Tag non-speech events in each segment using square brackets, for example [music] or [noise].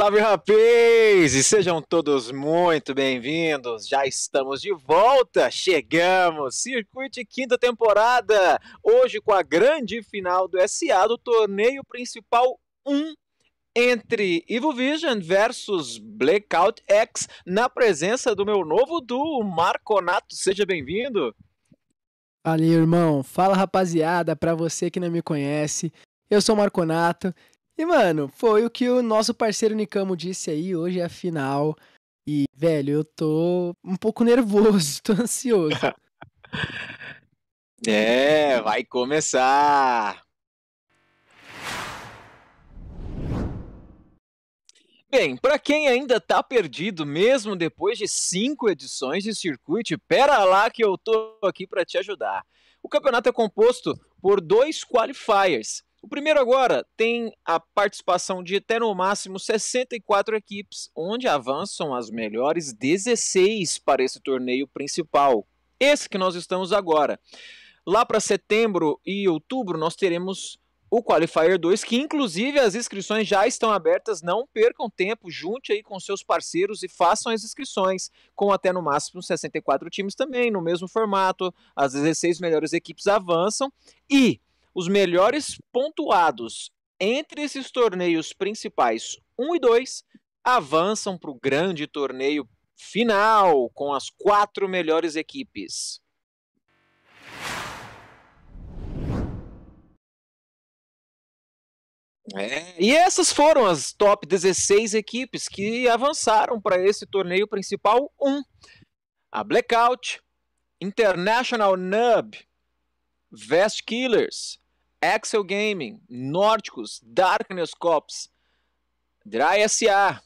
salve rapaz! E sejam todos muito bem-vindos! Já estamos de volta! Chegamos! Circuito quinta temporada! Hoje com a grande final do SA do torneio principal 1 entre Evil Vision versus Blackout X, na presença do meu novo duo, Marconato. Seja bem-vindo! Ali, irmão! Fala, rapaziada! Para você que não me conhece, eu sou o Marconato e, mano, foi o que o nosso parceiro Nicamo disse aí. Hoje é a final. E, velho, eu tô um pouco nervoso, [laughs] tô ansioso. [laughs] é, vai começar! Bem, para quem ainda tá perdido, mesmo depois de cinco edições de circuito, pera lá que eu tô aqui para te ajudar. O campeonato é composto por dois qualifiers, o primeiro agora tem a participação de até no máximo 64 equipes, onde avançam as melhores 16 para esse torneio principal. Esse que nós estamos agora. Lá para setembro e outubro nós teremos o Qualifier 2, que inclusive as inscrições já estão abertas, não percam tempo, junte aí com seus parceiros e façam as inscrições, com até no máximo 64 times também, no mesmo formato, as 16 melhores equipes avançam e os melhores pontuados entre esses torneios principais 1 e 2 avançam para o grande torneio final com as quatro melhores equipes. É, e essas foram as top 16 equipes que avançaram para esse torneio principal 1. A Blackout, International Nub, Vest Killers, Axel Gaming, Nórdicos, Darkness Cops, Dry SA,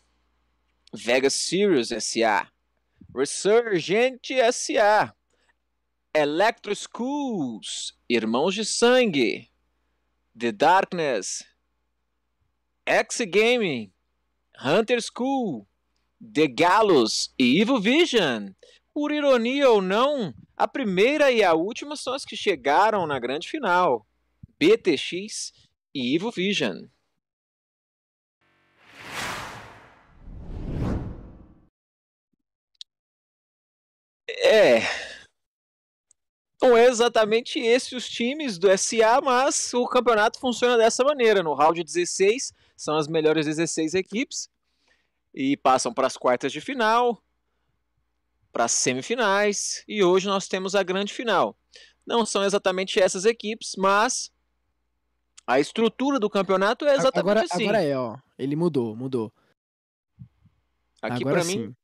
Vegas Sirius SA, Resurgente SA, Electro Schools, Irmãos de Sangue, The Darkness, X Gaming, Hunter School, The Gallows e Evil Vision. Por ironia ou não, a primeira e a última são as que chegaram na grande final. BTX e Evo Vision. É. Não é exatamente esses os times do SA, mas o campeonato funciona dessa maneira. No round 16, são as melhores 16 equipes e passam para as quartas de final, para as semifinais e hoje nós temos a grande final. Não são exatamente essas equipes, mas a estrutura do campeonato é exatamente agora, assim. Agora é, ó. Ele mudou, mudou. Aqui para pra mim.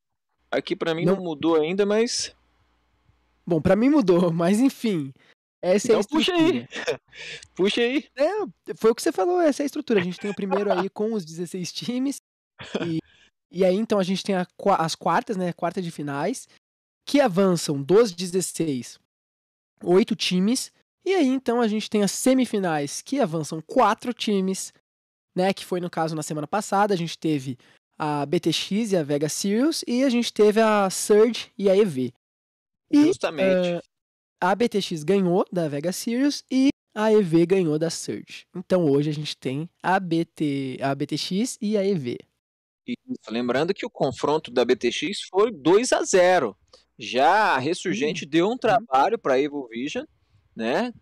Aqui para mim não... não... mudou ainda, mas. Bom, para mim mudou, [laughs] mas enfim. Essa então, é a estrutura. Então puxa aí. [laughs] puxa aí. É, foi o que você falou, essa é a estrutura. A gente tem o primeiro aí com os 16 times. E, e aí, então, a gente tem a, as quartas, né? Quarta de finais. Que avançam dos 16, oito times e aí então a gente tem as semifinais que avançam quatro times, né? Que foi no caso na semana passada, a gente teve a BTX e a Vega Series e a gente teve a Surge e a EV. E, Justamente. Uh, a BTX ganhou da Vega Series e a EV ganhou da Surge. Então hoje a gente tem a, BT, a BTX e a EV. Isso. Lembrando que o confronto da BTX foi 2 a 0. Já a Ressurgente uhum. deu um trabalho para a Evo Vision né?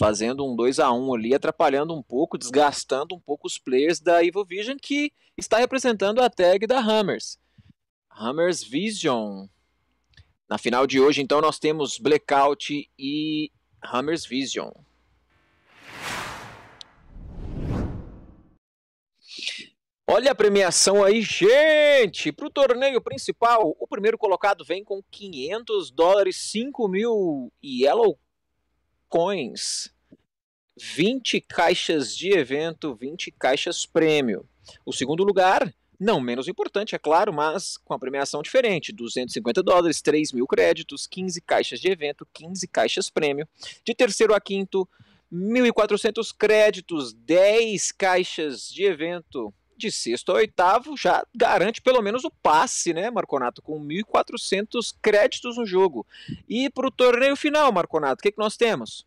Fazendo um 2 a 1 ali, atrapalhando um pouco, desgastando um pouco os players da Evil Vision, que está representando a tag da Hammers. Hammers Vision. Na final de hoje, então, nós temos Blackout e Hammers Vision. Olha a premiação aí, gente! Para o torneio principal, o primeiro colocado vem com 500 dólares, 5 mil Yellow é coins, 20 caixas de evento, 20 caixas prêmio. O segundo lugar, não menos importante, é claro, mas com a premiação diferente: 250 dólares, 3 mil créditos, 15 caixas de evento, 15 caixas prêmio. De terceiro a quinto, 1.400 créditos, 10 caixas de evento, de sexto a oitavo já garante pelo menos o passe, né, Marconato? Com 1.400 créditos no jogo. E para o torneio final, Marconato, o que, que nós temos?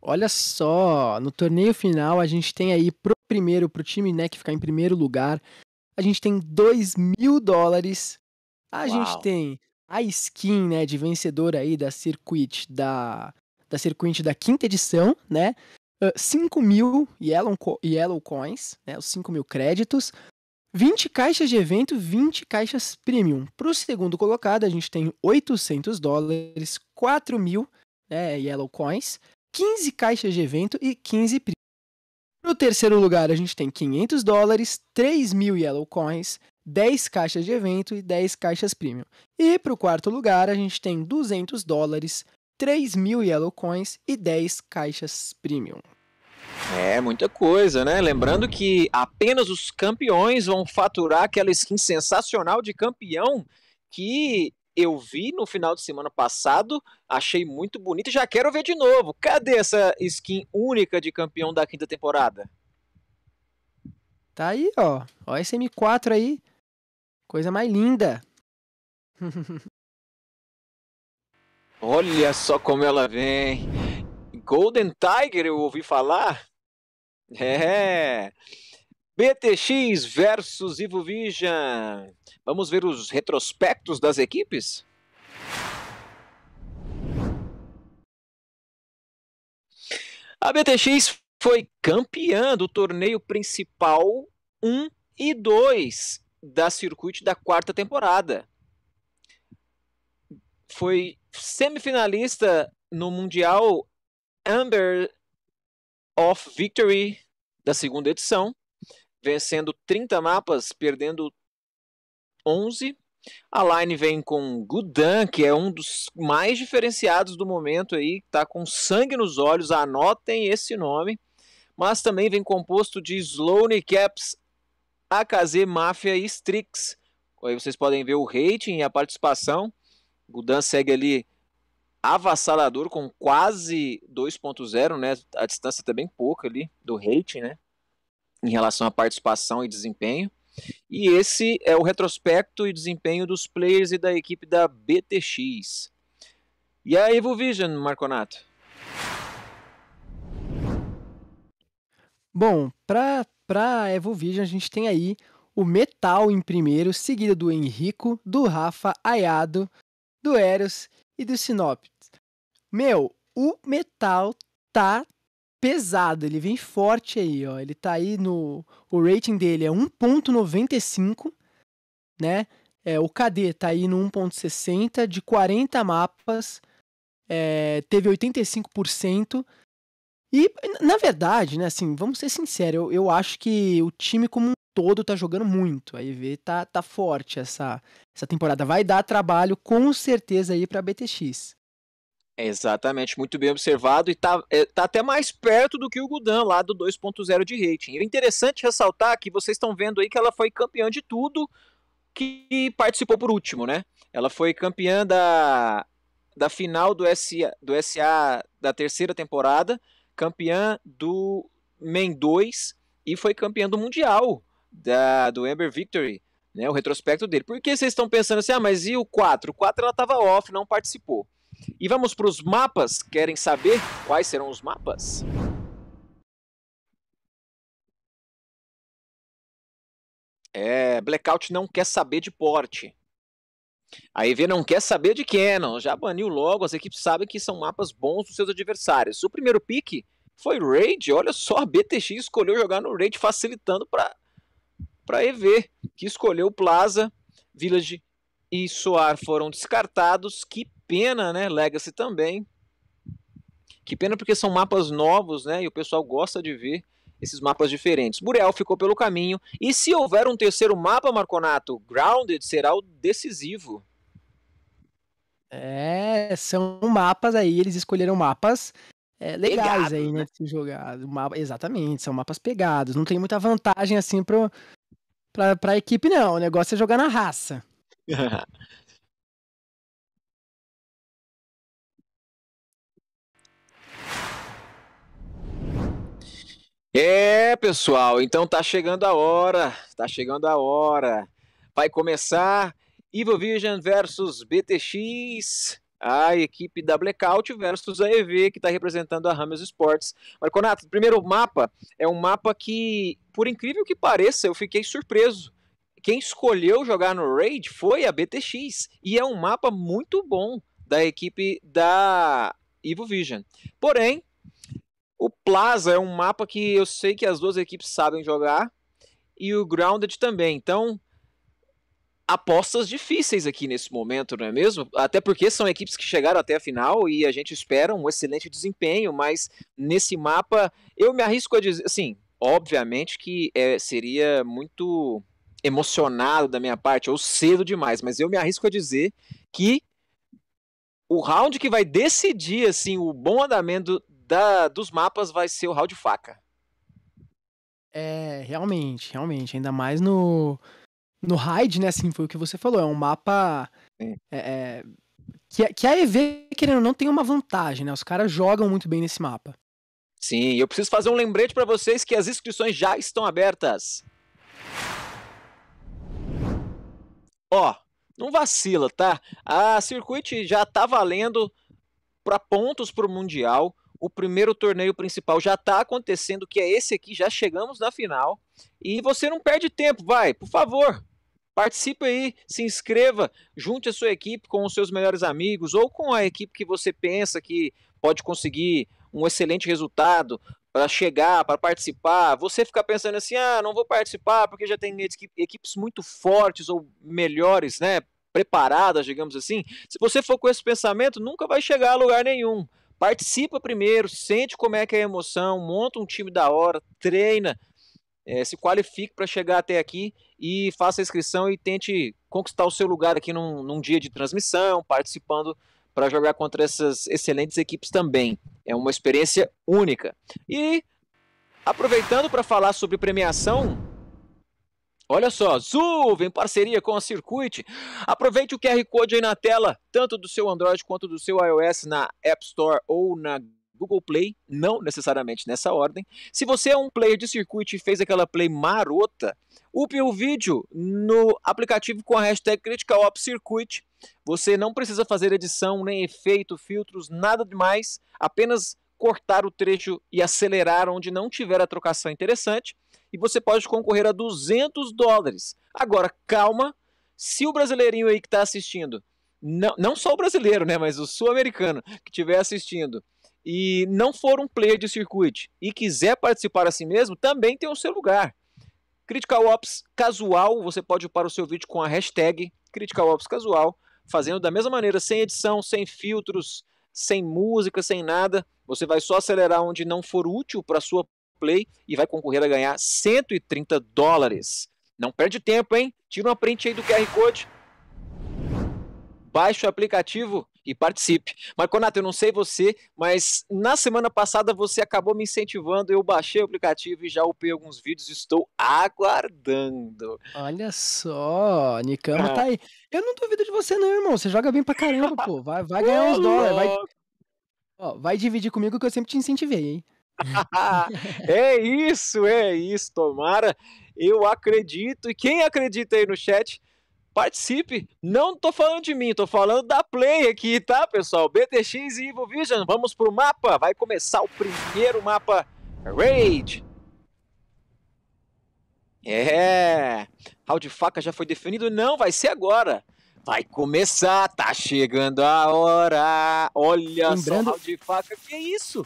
Olha só, no torneio final a gente tem aí pro primeiro, pro time né, que ficar em primeiro lugar, a gente tem 2 mil dólares, a Uau. gente tem a skin né, de vencedor aí da Circuit da, da Circuit da quinta edição, né? uh, ah, 5 mil Yellow, Yellow Coins, né, os 5 mil créditos, 20 caixas de evento, 20 caixas premium. Para o segundo colocado, a gente tem 800 dólares, 4 mil né, Yellow Coins, 15 caixas de evento e 15 premium. No terceiro lugar, a gente tem 500 dólares, 3 mil Yellow Coins, 10 caixas de evento e 10 caixas premium. E para o quarto lugar, a gente tem 200 dólares, 3 mil Yellow Coins e 10 caixas Premium. É muita coisa, né? Lembrando que apenas os campeões vão faturar aquela skin sensacional de campeão que eu vi no final de semana passado, achei muito bonita e já quero ver de novo. Cadê essa skin única de campeão da quinta temporada? Tá aí, ó. Ó, esse M4 aí. Coisa mais linda. [laughs] Olha só como ela vem. Golden Tiger, eu ouvi falar? É. BTX versus Ivo Vision. Vamos ver os retrospectos das equipes? A BTX foi campeã do torneio principal 1 e 2 da circuito da quarta temporada foi semifinalista no Mundial Amber of Victory da segunda edição, vencendo 30 mapas, perdendo 11. A Line vem com Gudan, que é um dos mais diferenciados do momento aí, tá com sangue nos olhos, anotem esse nome. Mas também vem composto de Sloane Caps, AKZ Mafia e Strix. Aí vocês podem ver o rating e a participação. Gudan segue ali avassalador com quase 2.0, né? A distância também tá bem pouca ali do rating, né? Em relação à participação e desempenho. E esse é o retrospecto e desempenho dos players e da equipe da BTX. E a Evo Vision, Marconato? Bom, para a Evo Vision a gente tem aí o Metal em primeiro, seguido do Henrico, do Rafa, Ayado, do Eros e do Sinopsis. Meu, o metal tá pesado, ele vem forte aí, ó. Ele tá aí no. O rating dele é 1,95, né? É, o KD tá aí no 1,60, de 40 mapas, é, teve 85%. E, na verdade, né, assim, vamos ser sinceros, eu, eu acho que o time como um todo tá jogando muito. A EV tá, tá forte essa, essa temporada. Vai dar trabalho com certeza aí para BTX. Exatamente, muito bem observado e tá, é, tá até mais perto do que o Gudan lá do 2.0 de rating. E é interessante ressaltar que vocês estão vendo aí que ela foi campeã de tudo que participou por último, né? Ela foi campeã da, da final do SA, do SA da terceira temporada, campeã do MEN 2 e foi campeã do Mundial da, do Ember Victory, né, o retrospecto dele. Por que vocês estão pensando assim, ah, mas e o 4? O 4 ela estava off, não participou. E vamos para os mapas, querem saber quais serão os mapas? É, Blackout não quer saber de porte. A EV não quer saber de Canon, já baniu logo, as equipes sabem que são mapas bons dos seus adversários. O primeiro pique foi Raid, olha só, a BTX escolheu jogar no Raid, facilitando para para EV, que escolheu Plaza, Village e Soar foram descartados. Que pena, né? Legacy também. Que pena porque são mapas novos, né? E o pessoal gosta de ver esses mapas diferentes. Boreal ficou pelo caminho. E se houver um terceiro mapa, Marconato, Grounded será o decisivo. É, são mapas aí, eles escolheram mapas é, legais Pegado, aí, né? né? Se jogar. Mapa, exatamente, são mapas pegados. Não tem muita vantagem assim pro, Pra, pra equipe, não. O negócio é jogar na raça. [laughs] é, pessoal, então tá chegando a hora. Tá chegando a hora. Vai começar Evil Vision versus BTX a equipe da Blackout versus a EV, que está representando a Ramos Sports. Marconato, primeiro mapa é um mapa que, por incrível que pareça, eu fiquei surpreso. Quem escolheu jogar no Raid foi a BTX, e é um mapa muito bom da equipe da Evil Vision. Porém, o Plaza é um mapa que eu sei que as duas equipes sabem jogar, e o Grounded também. Então, apostas difíceis aqui nesse momento, não é mesmo? Até porque são equipes que chegaram até a final e a gente espera um excelente desempenho, mas nesse mapa eu me arrisco a dizer, assim, obviamente que é, seria muito emocionado da minha parte ou cedo demais, mas eu me arrisco a dizer que o round que vai decidir assim o bom andamento da, dos mapas vai ser o round faca. É, realmente, realmente, ainda mais no no Hyde, né, assim, foi o que você falou, é um mapa é, é, que, é, que a EV, querendo ou não, tem uma vantagem, né, os caras jogam muito bem nesse mapa. Sim, eu preciso fazer um lembrete para vocês que as inscrições já estão abertas. Ó, não vacila, tá? A Circuit já tá valendo para pontos pro Mundial. O primeiro torneio principal já tá acontecendo, que é esse aqui, já chegamos na final. E você não perde tempo, vai, por favor. Participe aí, se inscreva, junte a sua equipe com os seus melhores amigos ou com a equipe que você pensa que pode conseguir um excelente resultado para chegar, para participar. Você ficar pensando assim, ah, não vou participar porque já tem equipes muito fortes ou melhores, né? Preparadas, digamos assim. Se você for com esse pensamento, nunca vai chegar a lugar nenhum. Participa primeiro, sente como é que é a emoção, monta um time da hora, treina, é, se qualifique para chegar até aqui e faça a inscrição e tente conquistar o seu lugar aqui num, num dia de transmissão, participando para jogar contra essas excelentes equipes também. É uma experiência única. E aproveitando para falar sobre premiação, Olha só, Zuv em parceria com a Circuit. Aproveite o QR Code aí na tela, tanto do seu Android quanto do seu iOS na App Store ou na Google Play, não necessariamente nessa ordem. Se você é um player de circuito e fez aquela play marota, upe o vídeo no aplicativo com a hashtag CriticalOpsCircuit. Você não precisa fazer edição, nem efeito, filtros, nada demais. Apenas cortar o trecho e acelerar onde não tiver a trocação interessante. E você pode concorrer a 200 dólares. Agora, calma, se o brasileirinho aí que está assistindo não, não só o brasileiro, né, mas o sul-americano que estiver assistindo e não for um player de circuito e quiser participar assim mesmo, também tem o seu lugar. Critical Ops Casual, você pode upar o seu vídeo com a hashtag Critical Ops Casual, fazendo da mesma maneira, sem edição, sem filtros, sem música, sem nada. Você vai só acelerar onde não for útil para sua play e vai concorrer a ganhar 130 dólares. Não perde tempo, hein? Tira uma print aí do QR Code. Baixa o aplicativo e participe. Marconato, eu não sei você, mas na semana passada você acabou me incentivando, eu baixei o aplicativo e já upei alguns vídeos, estou aguardando. Olha só, Nicama tá ah. aí. Eu não duvido de você não, irmão, você joga bem pra caramba, pô, vai, vai ganhar uns dólares, vai... Ó, vai dividir comigo que eu sempre te incentivei, hein? [laughs] é isso, é isso, tomara. Eu acredito. E quem acredita aí no chat, participe. Não tô falando de mim, tô falando da Play aqui, tá, pessoal? BTX e Evil Vision, vamos pro mapa. Vai começar o primeiro mapa Raid. É, round de faca já foi definido? Não, vai ser agora. Vai começar, tá chegando a hora. Olha Lembrando... só, round de faca, que é isso?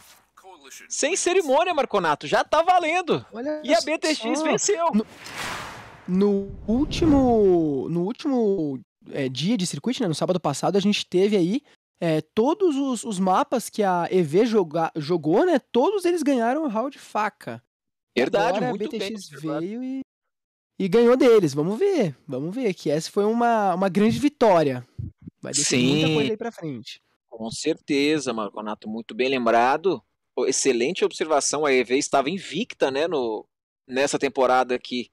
Sem cerimônia, Marconato, já tá valendo. Olha e a BTX só. venceu. No... No último, no último é, dia de circuito, né, no sábado passado, a gente teve aí é, todos os, os, mapas que a EV joga, jogou, né? Todos eles ganharam o round de faca. Verdade, Agora, muito a BTX bem, veio e, e, ganhou deles. Vamos ver, vamos ver que essa foi uma, uma grande vitória. Vai deixar Sim. muita coisa aí frente. Com certeza, Marconato, muito bem lembrado. Excelente observação, a EV estava invicta, né, no, nessa temporada aqui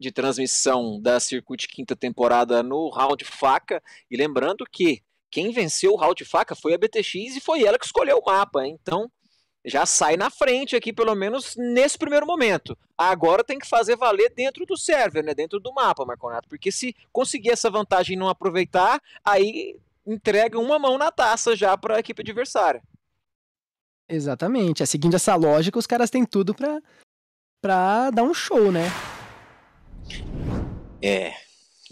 de transmissão da Circuit Quinta Temporada no Round Faca. E lembrando que quem venceu o Round Faca foi a BTX e foi ela que escolheu o mapa. Então já sai na frente aqui, pelo menos nesse primeiro momento. Agora tem que fazer valer dentro do server, né? dentro do mapa, Marconato. Porque se conseguir essa vantagem e não aproveitar, aí entrega uma mão na taça já para a equipe adversária. Exatamente. É seguindo essa lógica, os caras têm tudo para dar um show, né? É,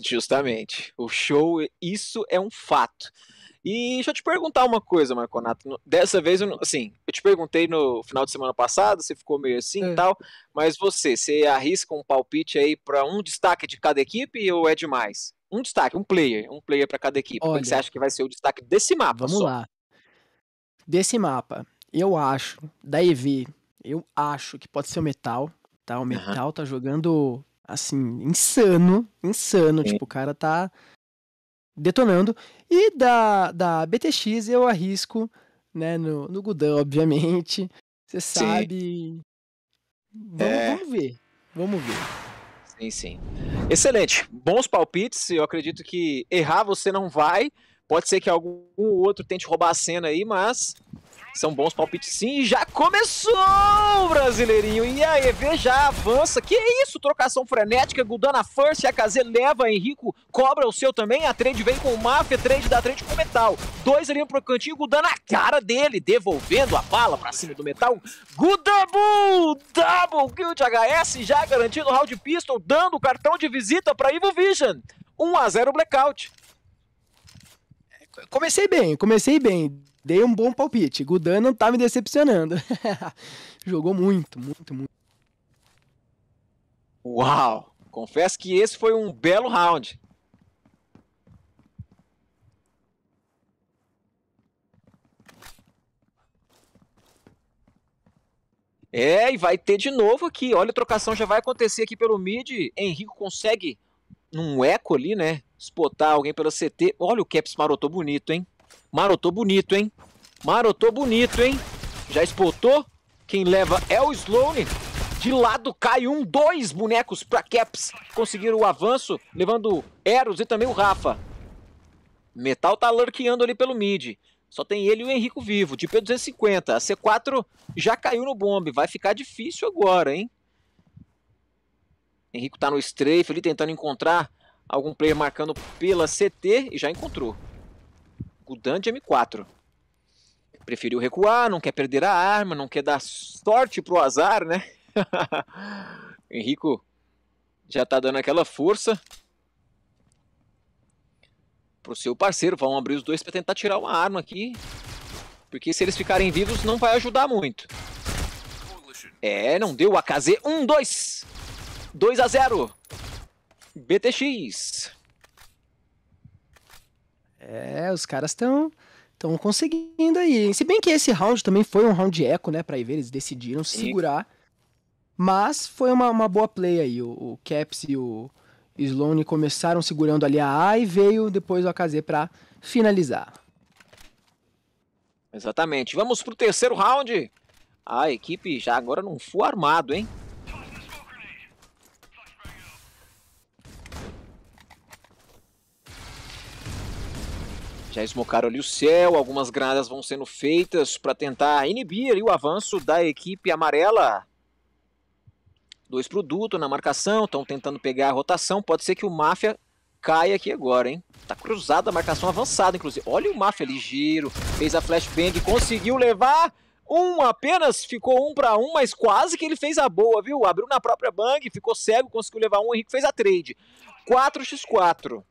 justamente. O show, isso é um fato. E deixa eu te perguntar uma coisa, Marconato. Dessa vez, eu, assim, eu te perguntei no final de semana passado, você ficou meio assim e é. tal, mas você, você arrisca um palpite aí para um destaque de cada equipe ou é demais? Um destaque, um player, um player para cada equipe. Olha, o que você acha que vai ser o destaque desse mapa? Vamos só? lá. Desse mapa, eu acho, da EV, eu acho que pode ser o Metal, tá? O Metal uhum. tá jogando assim, insano, insano, Sim. tipo, o cara tá detonando. E da, da BTX eu arrisco, né, no, no Gudan, obviamente. Você sabe. Vamos, é... vamos ver. Vamos ver. Sim, sim. Excelente. Bons palpites. Eu acredito que errar você não vai. Pode ser que algum outro tente roubar a cena aí, mas são bons palpites sim, já começou, brasileirinho! E a EV já avança. Que isso, trocação frenética, Gudana First, a KZ leva, Henrico cobra o seu também, a trade vem com o Mafia, trade da trade com o Metal. Dois ali pro cantinho, Gudan na cara dele, devolvendo a bala pra cima do Metal. Gudabu! Double kill de HS, já garantindo o round pistol, dando o cartão de visita pra Evil Vision. 1 a 0 Blackout. Comecei bem, comecei bem. Dei um bom palpite. Gudan não tá me decepcionando. [laughs] Jogou muito, muito, muito. Uau! Confesso que esse foi um belo round. É, e vai ter de novo aqui. Olha, a trocação já vai acontecer aqui pelo mid. Henrico consegue, num eco ali, né? Spotar alguém pela CT. Olha, o Caps marotou bonito, hein? Marotou bonito, hein? Marotou bonito, hein? Já espotou. Quem leva é o Sloane. De lado cai um, dois bonecos para Caps conseguiram o avanço, levando Eros e também o Rafa. Metal tá lurkeando ali pelo mid. Só tem ele e o Henrico vivo, de P250. A C4 já caiu no bombe, vai ficar difícil agora, hein? Henrico tá no strafe ali tentando encontrar algum player marcando pela CT e já encontrou. Gudan de M4. Preferiu recuar, não quer perder a arma, não quer dar sorte pro azar, né? [laughs] Henrico já tá dando aquela força pro seu parceiro. Vão abrir os dois para tentar tirar uma arma aqui. Porque se eles ficarem vivos, não vai ajudar muito. É, não deu. AKZ 1, 2. 2 a 0. BTX. É, os caras estão estão conseguindo aí. Se bem que esse round também foi um round de eco, né, para ver eles decidiram segurar. Mas foi uma, uma boa play aí. O, o Caps e o Sloane começaram segurando ali a A e veio depois o AKZ para finalizar. Exatamente. Vamos pro terceiro round. Ah, a equipe já agora num full armado, hein? Já né? esmocaram ali o céu, algumas granadas vão sendo feitas para tentar inibir o avanço da equipe amarela. Dois pro Duto na marcação, estão tentando pegar a rotação. Pode ser que o Máfia caia aqui agora, hein? Tá cruzada a marcação avançada, inclusive. Olha o Máfia ligeiro, fez a flashbang, conseguiu levar um apenas, ficou um para um, mas quase que ele fez a boa, viu? Abriu na própria bang, ficou cego, conseguiu levar um, Henrique fez a trade. 4x4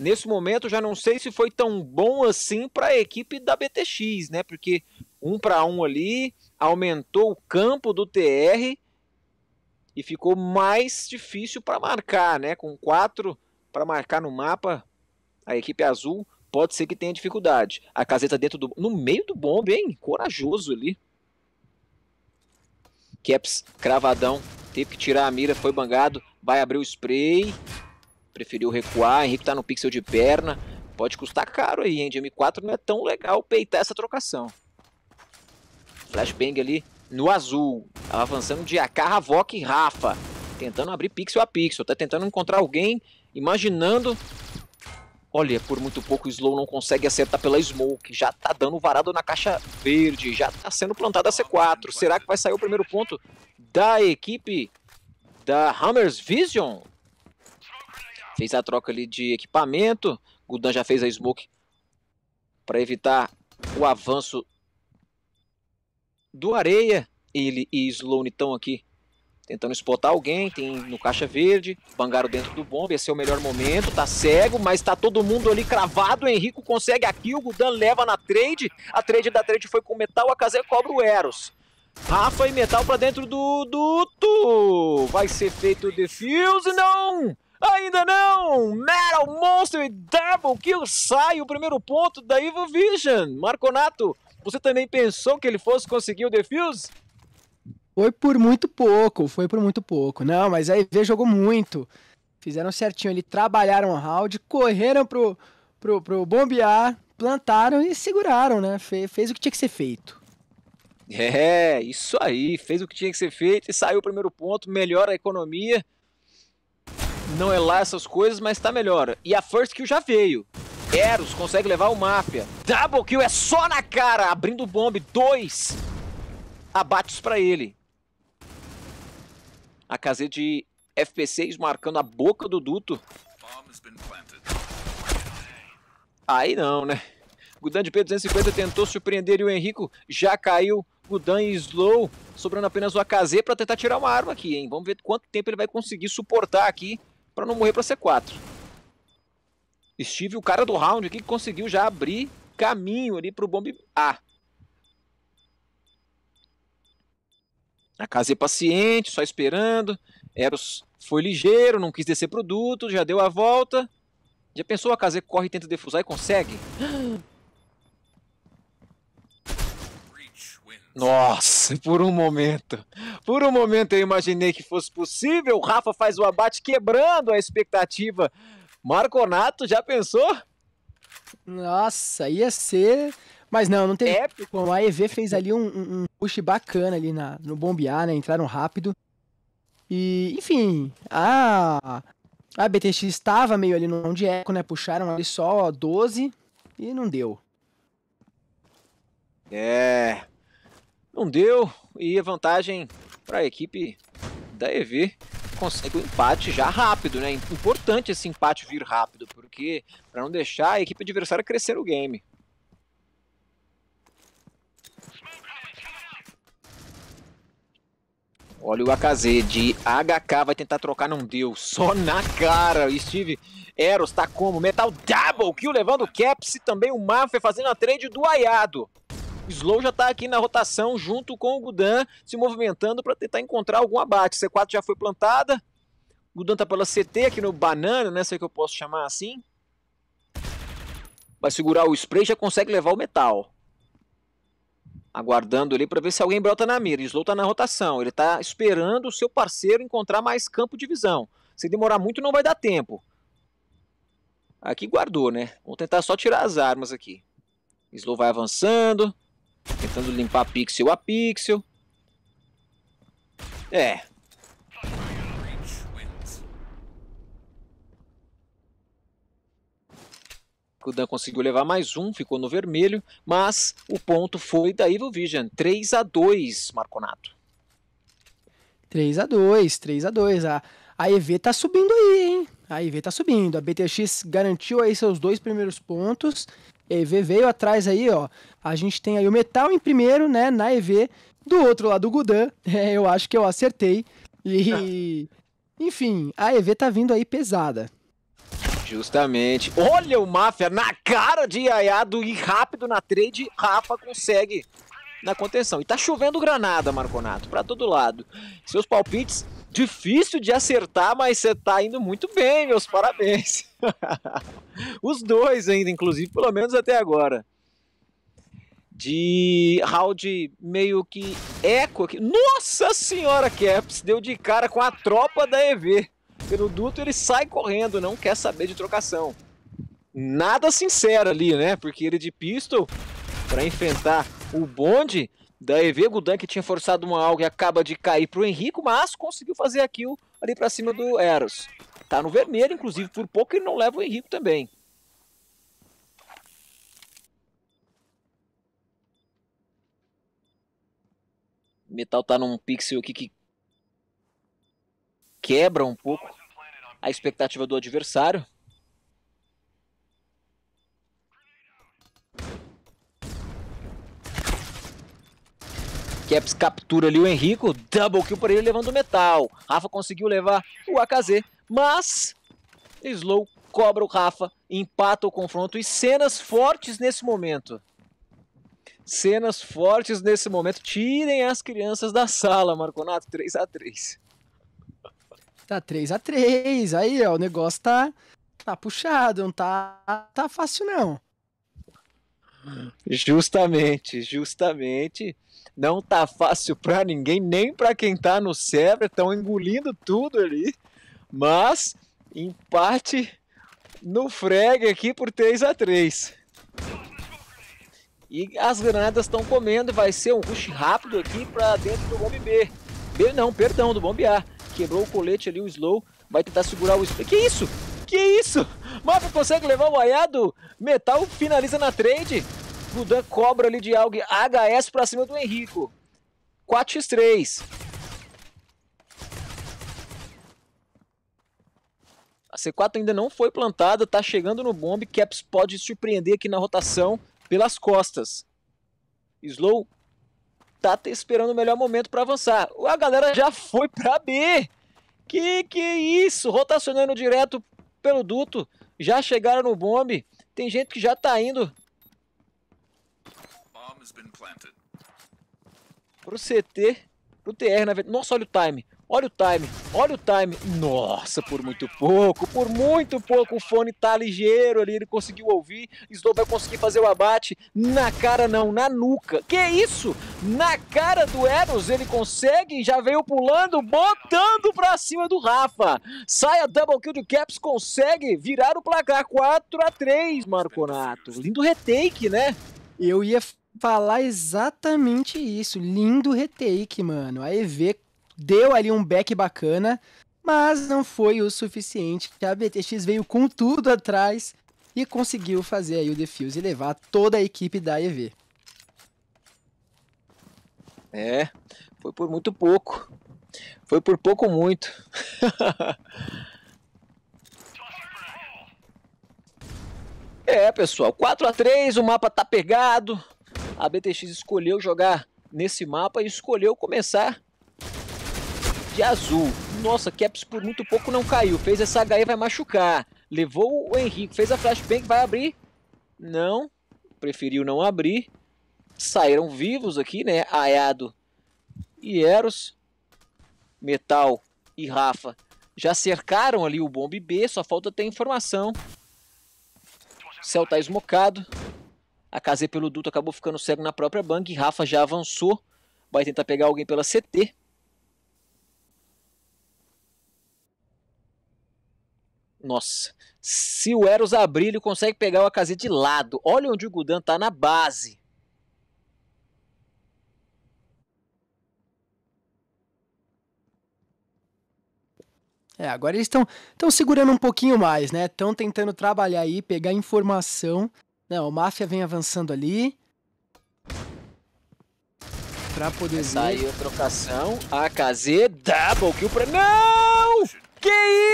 nesse momento já não sei se foi tão bom assim para a equipe da BTX, né? Porque um para um ali aumentou o campo do TR e ficou mais difícil para marcar, né? Com quatro para marcar no mapa, a equipe azul pode ser que tenha dificuldade. A caseta dentro do no meio do bombe, hein? Corajoso ali. Caps cravadão, teve que tirar a mira, foi bangado, vai abrir o spray preferiu recuar, Henrique está no pixel de perna, pode custar caro aí, hein, de M4 não é tão legal peitar essa trocação. Flashbang ali no azul, avançando de AK, Havok e Rafa, tentando abrir pixel a pixel, tá tentando encontrar alguém, imaginando... Olha, por muito pouco o Slow não consegue acertar pela Smoke, já tá dando varado na caixa verde, já tá sendo plantada a C4, será que vai sair o primeiro ponto da equipe da Hammers Vision? Fez a troca ali de equipamento. Gudan já fez a smoke para evitar o avanço do Areia. Ele e Sloane estão aqui tentando espotar alguém, tem no caixa verde, Bangaro dentro do bomba, esse é o melhor momento, tá cego, mas tá todo mundo ali cravado, o Henrico consegue aqui o Gudan leva na trade, a trade da trade foi com Metal, a Kazé cobra o Eros. Rafa e Metal pra dentro do Duto, vai ser feito o defuse, não! Ainda não! Metal Monster e Double Kill sai o primeiro ponto da Evil Vision. Marconato, você também pensou que ele fosse conseguir o defuse? Foi por muito pouco, foi por muito pouco. Não, mas a EV jogou muito. Fizeram certinho ali, trabalharam o round, correram pro, pro, pro bombear, plantaram e seguraram, né? Fe, fez o que tinha que ser feito. É, isso aí, fez o que tinha que ser feito e saiu o primeiro ponto, melhora a economia não é lá essas coisas, mas tá melhor. E a first kill já veio. Eros consegue levar o Máfia. Double kill é só na cara, abrindo bomb. Dois abates para ele. A KZ de FP6 marcando a boca do duto. Aí não, né? Gudan de P250 tentou surpreender e o Henrico já caiu. Gudan e Slow, sobrando apenas o AKZ para tentar tirar uma arma aqui, hein? Vamos ver quanto tempo ele vai conseguir suportar aqui para não morrer para C4. Steve, o cara do round aqui, que conseguiu já abrir caminho ali para o bombe A. A casa é paciente, só esperando. Eros foi ligeiro, não quis descer produto, já deu a volta. Já pensou a casa corre, tenta defusar e consegue? [gasps] Nossa, por um momento. Por um momento eu imaginei que fosse possível. O Rafa faz o abate quebrando a expectativa. Marconato, já pensou? Nossa, ia ser. Mas não, não teve Épico. A EV fez ali um, um, push bacana ali na, no bombear, né? Entraram rápido. E, enfim, a, a BTX estava meio ali no de eco, né? Puxaram ali só 12 e não deu. É, não deu. E a vantagem para a equipe da EV consegue o um empate já rápido, né? Importante esse empate vir rápido, porque para não deixar a equipe adversária crescer o game. Olha o AKZ de HK, vai tentar trocar, não deu. Só na cara. Steve Eros tá como? Metal Double Kill levando o Caps e também o Mafia fazendo a trade do Aiado. Slow já está aqui na rotação junto com o Gudan, se movimentando para tentar encontrar algum abate. C4 já foi plantada. Gudan está pela CT aqui no banana, né? Sei que eu posso chamar assim. Vai segurar o spray, já consegue levar o metal. Aguardando ali para ver se alguém brota na mira. Slow está na rotação. Ele está esperando o seu parceiro encontrar mais campo de visão. Se demorar muito, não vai dar tempo. Aqui guardou, né? Vamos tentar só tirar as armas aqui. Slow vai avançando. Tentando limpar pixel a pixel. É. O Dan conseguiu levar mais um, ficou no vermelho, mas o ponto foi da Evil Vision, 3 a 2 Marconato. 3 a 2 3 a 2 a, a EV tá subindo aí, hein? A EV tá subindo, a BTX garantiu aí seus dois primeiros pontos EV veio atrás aí, ó. A gente tem aí o metal em primeiro, né, na EV. Do outro lado, o Gudan. [laughs] É, eu acho que eu acertei. E. [laughs] Enfim, a EV tá vindo aí pesada. Justamente. Olha o Máfia na cara de Ayado e rápido na trade, Rafa consegue na contenção. E tá chovendo granada, Marconato, para todo lado. Seus palpites difícil de acertar, mas você tá indo muito bem, meus parabéns. [laughs] Os dois ainda, inclusive, pelo menos até agora. De round meio que eco aqui. Nossa senhora, Caps! Deu de cara com a tropa da EV. Pelo duto ele sai correndo, não quer saber de trocação. Nada sincero ali, né? Porque ele de pistol, para enfrentar o bonde, da EV. Gudan que tinha forçado uma alga e acaba de cair para o Henrico, mas conseguiu fazer a kill ali para cima do Eros. Tá no vermelho, inclusive, por pouco ele não leva o Henrico também. Metal tá num pixel aqui que quebra um pouco a expectativa do adversário. Caps captura ali o Henrico, double kill para ele levando o metal. Rafa conseguiu levar o AKZ, mas Slow cobra o Rafa, empata o confronto e cenas fortes nesse momento. Cenas fortes nesse momento. Tirem as crianças da sala, Marconato, 3 a 3 Tá 3 a 3 Aí, ó, o negócio tá, tá puxado, não tá, tá fácil não. Justamente, justamente. Não tá fácil para ninguém, nem para quem tá no server, estão engolindo tudo ali. Mas empate no frag aqui por 3 a 3. E as granadas estão comendo, vai ser um rush rápido aqui para dentro do bomb B. B não, perdão, do bomb A. Quebrou o colete ali, o Slow, vai tentar segurar o... Que isso? Que isso? Mapa consegue levar o aiado, Metal finaliza na trade. Budan cobra ali de algo. HS pra cima do Henrico. 4x3. A C4 ainda não foi plantada, tá chegando no bomb. Caps pode surpreender aqui na rotação pelas costas. Slow tá esperando o melhor momento para avançar. A galera já foi para B. Que que é isso? Rotacionando direto pelo duto. Já chegaram no bomb. Tem gente que já tá indo Pro CT, pro TR, na verdade. Nossa, olha o time. Olha o time, olha o time. Nossa, por muito pouco, por muito pouco. O fone tá ligeiro ali, ele conseguiu ouvir. Snow vai conseguir fazer o abate. Na cara não, na nuca. Que isso? Na cara do Eros, ele consegue, já veio pulando, botando pra cima do Rafa. Sai a double kill do Caps, consegue virar o placar 4 a 3 Marconato. Lindo retake, né? Eu ia falar exatamente isso. Lindo retake, mano. A EV deu ali um back bacana, mas não foi o suficiente. A BTX veio com tudo atrás e conseguiu fazer aí o defuse e levar toda a equipe da EV. É, foi por muito pouco. Foi por pouco muito. [laughs] é, pessoal, 4 a 3, o mapa tá pegado a BTX escolheu jogar nesse mapa e escolheu começar de azul. Nossa, Caps por muito pouco não caiu. Fez essa HE, vai machucar. Levou o Henrique, fez a flashbang, vai abrir. Não, preferiu não abrir. Saíram vivos aqui, né? Aiado e Eros. Metal e Rafa já cercaram ali o Bomb B, só falta ter informação. Céu tá esmocado. A KZ pelo duto acabou ficando cego na própria Bang. Rafa já avançou. Vai tentar pegar alguém pela CT. Nossa. Se o Eros abrir, ele consegue pegar o AKZ de lado. Olha onde o Gudan tá na base. É, agora eles estão segurando um pouquinho mais, né? Estão tentando trabalhar aí, pegar informação não, né, o Máfia vem avançando ali. Pra poder Saiu trocação. AKZ, double kill pra... Não! Que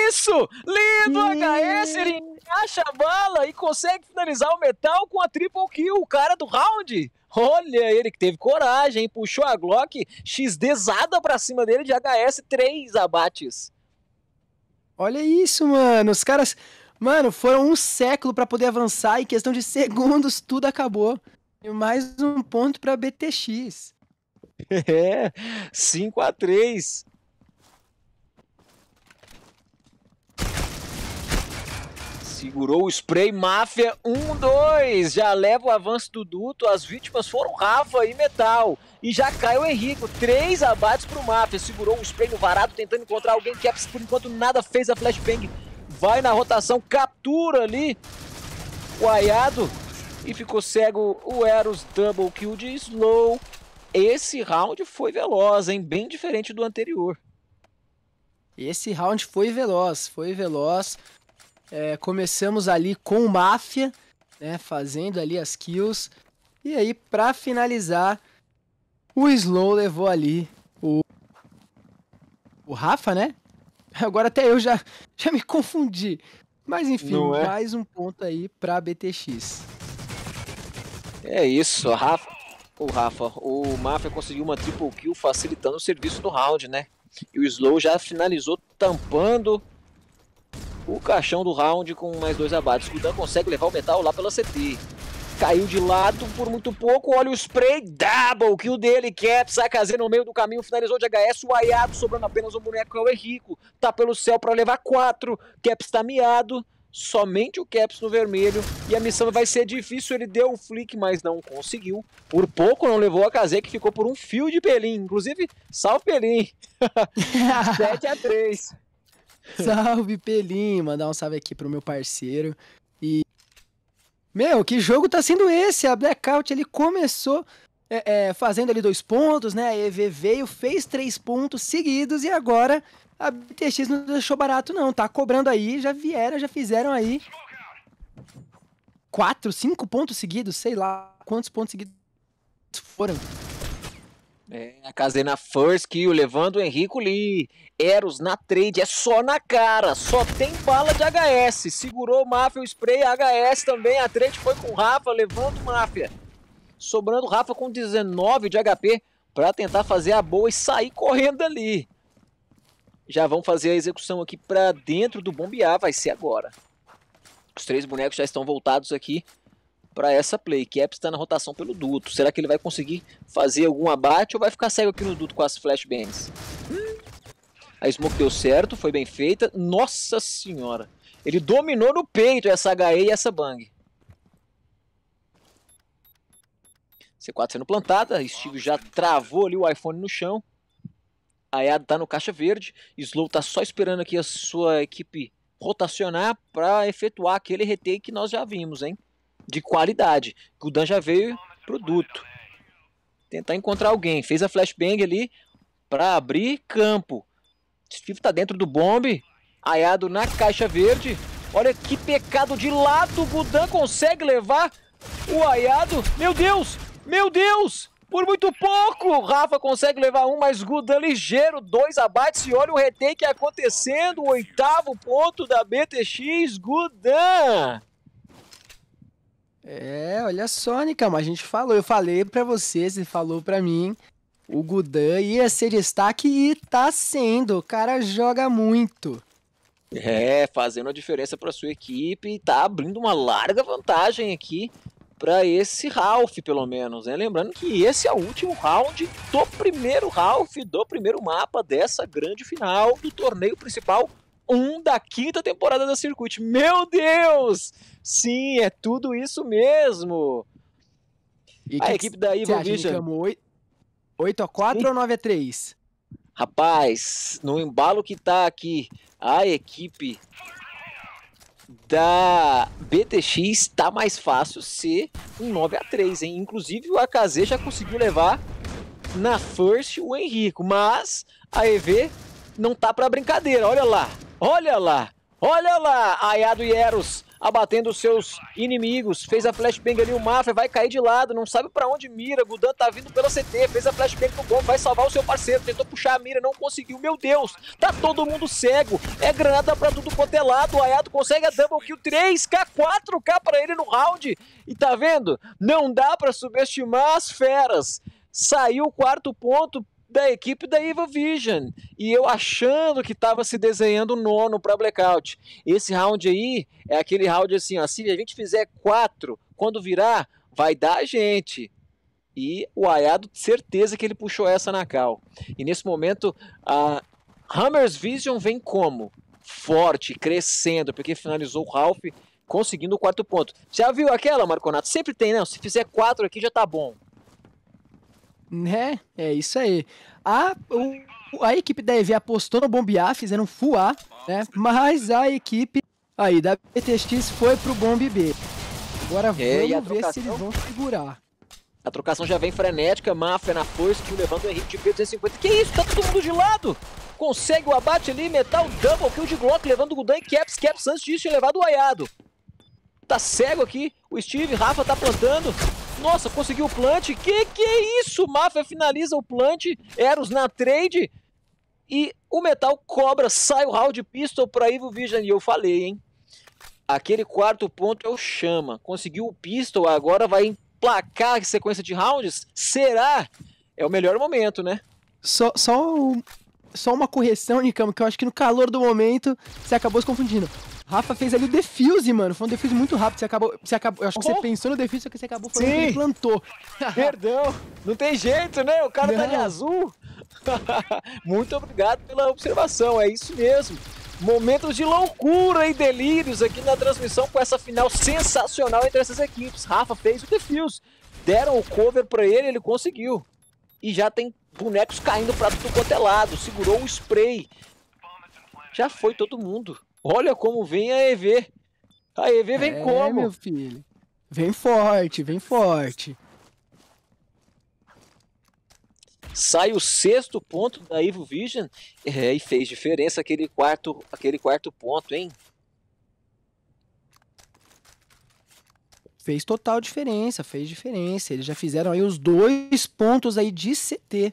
isso? Lindo HS, ele encaixa a bala e consegue finalizar o metal com a triple kill, o cara do round. Olha ele que teve coragem, hein? puxou a Glock, XDzada pra cima dele de HS, três abates. Olha isso, mano. Os caras Mano, foram um século para poder avançar e questão de segundos tudo acabou. E mais um ponto para BTX. [laughs] É, 5 a 3. Segurou o spray, Máfia 1-2. já leva o avanço do duto. As vítimas foram Rafa e Metal. E já caiu o Henrico. Três abates pro Máfia. Segurou o spray no varado, tentando encontrar alguém. Caps, por enquanto, nada fez a flashbang vai na rotação, captura ali o Ayado e ficou cego o Eros, double kill de Slow. Esse round foi veloz, hein? Bem diferente do anterior. Esse round foi veloz, foi veloz. É, começamos ali com o Máfia, né, fazendo ali as kills. E aí, para finalizar, o Slow levou ali o, o Rafa, né? Agora até eu já, já me confundi. Mas enfim, é? mais um ponto aí pra BTX. É isso, Rafa. O Rafa, o Mafia conseguiu uma triple kill facilitando o serviço no round, né? E o Slow já finalizou tampando o caixão do round com mais dois abates. O Dan consegue levar o metal lá pela CT. Caiu de lado por muito pouco, olha o spray, double kill dele, Caps, AKZ no meio do caminho, finalizou de HS, o Ayado, sobrando apenas um boneco, é o Henrico, tá pelo céu para levar quatro, Caps tá miado, somente o Caps no vermelho, e a missão vai ser difícil, ele deu o flick, mas não conseguiu, por pouco não levou a AKZ, que ficou por um fio de Pelim, inclusive, salve Pelim, 7x3. [laughs] salve Pelim, mandar um salve aqui pro meu parceiro, e meu, que jogo tá sendo esse? A Blackout ele começou é, é, fazendo ali dois pontos, né? A EV veio, fez três pontos seguidos e agora a BTX não deixou barato, não. Tá cobrando aí, já vieram, já fizeram aí. Quatro, cinco pontos seguidos, sei lá quantos pontos seguidos foram. É, a Casena é first kill, levando o Henrico Lee. Eros na trade, é só na cara, só tem bala de HS. Segurou o Máfia, o spray HS também. A trade foi com o Rafa, levando o Máfia. Sobrando o Rafa com 19 de HP para tentar fazer a boa e sair correndo ali. Já vão fazer a execução aqui para dentro do bombear, vai ser agora. Os três bonecos já estão voltados aqui para essa play. que Epps é está na rotação pelo duto. Será que ele vai conseguir fazer algum abate ou vai ficar cego aqui no duto com as flashbangs? Hum? A smoke deu certo, foi bem feita. Nossa senhora! Ele dominou no peito essa HE e essa bang. C4 sendo plantada, Steve já travou ali o iPhone no chão. A EAD tá no caixa verde, Slow tá só esperando aqui a sua equipe rotacionar para efetuar aquele retake que nós já vimos, hein? de qualidade. O Dan já veio produto. Tentar encontrar alguém. Fez a flashbang ali para abrir campo. Steve tá dentro do bombe. Aiado na caixa verde. Olha que pecado de lado. O Dan consegue levar o Aiado. Meu Deus! Meu Deus! Por muito pouco! Rafa consegue levar um, mas Gudan ligeiro. Dois abates e olha o retake acontecendo. O oitavo ponto da BTX. Gudan! É, olha só, Nicão, né, a gente falou, eu falei para você, você falou para mim, o Gudan ia ser destaque e tá sendo, o cara joga muito. É, fazendo a diferença para sua equipe e tá abrindo uma larga vantagem aqui para esse Ralph, pelo menos. Né? Lembrando que esse é o último round do primeiro Ralph, do primeiro mapa dessa grande final do torneio principal 1 da quinta temporada da Circuit. Meu Deus! Sim, é tudo isso mesmo. E a equipe da Evil Vision. 8x4 ou 9x3? Rapaz, no embalo que tá aqui, a equipe da BTX tá mais fácil ser um 9x3, hein? Inclusive o AKZ já conseguiu levar na first o Henrico, mas a EV não tá pra brincadeira, olha lá. Olha lá! Olha lá! Ayado Eros abatendo seus inimigos. Fez a flashbang ali, o Mafia vai cair de lado, não sabe para onde mira. Gudan tá vindo pela CT, fez a flashbang no bom, vai salvar o seu parceiro. Tentou puxar a mira, não conseguiu. Meu Deus, tá todo mundo cego. É granada pra tudo quanto é lado. O Ayado consegue a double kill 3K, 4K pra ele no round. E tá vendo? Não dá para subestimar as feras. Saiu o quarto ponto da equipe da Evil Vision. E eu achando que estava se desenhando o nono para Blackout. Esse round aí é aquele round assim, ó, se a gente fizer quatro, quando virar, vai dar a gente. E o Ayado, certeza que ele puxou essa na cal. E nesse momento, a Hammer's Vision vem como? Forte, crescendo, porque finalizou o Ralph conseguindo o quarto ponto. Já viu aquela, Marconato? Sempre tem, não? Né? Se fizer quatro aqui já tá bom. Né? É isso aí. A, o, a equipe da EV apostou no bombear A, fizeram full A, né? Mas a equipe aí da BTX foi pro Bomb B. Agora é, vamos ver se eles vão segurar. A trocação já vem frenética, Máfia na força, que levanta o Henrique de P250. Que isso? Tá todo mundo de lado! Consegue o abate ali, metal double kill de Glock, levando o Gudan e Caps, Caps antes disso e levado o Aiado. Tá cego aqui, o Steve, Rafa tá plantando. Nossa, conseguiu o plant. Que que é isso? Máfia finaliza o plant. Eros na trade. E o Metal cobra, sai o round pistol para Evil Vision. E eu falei, hein? Aquele quarto ponto é o Chama. Conseguiu o pistol, agora vai emplacar a sequência de rounds. Será? É o melhor momento, né? Só, só um, só uma correção, Nicão, que eu acho que no calor do momento você acabou se confundindo. Rafa fez ali o defuse, mano. Foi um defuse muito rápido. Você acabou. Você acabou eu acho que você oh. pensou no defuse, só que você acabou falando Sim. que plantou. [laughs] Perdão. Não tem jeito, né? O cara Não. tá de azul. [laughs] muito obrigado pela observação. É isso mesmo. Momentos de loucura e delírios aqui na transmissão com essa final sensacional entre essas equipes. Rafa fez o defuse. Deram o cover para ele, ele conseguiu. E já tem bonecos caindo para tudo quanto é lado, segurou um spray. Já foi todo mundo. Olha como vem a EV. A EV vem é, como? meu filho. Vem forte, vem forte. Sai o sexto ponto da Evil Vision é, e fez diferença aquele quarto, aquele quarto ponto, hein? Fez total diferença, fez diferença. Eles já fizeram aí os dois pontos aí de CT.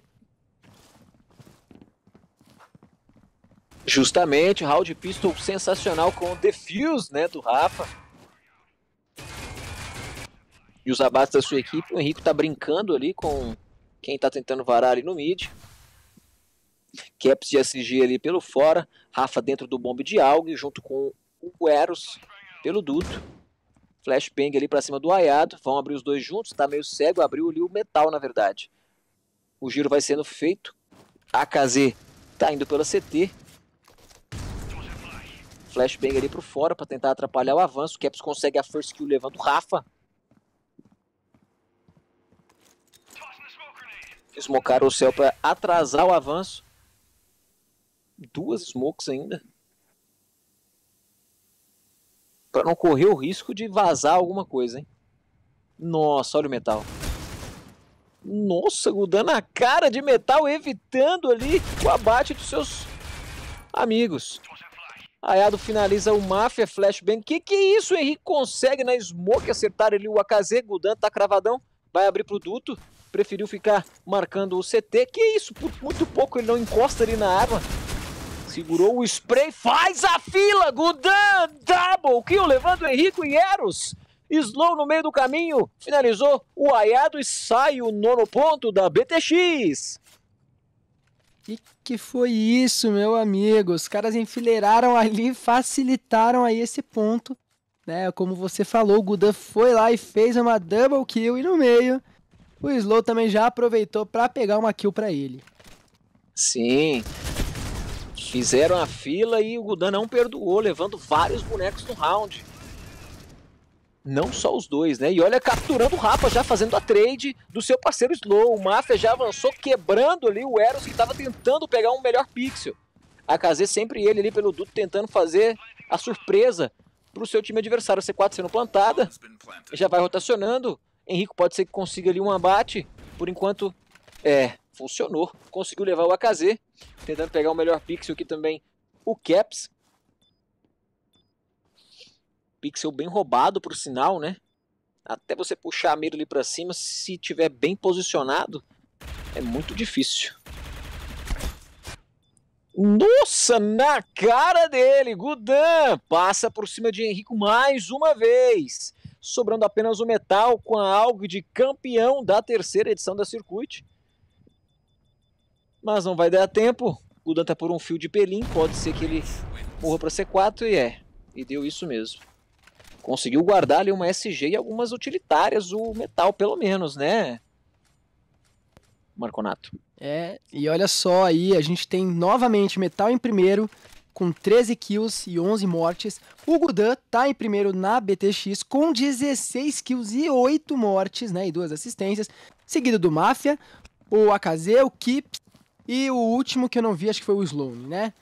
Justamente, round pistol sensacional com o defuse, né, do Rafa. E os abates da sua equipe, o Henrique tá brincando ali com quem tá tentando varar ali no mid. Caps de SG ali pelo fora, Rafa dentro do bombe de Aug, junto com o Eros pelo duto. Flashbang ali para cima do Ayado, vão abrir os dois juntos, tá meio cego, abriu ali o metal na verdade. O giro vai sendo feito, AKZ tá indo pela CT, Flashbang ali pro fora pra tentar atrapalhar o avanço. O Caps consegue a first kill levando o Rafa. Smocaram o céu pra atrasar o avanço. Duas smokes ainda. Pra não correr o risco de vazar alguma coisa, hein? Nossa, olha o metal. Nossa, Gudan a cara de metal, evitando ali o abate dos seus amigos. Ayado finaliza o Máfia, flashbang. Que que é isso? Henrique consegue na smoke acertar ali o AKZ? Gudan tá cravadão, vai abrir pro duto. Preferiu ficar marcando o CT. Que é isso? Por muito pouco ele não encosta ali na arma. Segurou o spray, faz a fila! Gudan, double kill, levando o Henrique e Eros. Slow no meio do caminho, finalizou o Ayado e sai o nono ponto da BTX. E que foi isso, meu amigo? Os caras enfileiraram ali, facilitaram aí esse ponto. Né? Como você falou, o Gudan foi lá e fez uma double kill e no meio o Slow também já aproveitou para pegar uma kill para ele. Sim. Fizeram a fila e o Gudan não perdoou, levando vários bonecos no round não só os dois, né? E olha, capturando o Rapa, já fazendo a trade do seu parceiro Slow. O Mafia já avançou, quebrando ali o Eros, que estava tentando pegar um melhor pixel. A KZ sempre ele ali pelo duto, tentando fazer a surpresa para o seu time adversário. C4 sendo plantada, já vai rotacionando. Henrico pode ser que consiga ali um abate. Por enquanto, é, funcionou. Conseguiu levar o AKZ, tentando pegar o melhor pixel aqui também, o Caps pixel bem roubado por sinal, né? Até você puxar a mira ali para cima, se tiver bem posicionado, é muito difícil. Nossa, na cara dele, Gudan passa por cima de Henrico mais uma vez, sobrando apenas o metal com a algo de campeão da terceira edição da Circuit. Mas não vai dar tempo, Gudan tá por um fio de pelim, pode ser que ele morra para C4 e é, e deu isso mesmo conseguiu guardar ali uma SG e algumas utilitárias, o metal pelo menos, né? Marconato. É, e olha só aí, a gente tem novamente metal em primeiro, com 13 kills e 11 mortes. O Gudan tá em primeiro na BTX com 16 kills e 8 mortes, né, e duas assistências, seguido do Máfia, o AKZ, o Kips e o último que eu não vi, acho que foi o Sloan, né?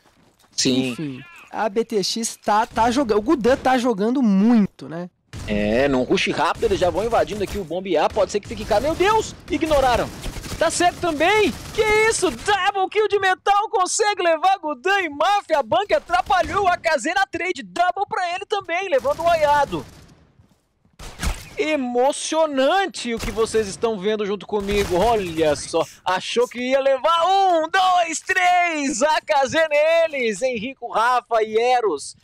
Sim. Enfim, a BTX tá, tá jogando. O Gudan tá jogando muito, né? É, num rush rápido eles já vão invadindo aqui o bombe A, pode ser que fique cá. Meu Deus! Ignoraram! Tá certo também! Que isso? Double kill de metal consegue levar Gudan e Mafia. A banca atrapalhou a caseira trade. Double pra ele também, levando o um aiado emocionante o que vocês estão vendo junto comigo. Olha só, achou que ia levar um, dois, três, a casê neles, Henrico, Rafa e Eros.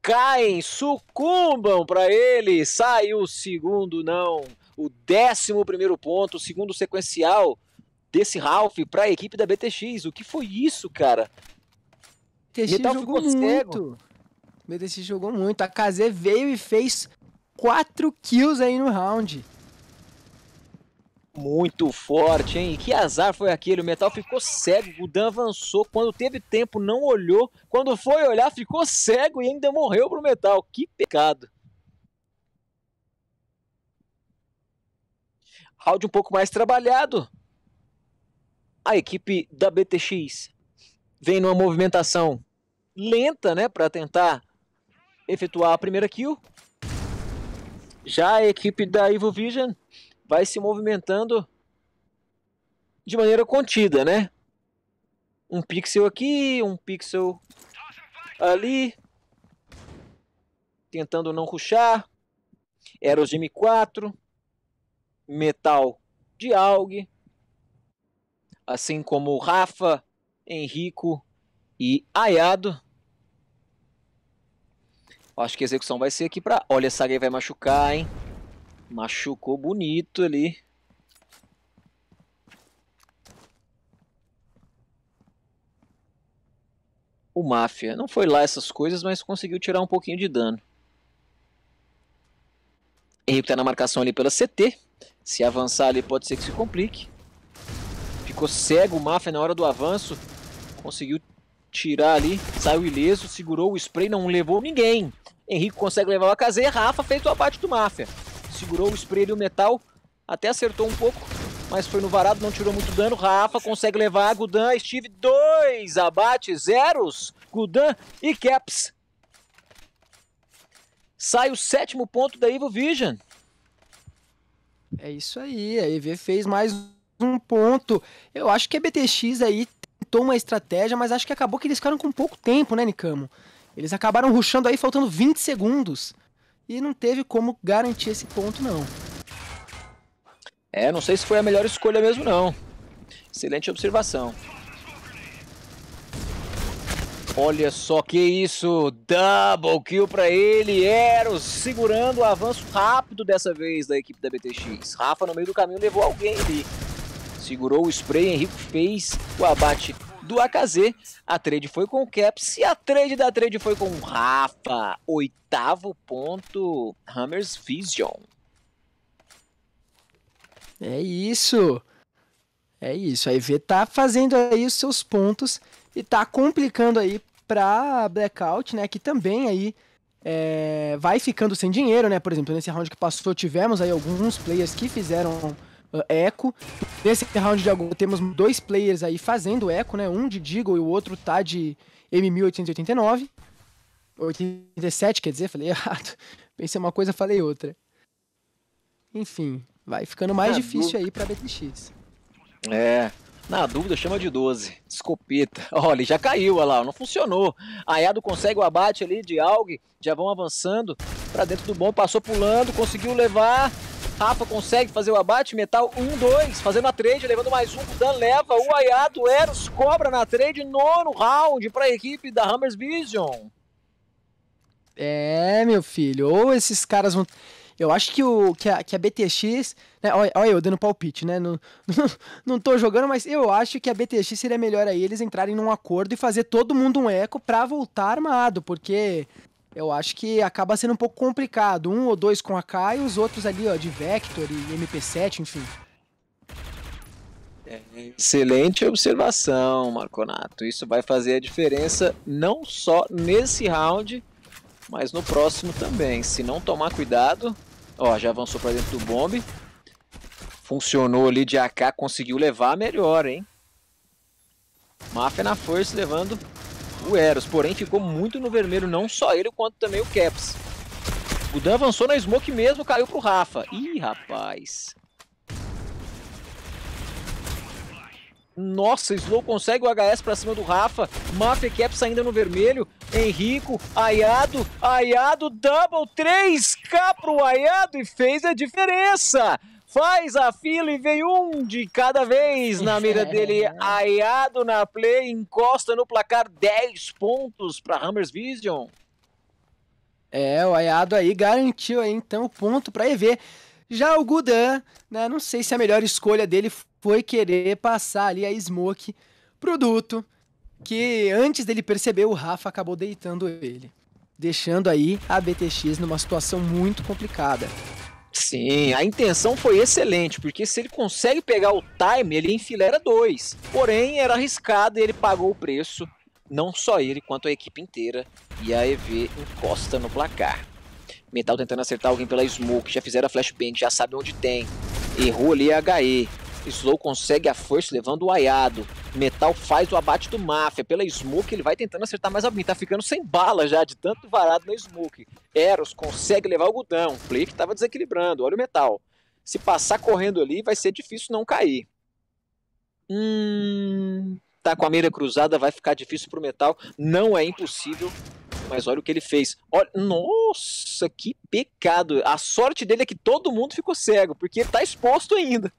Caem, sucumbam para ele, sai o segundo não, o décimo primeiro ponto, o segundo sequencial desse Ralph para a equipe da BTX. O que foi isso, cara? BTX Metal jogou muito. Cego. BTX jogou muito. A KZ veio e fez 4 kills aí no round. Muito forte, hein? Que azar foi aquele. O Metal ficou cego. O Dan avançou. Quando teve tempo, não olhou. Quando foi olhar, ficou cego e ainda morreu pro Metal. Que pecado. Round um pouco mais trabalhado. A equipe da BTX vem numa movimentação lenta, né? Para tentar efetuar a primeira kill. Já a equipe da Evil Vision vai se movimentando de maneira contida, né? Um pixel aqui, um pixel ali. Tentando não ruxar. Eros M4. Metal de Aug. Assim como Rafa, Henrico e Ayado. Acho que a execução vai ser aqui pra... Olha, essa areia vai machucar, hein? Machucou bonito ali. O Máfia. Não foi lá essas coisas, mas conseguiu tirar um pouquinho de dano. Henrique tá na marcação ali pela CT. Se avançar ali pode ser que se complique. Ficou cego o Máfia na hora do avanço. Conseguiu tirar ali. Saiu ileso, segurou o spray, não levou ninguém. Henrique consegue levar o AKZ, Rafa fez o abate do Máfia. Segurou o spray e o metal, até acertou um pouco, mas foi no varado, não tirou muito dano. Rafa consegue levar, Gudan, Steve, dois abates, zeros, Gudan e Caps. Sai o sétimo ponto da Evil Vision. É isso aí, a EV fez mais um ponto. Eu acho que a BTX aí tentou uma estratégia, mas acho que acabou que eles ficaram com pouco tempo, né, Nicamo? Eles acabaram ruxando aí faltando 20 segundos. E não teve como garantir esse ponto, não. É, não sei se foi a melhor escolha mesmo, não. Excelente observação. Olha só que isso, double kill para ele, Eros segurando o avanço rápido dessa vez da equipe da BTX. Rafa no meio do caminho levou alguém ali, segurou o spray, Henrique fez o abate do AKZ. A trade foi com o Caps e a trade da trade foi com o Rafa. Oitavo ponto, Hammers Vision. É isso. É isso. A IV tá fazendo aí os seus pontos e tá complicando aí pra Blackout, né? Que também aí é, vai ficando sem dinheiro, né? Por exemplo, nesse round que passou, tivemos aí alguns players que fizeram uh, eh, eco. Nesse round de agora temos dois players aí fazendo eco, né? Um de Deagle e o outro tá de M1889. 87, quer dizer, falei [laughs] errado. Pensei uma coisa, falei outra. Enfim, vai ficando mais Na é, difícil aí pra BTX. É. Na dúvida, chama de 12. Escopeta. [laughs] Olha, já caiu, olha lá, não funcionou. A Yado consegue o abate ali de Aug, já vão avançando para dentro do bom, passou pulando, conseguiu levar. Rafa consegue fazer o abate, Metal 1-2, fazendo a trade, levando mais um, Dan leva, o Ayato, Eros cobra na trade, nono round para a equipe da Hammers Vision. É, meu filho, ou esses caras vão... Eu acho que, o, que, a, que a BTX. Né, olha, olha, eu dando palpite, né? Não, não, não tô jogando, mas eu acho que a BTX seria melhor aí eles entrarem num acordo e fazer todo mundo um eco pra voltar armado, porque eu acho que acaba sendo um pouco complicado. Um ou dois com AK e os outros ali, ó, de Vector e MP7, enfim. É, é excelente observação, Marconato. Isso vai fazer a diferença não só nesse round, mas no próximo também. Se não tomar cuidado, ó, já avançou para dentro do bombe. Funcionou ali de AK, conseguiu levar melhor, hein? Máfia na força levando o Eros, porém ficou muito no vermelho, não só ele, quanto também o Caps. O Dan avançou na smoke mesmo, caiu pro Rafa. Ih, rapaz. Nossa, Slow consegue o HS pra cima do Rafa. Mafia Caps ainda no vermelho. Henrico, Ayado, Ayado, double 3k pro Ayado e fez a diferença faz a fila e vem um de cada vez na mira [laughs] dele. Aiado na play, encosta no placar 10 pontos para Hammers Vision. É, o Aiado aí garantiu aí então o ponto para EV. Já o Gudan, né, não sei se a melhor escolha dele foi querer passar ali a Smoke produto que antes dele perceber o Rafa acabou deitando ele, deixando aí a BTX numa situação muito complicada. Sim, a intenção foi excelente, porque se ele consegue pegar o time, ele enfilera dois. Porém, era arriscado e ele pagou o preço, não só ele, quanto a equipe inteira. E a EV encosta no placar. Metal tentando acertar alguém pela smoke, já fizeram a flashbang, já sabe onde tem. Errou ali a HE. Slow consegue a força levando o aiado. Metal faz o abate do Máfia. Pela Smoke ele vai tentando acertar mais alguém. Tá ficando sem bala já, de tanto varado na Smoke. Eros consegue levar o Gudão. Flick tava desequilibrando. Olha o Metal. Se passar correndo ali, vai ser difícil não cair. Hum... Tá com a mira cruzada, vai ficar difícil pro Metal. Não é impossível mas olha o que ele fez. Olha, nossa, que pecado. A sorte dele é que todo mundo ficou cego, porque ele tá exposto ainda.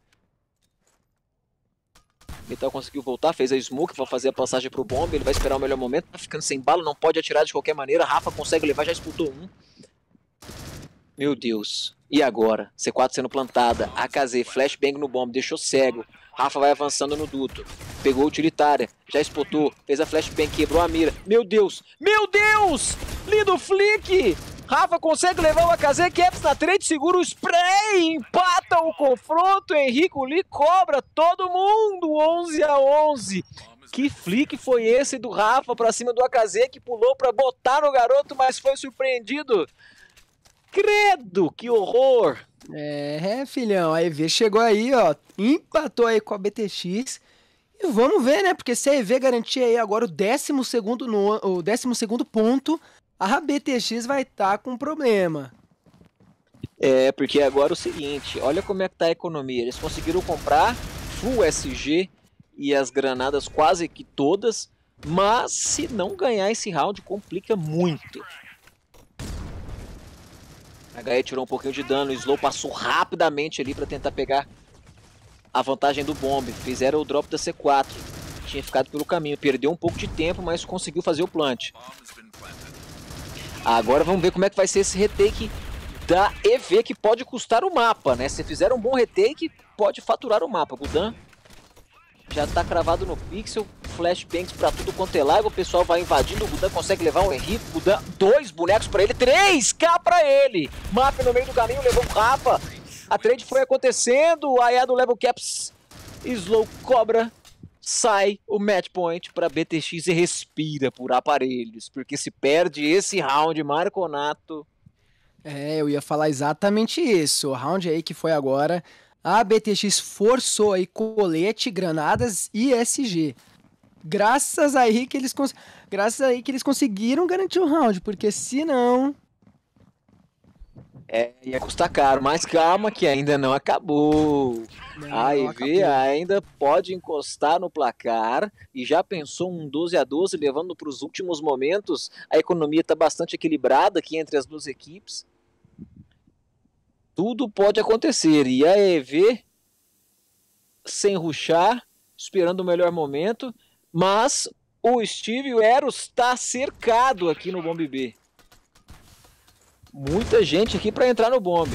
Metal então conseguiu voltar, fez a smoke, pra fazer a passagem pro bomb, ele vai esperar o melhor momento, tá ficando sem bala, não pode atirar de qualquer maneira, Rafa consegue levar, já disputou um. Meu Deus. E agora? C4 sendo plantada, AKZ, flashbang no bomb, deixou cego. Rafa vai avançando no duto. Pegou a utilitária, já espotou, fez a flashbang, quebrou a mira. Meu Deus! Meu Deus! Lindo flick! Rafa consegue levar o AKZ, Caps na trade, segura o spray, empata o confronto, Henrico Lee cobra todo mundo, 11 a 11. Que flick foi esse do Rafa para cima do AKZ que pulou para botar no garoto, mas foi surpreendido. Credo, que horror! É, filhão, a EV chegou aí, ó, empatou aí com a BTX. E vamos ver, né? Porque se a EV garantir aí agora o 12 segundo, no, o 12 segundo ponto, a BTX vai estar tá com problema. É, porque agora é o seguinte, olha como é que tá a economia. Eles conseguiram comprar Full SG e as granadas quase que todas, mas se não ganhar esse round complica muito. A HE tirou um pouquinho de dano, o Slow passou rapidamente ali para tentar pegar a vantagem do bomb. Fizeram o drop da C4, tinha ficado pelo caminho, perdeu um pouco de tempo, mas conseguiu fazer o plant. Agora vamos ver como é que vai ser esse retake da EV, que pode custar o mapa, né? Se fizer um bom retake, pode faturar o mapa. Gudan já tá cravado no pixel, flashbangs pra tudo quanto é live, o pessoal vai invadindo, o Gudan consegue levar o Henrique, Gudan, dois bonecos pra ele, 3k pra ele! Mapa no meio do caminho, levou o Rafa, a trade foi acontecendo, a EA Level Caps, Slow Cobra, sai o match point para BTX e respira por aparelhos, porque se perde esse round, Marconato. É, eu ia falar exatamente isso. O round aí que foi agora, a BTX forçou aí colete, granadas e SG. Graças aí que eles graças aí que eles conseguiram garantir o round, porque se não, é, ia custar caro, mas calma que ainda não acabou. Não, a EV ainda pode encostar no placar e já pensou um 12 a 12 levando para os últimos momentos. A economia está bastante equilibrada aqui entre as duas equipes. Tudo pode acontecer e a EV sem ruxar, esperando o melhor momento, mas o Steve Eros está cercado aqui no Bombe B. Muita gente aqui pra entrar no bomb.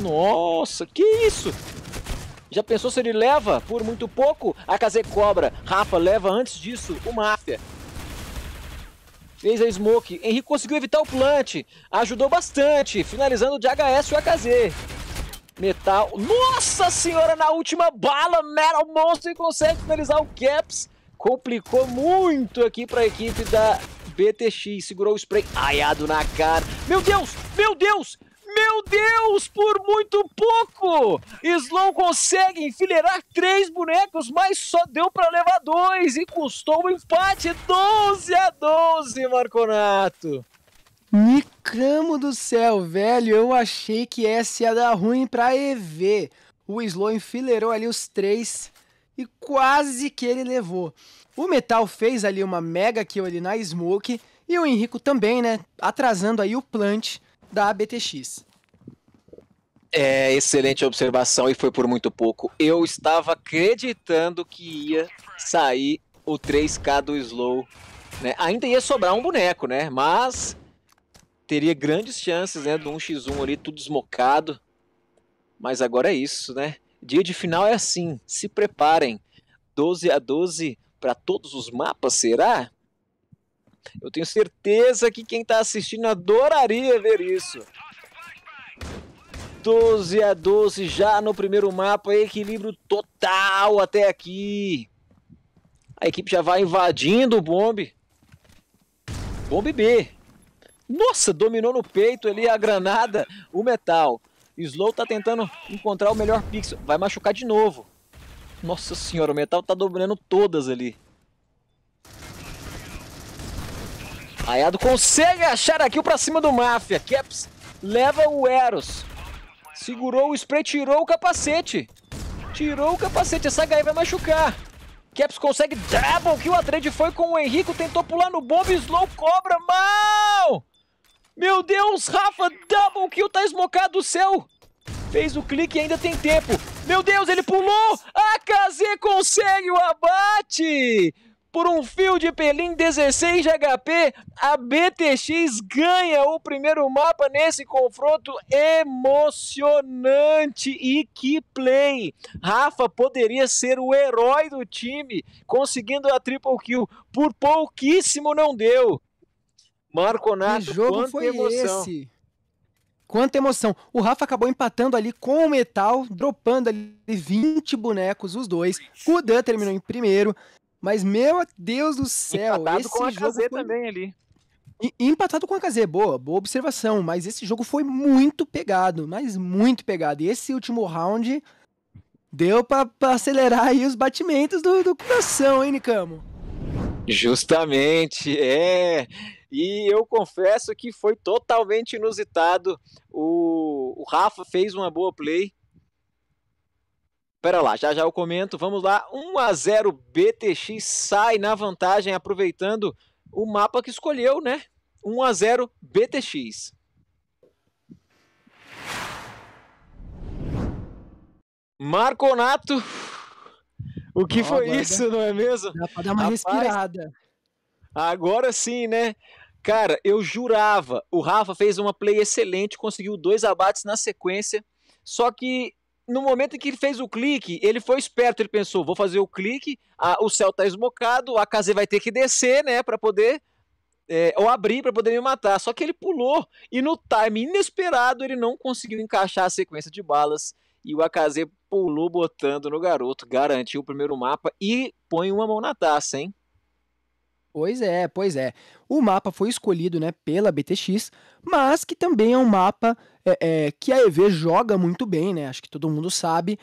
Nossa, que isso? Já pensou se ele leva, por muito pouco, a KZ Cobra? Rafa leva antes disso o Máfia. Fez a smoke. Henrique conseguiu evitar o plant. Ajudou bastante, finalizando o de HS e o AKZ. Metal. Nossa senhora, na última bala, Metal Monster consegue finalizar o Caps. Complicou muito aqui para a equipe da BTX, segurou o spray, aiado na cara. Meu Deus, meu Deus, meu Deus, por muito pouco! Slow consegue enfileirar três bonecos, mas só deu para levar dois e custou o um empate 12 a 12, Marconato. Nicamo do céu, velho, eu achei que essa ia dar ruim para EV. O Slow enfileirou ali os três e quase que ele levou. O Metal fez ali uma mega kill ali na Smoke e o Henrico também, né? Atrasando aí o plant da ABTX. É, excelente observação e foi por muito pouco. Eu estava acreditando que ia sair o 3K do Slow. Né? Ainda ia sobrar um boneco, né? Mas teria grandes chances né, do 1x1 ali, tudo esmocado. Mas agora é isso, né? Dia de final é assim. Se preparem. 12 a 12, para todos os mapas, será? Eu tenho certeza que quem está assistindo adoraria ver isso. 12 a 12 já no primeiro mapa, equilíbrio total até aqui. A equipe já vai invadindo o bombe. Bombe B. Nossa, dominou no peito ali a granada, o metal. Slow tá tentando encontrar o melhor pixel. Vai machucar de novo. Nossa senhora, o metal tá dobrando todas ali. Ayado consegue achar aqui o pra cima do Mafia. Caps leva o Eros. Segurou o spray, tirou o capacete. Tirou o capacete, essa HE vai machucar. Caps consegue double kill, a trade foi com o Henrico, tentou pular no bomb, Slow cobra, mal! Meu Deus, Rafa, double kill, tá esmocado o céu! Fez o clique e ainda tem tempo. Meu Deus, ele pulou! A KZ consegue o abate! Por um fio de pelim, 16 de HP, a BTX ganha o primeiro mapa nesse confronto emocionante. E que play! Rafa poderia ser o herói do time, conseguindo a triple kill. Por pouquíssimo não deu. Marconato, que jogo quanta foi emoção. Esse? Quanta emoção. O Rafa acabou empatando ali com o Metal, dropando ali 20 bonecos, os dois. O Dan terminou em primeiro. Mas, meu Deus do céu, Empatado esse com a jogo foi... também ali. Empatado com a KZ, boa, boa observação. Mas esse jogo foi muito pegado, mas muito pegado. E esse último round deu para acelerar aí os batimentos do, do coração, hein, Nicamo? Justamente, é. E eu confesso que foi totalmente inusitado. O, o Rafa fez uma boa play. Pera lá, já já eu comento. Vamos lá, 1 a 0 BTX sai na vantagem, aproveitando o mapa que escolheu, né? 1 a 0 BTX. Marconato, o que oh, foi isso, não é mesmo? Dá pra dar uma Rapaz, respirada. Agora sim, né? Cara, eu jurava. O Rafa fez uma play excelente, conseguiu dois abates na sequência. Só que no momento em que ele fez o clique, ele foi esperto. Ele pensou: vou fazer o clique, a, o céu tá esmocado, a Kazê vai ter que descer, né, para poder. É, ou abrir para poder me matar. Só que ele pulou e no time inesperado ele não conseguiu encaixar a sequência de balas e o AKZ pulou botando no garoto, garantiu o primeiro mapa e põe uma mão na taça, hein? Pois é, pois é. O mapa foi escolhido né, pela BTX, mas que também é um mapa é, é, que a EV joga muito bem, né? Acho que todo mundo sabe.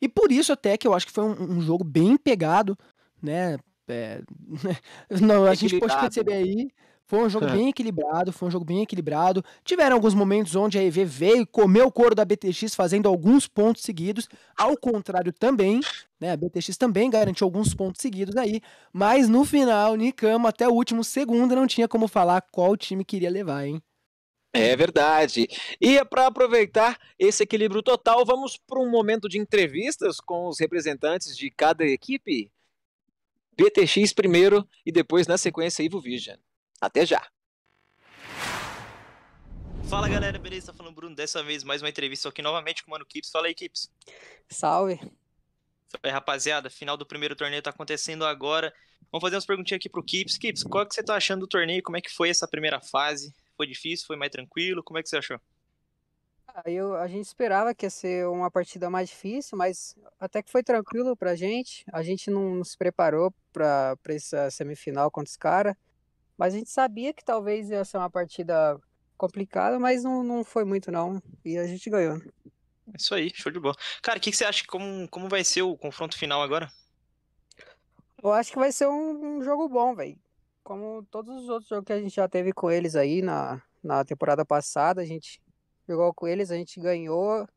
E por isso até que eu acho que foi um, um jogo bem pegado, né? É, [laughs] não, a gente pode perceber né? aí foi um jogo é. bem equilibrado, foi um jogo bem equilibrado. Tiveram alguns momentos onde a EV veio, e comeu o couro da BTX fazendo alguns pontos seguidos. Ao contrário também, né? A BTX também garantiu alguns pontos seguidos aí, mas no final, Nicamo até o último segundo não tinha como falar qual time queria levar, hein? É verdade. E é para aproveitar esse equilíbrio total, vamos para um momento de entrevistas com os representantes de cada equipe. BTX primeiro e depois na sequência Ivo Vision. Até já! Fala galera, beleza? falando Bruno, dessa vez mais uma entrevista aqui novamente com o Mano Kips. Fala aí, Kips. Salve. Salve, rapaziada. Final do primeiro torneio tá acontecendo agora. Vamos fazer umas perguntinhas aqui pro Kips. Kips, qual é que você tá achando do torneio? Como é que foi essa primeira fase? Foi difícil? Foi mais tranquilo? Como é que você achou? Ah, eu, a gente esperava que ia ser uma partida mais difícil, mas até que foi tranquilo pra gente. A gente não se preparou pra, pra essa semifinal contra os caras. Mas a gente sabia que talvez ia ser uma partida complicada, mas não, não foi muito, não. E a gente ganhou. É isso aí, show de bola. Cara, o que, que, você acha? Como, como vai ser o confronto final agora? Eu acho que vai ser um, um jogo bom, velho. Como todos os outros jogos que a gente já teve com eles aí na, na temporada passada, a gente jogou com eles, a gente ganhou.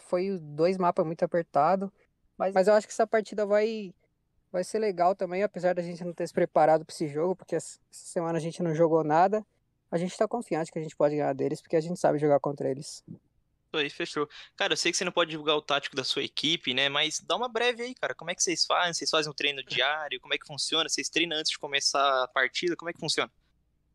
Foi dois mapas muito apertados, Mas, mas eu acho que essa partida vai Vai ser legal também, apesar da gente não ter se preparado para esse jogo, porque essa semana a gente não jogou nada. A gente tá confiante que a gente pode ganhar deles, porque a gente sabe jogar contra eles. Isso aí, fechou. Cara, eu sei que você não pode divulgar o tático da sua equipe, né? Mas dá uma breve aí, cara. Como é que vocês fazem? Vocês fazem um treino diário? Como é que funciona? Vocês treinam antes de começar a partida? Como é que funciona?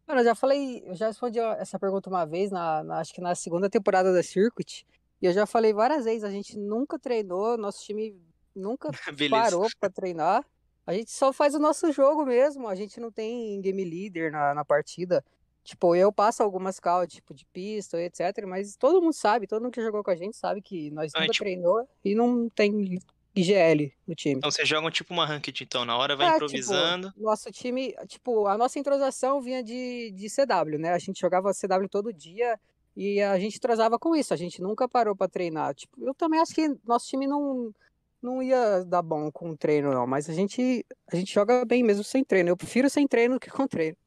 Mano, eu já falei, eu já respondi essa pergunta uma vez, na, na, acho que na segunda temporada da Circuit, e eu já falei várias vezes, a gente nunca treinou, nosso time nunca [laughs] parou para treinar. A gente só faz o nosso jogo mesmo, a gente não tem game leader na, na partida. Tipo, eu passo algumas calls, tipo, de pista, etc. Mas todo mundo sabe, todo mundo que jogou com a gente sabe que nós ah, nunca tipo... treinou e não tem IGL no time. Então vocês jogam tipo uma ranked, então, na hora vai é, improvisando. Tipo, nosso time, tipo, a nossa entrosação vinha de, de CW, né? A gente jogava CW todo dia e a gente entrosava com isso. A gente nunca parou para treinar. Tipo, eu também acho que nosso time não não ia dar bom com treino, não. Mas a gente, a gente joga bem mesmo sem treino. Eu prefiro sem treino que com treino.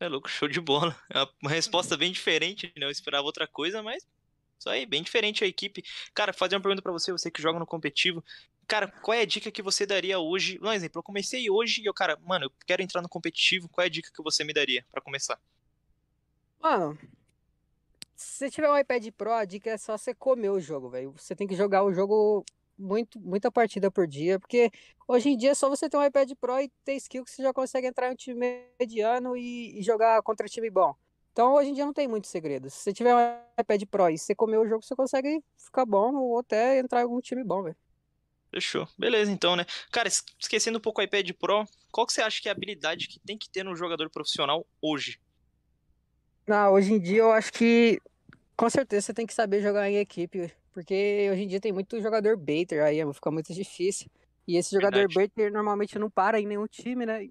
É louco, show de bola. É uma resposta bem diferente, né? Eu esperava outra coisa, mas isso aí, bem diferente a equipe. Cara, fazer uma pergunta para você, você que joga no competitivo. Cara, qual é a dica que você daria hoje? Um exemplo, eu comecei hoje e eu, cara, mano, eu quero entrar no competitivo. Qual é a dica que você me daria para começar? Mano, se você tiver um iPad Pro, a dica é só você comer o jogo, velho. Você tem que jogar o jogo muito, muita partida por dia, porque hoje em dia é só você ter um iPad Pro e ter skill que você já consegue entrar em um time mediano e, e jogar contra time bom. Então hoje em dia não tem muito segredo. Se você tiver um iPad Pro e você comer o jogo, você consegue ficar bom ou até entrar em algum time bom, velho. Fechou. Beleza, então, né? Cara, esquecendo um pouco o iPad Pro, qual que você acha que é a habilidade que tem que ter no jogador profissional hoje? não ah, hoje em dia eu acho que com certeza você tem que saber jogar em equipe. Porque hoje em dia tem muito jogador baiter, aí é, fica muito difícil. E esse jogador Verdade. baiter normalmente não para em nenhum time, né?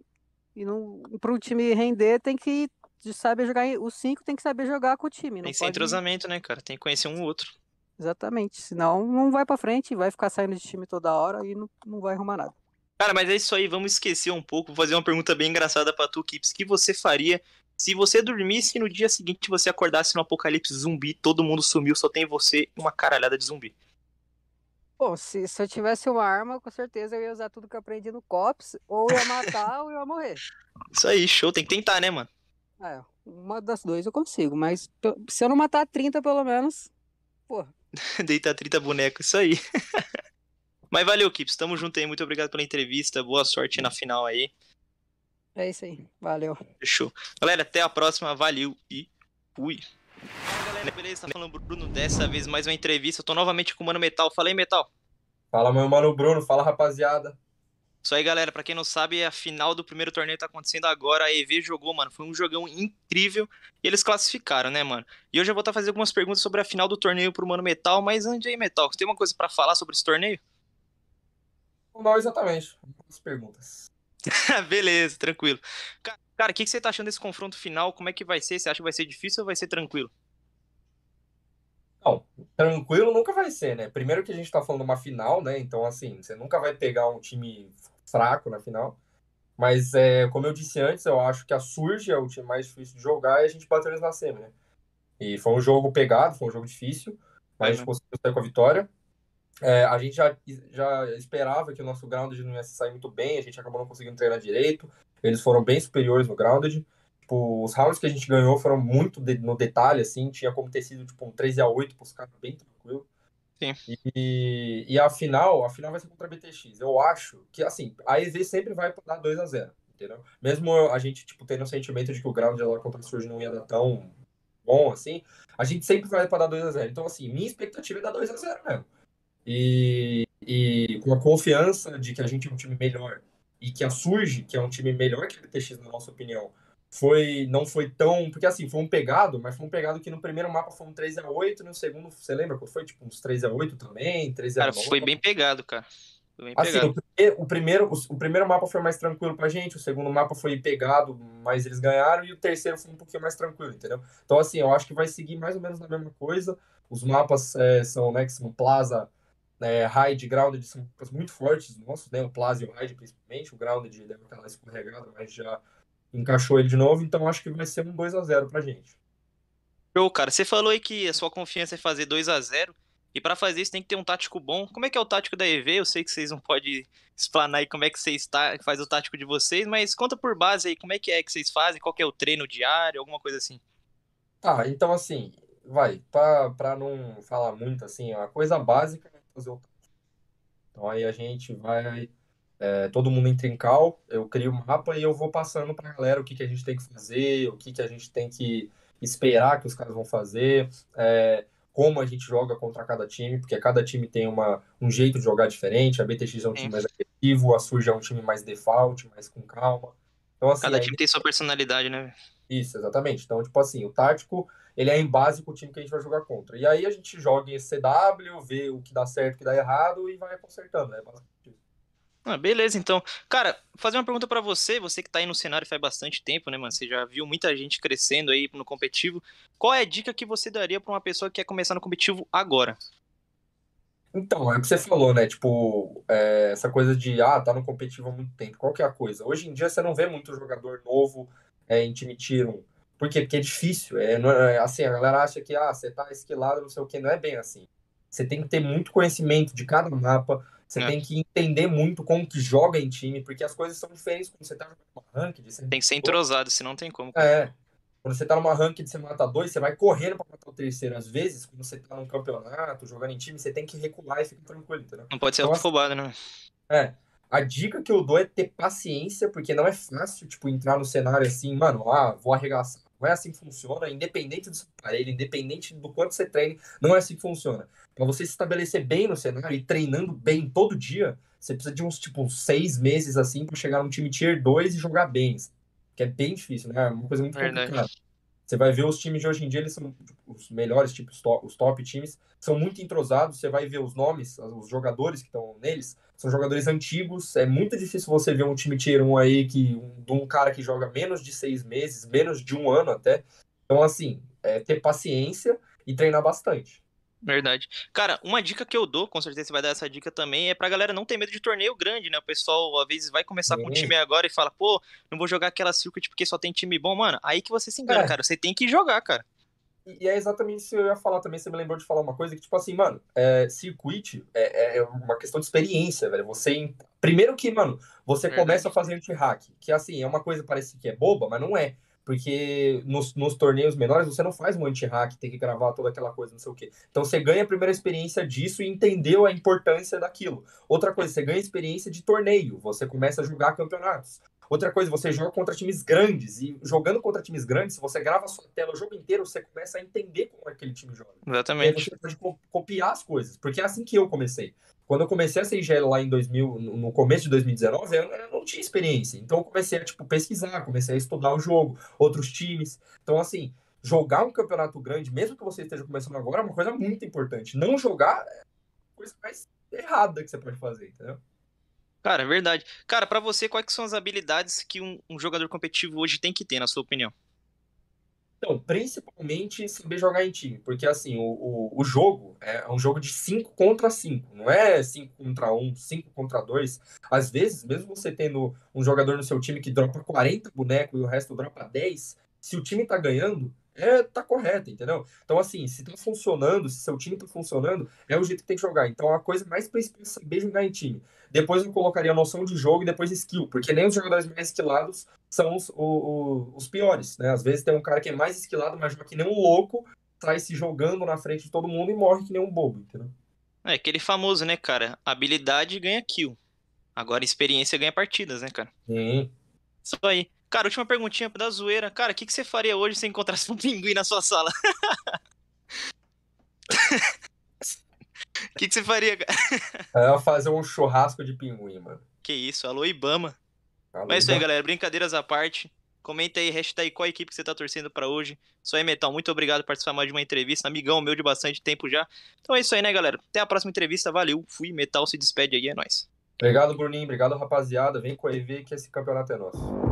E não, para um time render tem que saber jogar. Os cinco tem que saber jogar com o time. Não tem pode... entrosamento, né, cara? Tem que conhecer um outro. Exatamente. Senão não vai para frente, vai ficar saindo de time toda hora e não, não vai arrumar nada. Cara, mas é isso aí, vamos esquecer um pouco, vou fazer uma pergunta bem engraçada para tu, Kips. O que você faria se você dormisse e no dia seguinte você acordasse no apocalipse zumbi, todo mundo sumiu, só tem você e uma caralhada de zumbi. Bom, se, se eu tivesse uma arma, com certeza eu ia usar tudo que eu aprendi no COPS, ou ia matar ou ia morrer. Isso aí, show, tem que tentar, né, mano? É, uma das duas eu consigo, mas se eu não matar 30 pelo menos, pô, [laughs] Deitar 30 bonecos, isso aí. [laughs] mas valeu, Kips, tamo junto aí, muito obrigado pela entrevista, boa sorte na final aí. É isso aí. Valeu. Fechou. Galera, até a próxima. Valeu e fui. Fala galera, beleza? Tá falando Bruno, dessa vez mais uma entrevista. Eu tô novamente com o Mano Metal. Fala aí, Metal. Fala, meu mano Bruno. Fala, rapaziada. Isso aí, galera. Pra quem não sabe, a final do primeiro torneio tá acontecendo agora. A EV jogou, mano. Foi um jogão incrível. E eles classificaram, né, mano? E hoje eu vou estar tá fazendo algumas perguntas sobre a final do torneio pro Mano Metal. Mas antes aí, Metal, você tem uma coisa para falar sobre esse torneio? Não, exatamente. Algumas perguntas. [laughs] Beleza, tranquilo. Cara, o que, que, você tá achando desse confronto final? Como é que vai ser? Você acha que vai ser difícil ou vai ser tranquilo? Não, tranquilo nunca vai ser, né? Primeiro que a gente tá falando uma final, né? Então, assim, você nunca vai pegar um time fraco na final. Mas, é, como eu disse antes, eu acho que a Surge é o time mais difícil de jogar e a gente bateu eles na SEMI, né? E foi um jogo pegado, foi um jogo difícil, mas é, a gente né? conseguiu sair com a vitória. É, a gente já, já esperava que o nosso grounded não ia sair muito bem, a gente acabou não conseguindo treinar direito. Eles foram bem superiores no grounded. Tipo, os rounds que a gente ganhou foram muito de, no detalhe, assim, tinha como ter sido tipo um 13 x 8 pros caras bem tranquilo. Sim. E, e a final, a final vai ser contra a BTX. Eu acho que assim, a EZ sempre vai dar 2 a 0 entendeu? Mesmo a gente, tipo, tendo o sentimento de que o grounded lá contra o Surge não ia dar tão bom assim, a gente sempre vai para dar 2 a 0 Então, assim, minha expectativa é dar 2 a 0 mesmo e, e com a confiança de que a gente é um time melhor e que a Surge, que é um time melhor que a BTX, na nossa opinião, foi não foi tão. Porque assim, foi um pegado, mas foi um pegado que no primeiro mapa foi um 3x8, no segundo, você lembra qual foi? Tipo, uns 3x8 também, 3x9. Cara, foi bem pegado, cara. Foi bem assim, O, primeiro, o, o, primeiro mapa foi mais tranquilo pra gente, o segundo mapa foi pegado, mas eles ganharam, e o terceiro foi um pouquinho mais tranquilo, entendeu? Então, assim, eu acho que vai seguir mais ou menos a mesma coisa. Os mapas é, são, né, são Plaza né, Hyde e Grounded são muito fortes nossos, né, o Plasio e o Hyde principalmente, o Grounded deve estar lá escorregado, mas já encaixou ele de novo, então acho que vai ser um 2 a 0 pra gente. Show, cara, você falou aí que a sua confiança é fazer 2 a 0 e para fazer isso tem que ter um tático bom. Como é que é o tático da EV? Eu sei que vocês não podem explanar aí como é que vocês tá, faz o tático de vocês, mas conta por base aí, como é que é que vocês fazem, qual que é o treino diário, alguma coisa assim. Tá, então assim, vai, para não falar muito assim, a coisa básica fazer o Então aí a gente vai. É, todo mundo entra em cal, eu crio um mapa e eu vou passando para galera o que, que a gente tem que fazer, o que, que a gente tem que esperar que os caras vão fazer, é, como a gente joga contra cada time, porque cada time tem uma, um jeito de jogar diferente, a BTX é um time mais agressivo, a Surge é um time mais default, mais com calma. Então, assim, cada time tem sua personalidade, né? Isso, exatamente. Então, tipo assim, o tático ele é em base com o time que a gente vai jogar contra. E aí a gente joga em CW, vê o que dá certo, o que dá errado e vai consertando, né? Ah, beleza, então. Cara, fazer uma pergunta para você, você que tá aí no cenário faz bastante tempo, né, mano? Você já viu muita gente crescendo aí no competitivo. Qual é a dica que você daria para uma pessoa que quer começar no competitivo agora? Então, é o que você falou, né? Tipo, é, essa coisa de, ah, tá no competitivo há muito tempo. Qual que é a coisa? Hoje em dia você não vê muito jogador novo é, em time Tier 1. Por quê? Porque é difícil. É, é assim, a galera acha que ah, você tá esquilado, não sei o que, não é bem assim. Você tem que ter muito conhecimento de cada mapa, você é. tem que entender muito como que joga em time, porque as coisas são diferentes quando você tá numa ranked. Você tem que ser entrosado, senão não tem como. É. Quando você tá numa ranked, você mata dois, você vai correndo pra matar o terceiro. Às vezes, quando você tá num campeonato, jogando em time, você tem que recuar e ficar tranquilo, entendeu? Não pode ser então, afobado, assim, né? É. A dica que eu dou é ter paciência, porque não é fácil, tipo, entrar no cenário assim, mano, ah, vou arregaçar não é assim que funciona, independente do seu aparelho, independente do quanto você treine, não é assim que funciona. Para você se estabelecer bem no cenário e treinando bem todo dia, você precisa de uns, tipo, seis meses assim para chegar num time tier 2 e jogar bem. Que é bem difícil, né? É uma coisa muito Verdade. complicada. Você vai ver os times de hoje em dia, eles são tipo, os melhores, tipo, os top, times, são muito entrosados, você vai ver os nomes, os jogadores que estão neles, são jogadores antigos, é muito difícil você ver um time tier 1 aí, que, um, de um cara que joga menos de seis meses, menos de um ano até. Então, assim, é ter paciência e treinar bastante. Verdade. Cara, uma dica que eu dou, com certeza você vai dar essa dica também, é pra galera não ter medo de torneio grande, né? O pessoal às vezes vai começar com um time agora e fala, pô, não vou jogar aquela circuit porque só tem time bom, mano. Aí que você se engana, é. cara. Você tem que jogar, cara. E, é exatamente isso que eu ia falar também. Você me lembrou de falar uma coisa que, tipo assim, mano, é, circuit é, é, é uma questão de experiência, velho. Você. Primeiro que, mano, você começa fazendo hack, que assim, é uma coisa parece que é boba, mas não é porque nos, nos torneios menores você não faz um anti-hack, tem que gravar toda aquela coisa, não sei o quê. Então você ganha a primeira experiência disso e entendeu a importância daquilo. Outra coisa, você ganha experiência de torneio, você começa a jogar campeonatos. Outra coisa, você joga contra times grandes. E jogando contra times grandes, se você grava a sua tela o jogo inteiro, você começa a entender como aquele time joga. Exatamente. E aí você pode copiar as coisas. Porque é assim que eu comecei. Quando eu comecei a ser engenheiro lá em 2000, no começo de 2019, eu, eu não tinha experiência. Então eu comecei a tipo, pesquisar, comecei a estudar o jogo, outros times. Então, assim, jogar um campeonato grande, mesmo que você esteja começando agora, é uma coisa muito importante. Não jogar é a coisa mais errada que você pode fazer, entendeu? Cara, é verdade. Cara, para você, quais são as habilidades que um, um jogador competitivo hoje tem que ter, na sua opinião? Então, principalmente saber jogar em time, porque assim, o, o, o jogo é, é um jogo de 5 contra 5, não é 5 contra 1, um, 5 contra 2. Às vezes, mesmo você tendo um jogador no seu time que dropa 40 bonecos e o resto dropa 10, se o time tá ganhando, é, tá correta, entendeu? Então, assim, se tá funcionando, se seu time tá funcionando, é o jeito que tem que jogar. Então, a coisa mais principal é saber jogar em time. Depois eu colocaria a noção de jogo e depois skill, porque nem os jogadores mais esquilados são os, o, o, os piores, né? Às vezes tem um cara que é mais esquilado, mas joga que nem um louco, sai tá se jogando na frente de todo mundo e morre que nem um bobo, entendeu? É aquele famoso, né, cara? Habilidade ganha kill. Agora experiência ganha partidas, né, cara? Sim. Isso aí. Cara, última perguntinha da zoeira. Cara, o que, que você faria hoje se encontrasse um [laughs] pinguim na sua sala? [laughs] O que, que você faria, cara? [laughs] Eu ia fazer um churrasco de pinguim, mano. Que isso, alô Ibama. Alô, Mas é isso aí, galera. Brincadeiras à parte. Comenta aí, hashtag qual equipe que você tá torcendo para hoje. Isso aí, Metal. Muito obrigado por participar mais de uma entrevista. Amigão meu de bastante tempo já. Então é isso aí, né, galera? Até a próxima entrevista. Valeu. Fui. Metal se despede aí. É nóis. Obrigado, Bruninho. Obrigado, rapaziada. Vem com a EV que esse campeonato é nosso.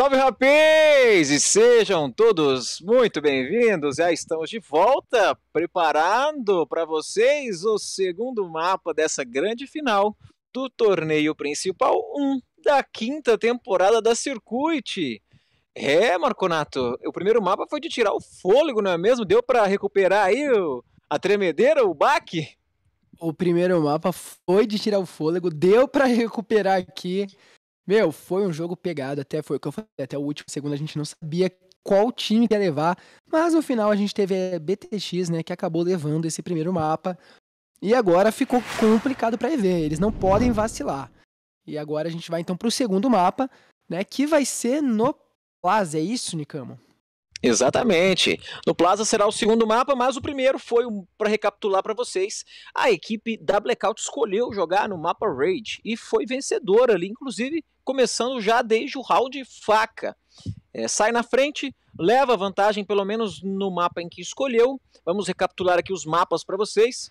Salve rapaz! E sejam todos muito bem-vindos! Já estamos de volta, preparando para vocês o segundo mapa dessa grande final do torneio principal 1 da quinta temporada da Circuit. É, Marconato, o primeiro mapa foi de tirar o fôlego, não é mesmo? Deu para recuperar aí o, a tremedeira, o baque? O primeiro mapa foi de tirar o fôlego, deu para recuperar aqui. Meu, foi um jogo pegado, até foi o que eu falei, até o último segundo a gente não sabia qual time ia levar, mas no final a gente teve a eh, BTX, né, que acabou levando esse primeiro mapa. E agora ficou complicado para EV, eles não podem vacilar. E agora a gente vai então pro segundo mapa, né, que vai ser no Plaza, é isso, Nicamo? Exatamente. No Plaza será o segundo mapa, mas o primeiro foi, para recapitular para vocês, a equipe da Blackout escolheu jogar no mapa Raid e foi vencedora ali, inclusive começando já desde o round faca. É, sai na frente, leva vantagem pelo menos no mapa em que escolheu. Vamos recapitular aqui os mapas para vocês.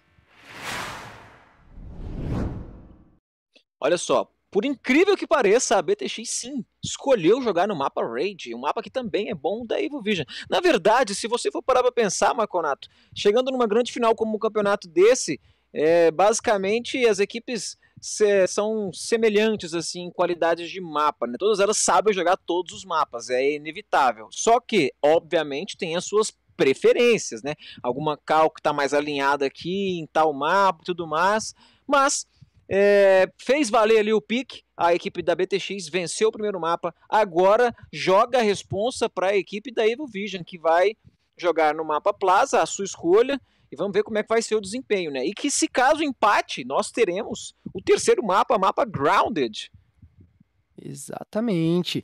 Olha só, por incrível que pareça, a BTX sim escolheu jogar no mapa Raid, um mapa que também é bom da Evil Vision. Na verdade, se você for parar para pensar, Marconato, chegando numa grande final como um campeonato desse, é, basicamente as equipes se, são semelhantes assim em qualidades de mapa, né? Todas elas sabem jogar todos os mapas, é inevitável. Só que, obviamente, tem as suas preferências, né? Alguma cal que está mais alinhada aqui em tal mapa e tudo mais, mas é, fez valer ali o pique, a equipe da BTX venceu o primeiro mapa, agora joga a responsa para a equipe da Evo Vision, que vai jogar no mapa Plaza, a sua escolha, e vamos ver como é que vai ser o desempenho, né? E que se caso empate, nós teremos o terceiro mapa, mapa Grounded. Exatamente.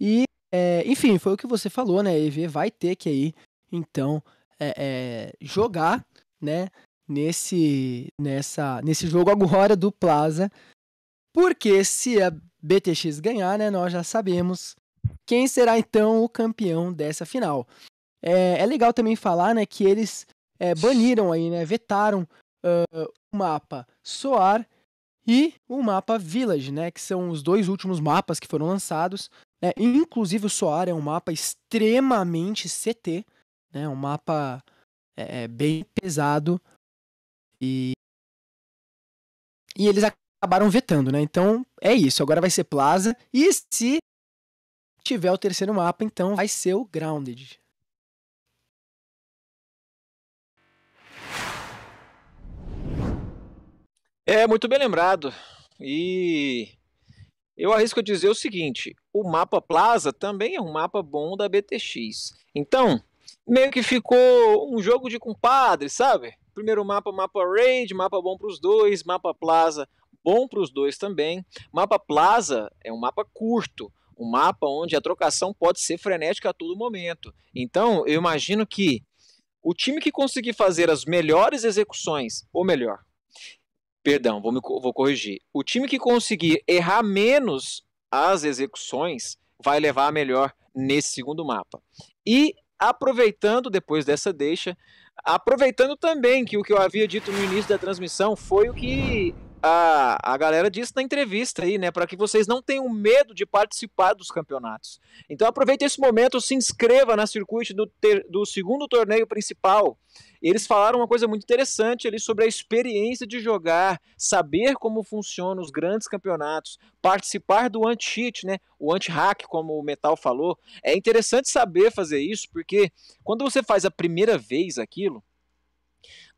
E, é, enfim, foi o que você falou, né? A EV vai ter que aí, então, é, é, jogar, né? nesse, nessa, nesse jogo agora do Plaza. Porque se a BTX ganhar, né, nós já sabemos quem será então o campeão dessa final. É, é legal também falar né, que eles é, baniram aí, né, vetaram uh, o mapa Soar e o mapa Village, né, que são os dois últimos mapas que foram lançados. Né, inclusive o Soar é um mapa extremamente CT, né, um mapa é, é bem pesado e, e eles acabaram vetando, né? Então é isso. Agora vai ser Plaza. E se tiver o terceiro mapa, então vai ser o Grounded. É muito bem lembrado. E eu arrisco dizer o seguinte: o mapa Plaza também é um mapa bom da BTX. Então, meio que ficou um jogo de compadre, sabe? Primeiro mapa, mapa Raid, mapa bom para os dois, mapa Plaza, bom para os dois também. Mapa Plaza é um mapa curto, um mapa onde a trocação pode ser frenética a todo momento. Então, eu imagino que o time que conseguir fazer as melhores execuções, ou melhor, perdão, vou, me, vou corrigir, o time que conseguir errar menos as execuções vai levar a melhor nesse segundo mapa. E aproveitando depois dessa deixa, Aproveitando também que o que eu havia dito no início da transmissão foi o que a, a galera disse na entrevista aí, né? Para que vocês não tenham medo de participar dos campeonatos. Então aproveite esse momento, se inscreva na circuito do, ter, do segundo torneio principal. Eles falaram uma coisa muito interessante ali sobre a experiência de jogar, saber como funcionam os grandes campeonatos, participar do anti-cheat, né? O anti-hack, como o Metal falou. É interessante saber fazer isso, porque quando você faz a primeira vez aquilo,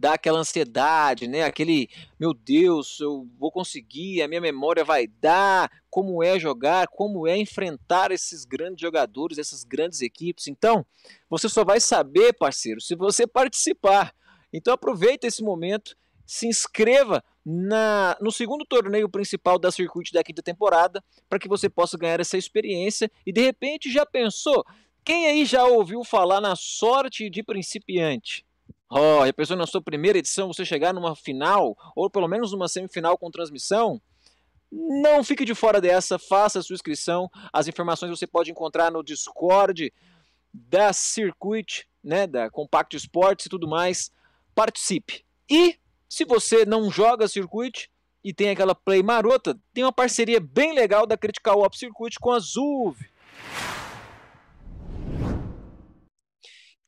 dá aquela ansiedade, né? Aquele, meu Deus, eu vou conseguir, a minha memória vai dar, como é jogar, como é enfrentar esses grandes jogadores, essas grandes equipes. Então, você só vai saber, parceiro, se você participar. Então aproveita esse momento, se inscreva na, no segundo torneio principal da Circuit da quinta temporada, para que você possa ganhar essa experiência e de repente já pensou, quem aí já ouviu falar na sorte de principiante? Oh, a pessoa na sua primeira edição você chegar numa final, ou pelo menos numa semifinal com transmissão? Não fique de fora dessa, faça a sua inscrição. As informações você pode encontrar no Discord da Circuit, né, da Compact Sports e tudo mais. Participe. E se você não joga Circuit e tem aquela play marota, tem uma parceria bem legal da Critical Op Circuit com a Zuv.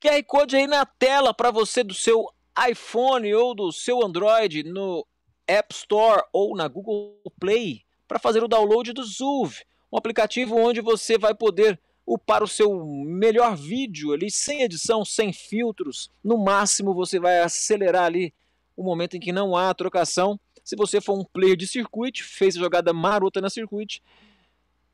QR Code aí na tela para você do seu iPhone ou do seu Android no App Store ou na Google Play para fazer o download do Zuv, um aplicativo onde você vai poder upar o seu melhor vídeo ali sem edição, sem filtros. No máximo você vai acelerar ali o momento em que não há trocação. Se você for um player de circuito, fez a jogada marota na circuito,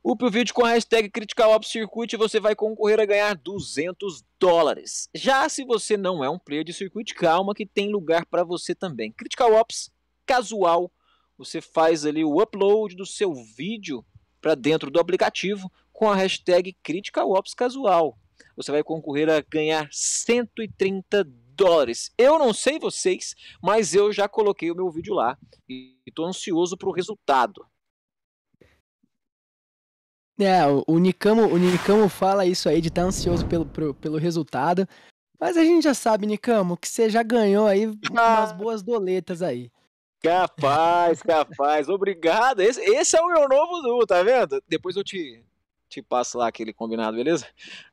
Up o vídeo com a hashtag CriticalOpsCircuit Ops e você vai concorrer a ganhar 200 dólares. Já se você não é um player de circuito, calma que tem lugar para você também. Critical Ops casual, você faz ali o upload do seu vídeo para dentro do aplicativo com a hashtag CriticalOpsCasual. Ops casual. Você vai concorrer a ganhar 130 dólares. Eu não sei vocês, mas eu já coloquei o meu vídeo lá e estou ansioso para o resultado. É, o Nicamo, o Nicamo fala isso aí de estar tá ansioso pelo, pro, pelo resultado. Mas a gente já sabe, Nicamo, que você já ganhou aí umas ah. boas doletas aí. Capaz, capaz. Obrigado. Esse, esse é o meu novo Du, tá vendo? Depois eu te, te passo lá aquele combinado, beleza?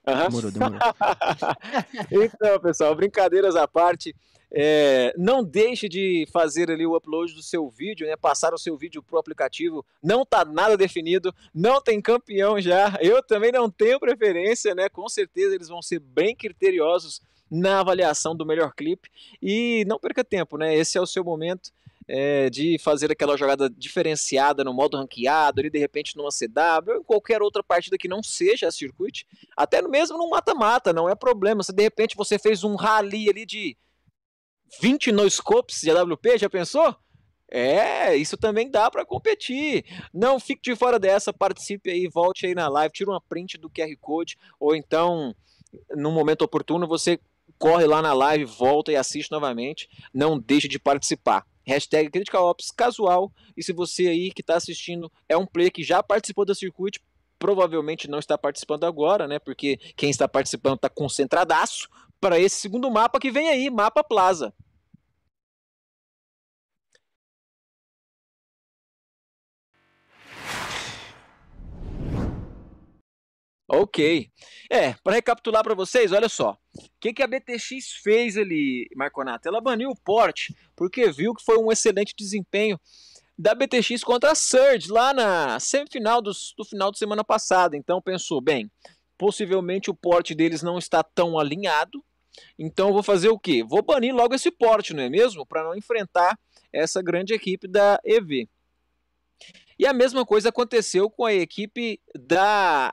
Uhum. Demorou, demorou. [laughs] então, pessoal, brincadeiras à parte. É, não deixe de fazer ali o upload do seu vídeo, né? Passar o seu vídeo pro aplicativo. Não tá nada definido, não tem campeão já. Eu também não tenho preferência, né? Com certeza eles vão ser bem criteriosos na avaliação do melhor clipe e não perca tempo, né? Esse é o seu momento. É, de fazer aquela jogada diferenciada no modo ranqueado, ali de repente numa CW, ou em qualquer outra partida que não seja a até mesmo no mata-mata, não é problema. Se de repente você fez um rally ali de 20 no-scopes de AWP, já pensou? É, isso também dá para competir. Não fique de fora dessa, participe aí, volte aí na live, tira uma print do QR Code, ou então, num momento oportuno, você corre lá na live, volta e assiste novamente. Não deixe de participar. Hashtag ops casual. E se você aí que está assistindo é um player que já participou do circuito, provavelmente não está participando agora, né? Porque quem está participando está concentradaço, para esse segundo mapa que vem aí, Mapa Plaza. Ok. É, para recapitular para vocês, olha só. O que, que a BTX fez ali, Marconato? Ela baniu o porte porque viu que foi um excelente desempenho da BTX contra a Surge lá na semifinal do, do final de semana passada. Então pensou, bem, possivelmente o porte deles não está tão alinhado, então vou fazer o quê? Vou banir logo esse porte, não é mesmo? Para não enfrentar essa grande equipe da EV. E a mesma coisa aconteceu com a equipe da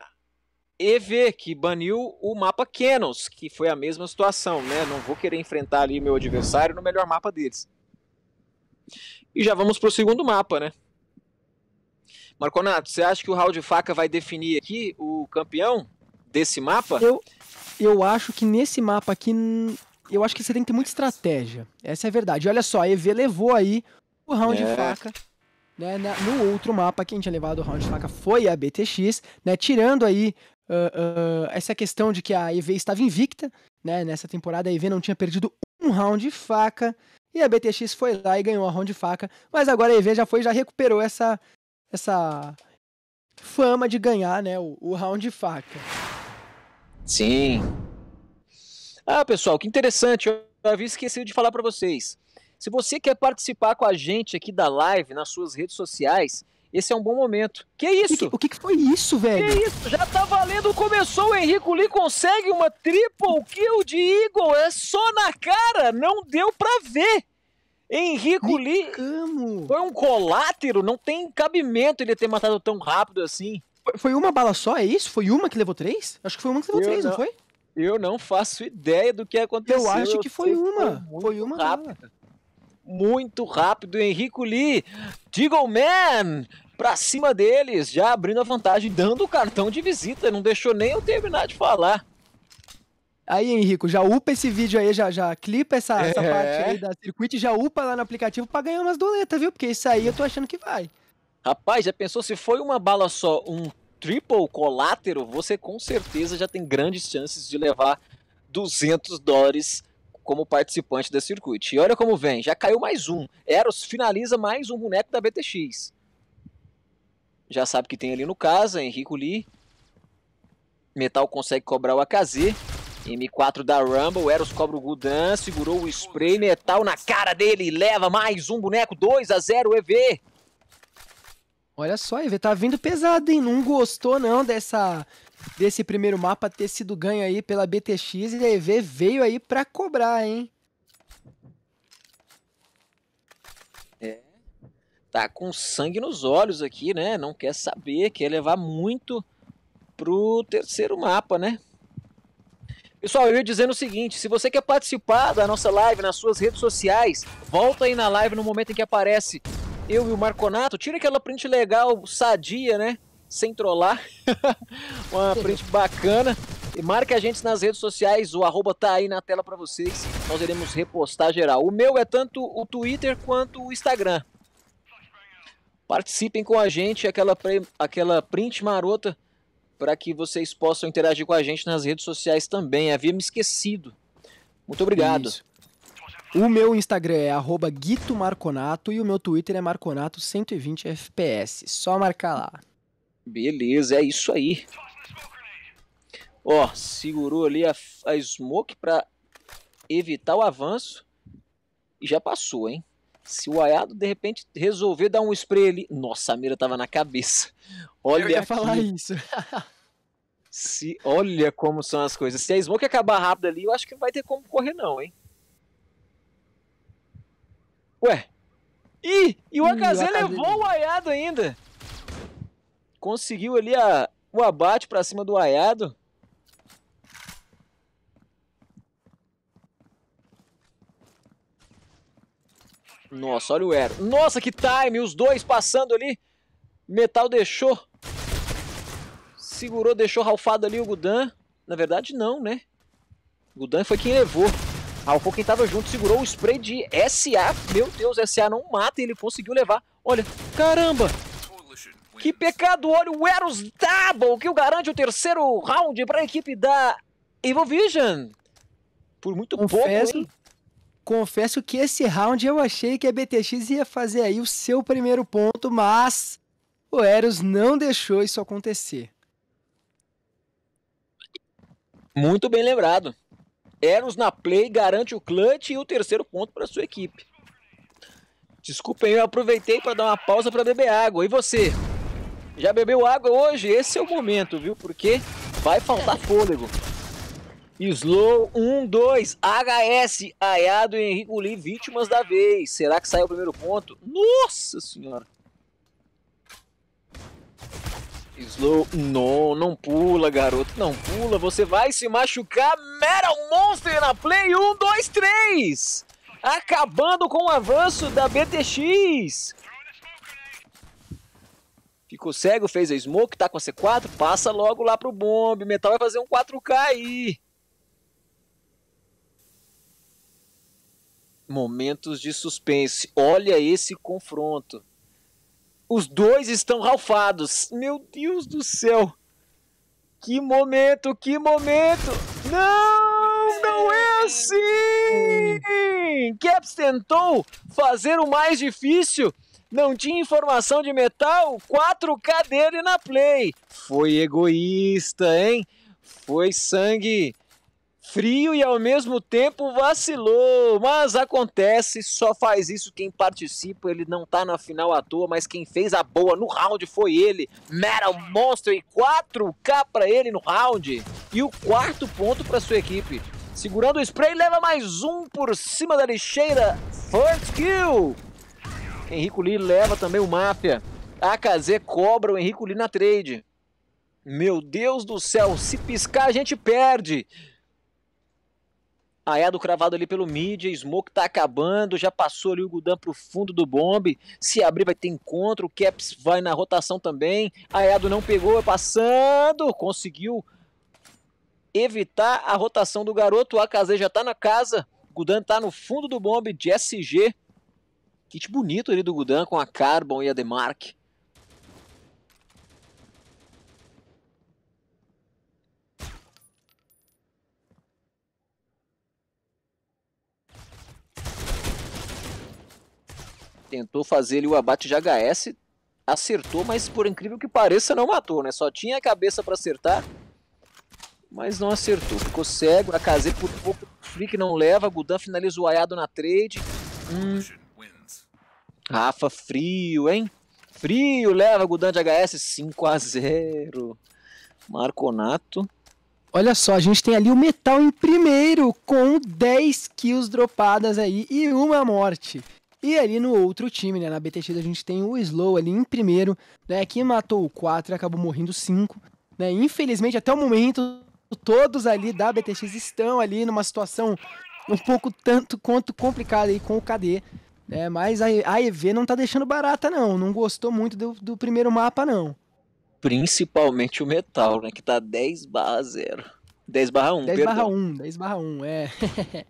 EV, que baniu o mapa Canons, que foi a mesma situação, né? Não vou querer enfrentar ali meu adversário no melhor mapa deles. E já vamos para o segundo mapa, né? Marconato, você acha que o round de faca vai definir aqui o campeão desse mapa? Eu, eu acho que nesse mapa aqui, eu acho que você tem que ter muita estratégia. Essa é a verdade. olha só, a EV levou aí o round é. de faca. Né, né, no outro mapa, quem tinha levado o round de faca foi a BTX, né, tirando aí uh, uh, essa questão de que a EV estava invicta, né, nessa temporada a EV não tinha perdido um round de faca, e a BTX foi lá e ganhou a round de faca, mas agora a EV já foi, já recuperou essa, essa fama de ganhar, né, o, o round de faca. Sim. Ah, pessoal, que interessante. Eu havia esquecido de falar para vocês. Se você quer participar com a gente aqui da live nas suas redes sociais, esse é um bom momento. Que isso? O que, o que foi isso, velho? Que isso? Já tá valendo. Começou o Henrico Lee, consegue uma triple kill de Eagle. É só na cara, não deu pra ver. Henrico Lee foi um colátero, não tem cabimento ele ter matado tão rápido assim. Foi uma bala só, é isso? Foi uma que levou três? Acho que foi uma que levou eu três, não, não foi? Eu não faço ideia do que aconteceu. Eu acho que foi uma. Foi, uma rápida. Muito rápido, Henrico Lee. Deagle Man! Pra cima deles, já abrindo a vantagem, dando o cartão de visita. Não deixou nem eu terminar de falar. Aí, Henrico, já upa esse vídeo aí, já, já clipa essa, é. essa parte aí da circuito e já upa lá no aplicativo pra ganhar umas doletas, viu? Porque isso aí eu tô achando que vai. Rapaz, já pensou se foi uma bala só, um triple colátero, você com certeza já tem grandes chances de levar 200 dólares como participante desse circuito. E olha como vem, já caiu mais um. Eros finaliza mais um boneco da BTX. Já sabe que tem ali no casa, Henrico Lee. Metal consegue cobrar o AKZ. M4 da Rumble, Eros cobra o Gudan, segurou o spray, Metal na cara dele, leva mais um boneco, 2 a 0 EV. Olha só, Ivê, tá vindo pesado, hein? Não gostou não dessa desse primeiro mapa ter sido ganho aí pela BTX e a EV veio aí pra cobrar, hein? É. Tá com sangue nos olhos aqui, né? Não quer saber, quer levar muito pro terceiro mapa, né? Pessoal, eu ia dizendo o seguinte, se você quer participar da nossa live nas suas redes sociais, volta aí na live no momento em que aparece eu e o Marconato, tira aquela print legal, sadia, né? Sem trollar. [laughs] Uma print bacana. E marque a gente nas redes sociais, o arroba tá aí na tela para vocês. Nós iremos repostar geral. O meu é tanto o Twitter quanto o Instagram. Participem com a gente, aquela, pre... aquela print marota, para que vocês possam interagir com a gente nas redes sociais também. Havia me esquecido. Muito obrigado. Isso. O meu Instagram é guitomarconato e o meu Twitter é marconato120fps. Só marcar lá. Beleza, é isso aí. Ó, segurou ali a, a smoke para evitar o avanço e já passou, hein? Se o Ayado de repente resolver dar um spray ali. Nossa, a mira tava na cabeça. Olha Eu ia aqui. falar isso. [laughs] Se, olha como são as coisas. Se a smoke acabar rápido ali, eu acho que não vai ter como correr, não, hein? Ué. Ih, e o AKZ levou o Aiado ainda. Conseguiu ali a, o abate pra cima do Aiado. Nossa, olha o Ero. Nossa, que time! Os dois passando ali. Metal deixou. Segurou, deixou ralfado ali o Gudan. Na verdade, não, né? Gudan foi quem levou. A quem tava junto, segurou o spray de SA. Meu Deus, SA não mata e ele conseguiu levar. Olha, caramba! Que pecado, olha o Eros Double, que o garante o terceiro round para a equipe da Evolution. Por muito confesso, pouco, hein? Confesso que esse round eu achei que a BTX ia fazer aí o seu primeiro ponto, mas o Eros não deixou isso acontecer. Muito bem lembrado. Eros na play garante o clutch e o terceiro ponto para sua equipe. Desculpem, eu aproveitei para dar uma pausa para beber água. E você? Já bebeu água hoje? Esse é o momento, viu? Porque vai faltar fôlego. Slow 1, 2, HS, aiado e Henrique Lee, vítimas da vez. Será que saiu o primeiro ponto? Nossa senhora! Slow, não, não pula, garoto, não pula, você vai se machucar. Metal Monster na Play 1, 2, 3! Acabando com o avanço da BTX. Ficou cego, fez a smoke, tá com a C4, passa logo lá pro bomb. Metal vai fazer um 4K aí. Momentos de suspense. Olha esse confronto. Os dois estão ralfados. Meu Deus do céu. Que momento, que momento. Não, não é assim. Caps tentou fazer o mais difícil. Não tinha informação de metal. 4K dele na play. Foi egoísta, hein? Foi sangue frio e ao mesmo tempo vacilou. Mas acontece, só faz isso quem participa. Ele não tá na final à toa, mas quem fez a boa no round foi ele. Metal Monster e 4K para ele no round. E o quarto ponto para sua equipe. Segurando o spray, leva mais um por cima da lixeira. First kill. Henrico Lee leva também o Máfia. AKZ cobra o Henrico Lee na trade. Meu Deus do céu, se piscar a gente perde. Edo ah, é, cravado ali pelo mídia, Smoke tá acabando, já passou ali o Gudan pro fundo do bombe, se abrir vai ter encontro, o Caps vai na rotação também, Edo não pegou, é passando, conseguiu evitar a rotação do garoto, a AKZ já tá na casa, Gudan tá no fundo do bombe de SG, kit bonito ali do Gudan com a Carbon e a demark. tentou fazer ali o abate de HS, acertou, mas por incrível que pareça não matou, né? Só tinha a cabeça para acertar, mas não acertou. Ficou cego, a KZ por pouco, Freak não leva, Gudan finaliza o aiado na trade. Hum. Rafa frio, hein? Frio, leva Gudan de HS 5 a 0. Marconato. Olha só, a gente tem ali o Metal em primeiro, com 10 kills dropadas aí e uma morte. E ali no outro time, né, na BTX, a gente tem o Slow ali em primeiro, né, que matou o 4 e acabou morrendo 5. Né? Infelizmente, até o momento, todos ali da BTX estão ali numa situação um pouco tanto quanto complicada aí com o KD. Né? Mas a, EV não tá deixando barata, não. Não gostou muito do, do primeiro mapa, não. Principalmente o Metal, né, que tá 10 barra 0. 10 barra 1, 10 barra 1, 10 barra 1, é. [laughs]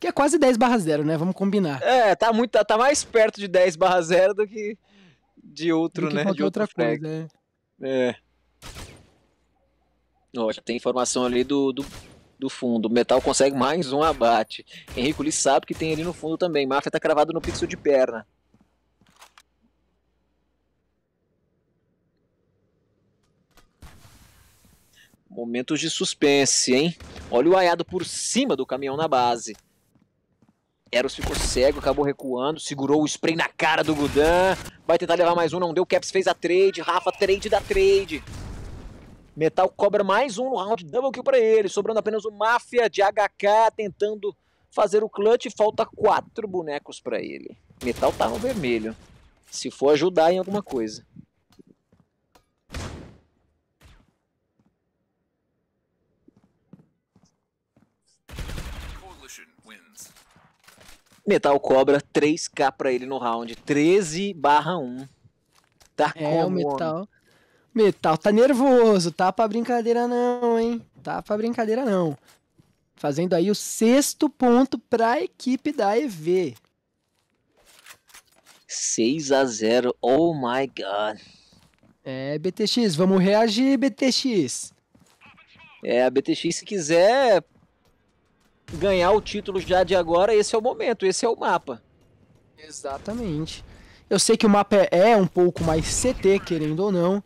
Que é quase 10 barra 0, né? Vamos combinar. É, tá, muito, tá, mais perto de 10 barra 0 do que de outro, do né? De outra frag. coisa. É. é. Ó, já tem informação ali do, do, do fundo. metal consegue mais um abate. Henrico Lee sabe que tem ali no fundo também. Máfia tá cravado no pixel de perna. Momentos de suspense, hein? Olha o aiado por cima do caminhão na base. Eros ficou cego, acabou recuando, segurou o spray na cara do Gudan. Vai tentar levar mais um, não deu. Caps fez a trade. Rafa, trade da trade. Metal cobra mais um no round, double kill para ele. Sobrando apenas o Máfia de HK tentando fazer o clutch. Falta quatro bonecos para ele. Metal tá no vermelho. Se for ajudar em alguma coisa. Metal Cobra, 3k pra ele no round. 13 barra 1. Tá é, como? o Metal... Metal tá nervoso, tá pra brincadeira não, hein? Tá pra brincadeira não. Fazendo aí o sexto ponto pra equipe da EV. 6 a 0 oh my god. É, BTX, vamos reagir, BTX. É, a BTX, se quiser, ganhar o título já de agora, esse é o momento, esse é o mapa. Exatamente. Eu sei que o mapa é, é um pouco mais CT, querendo ou não,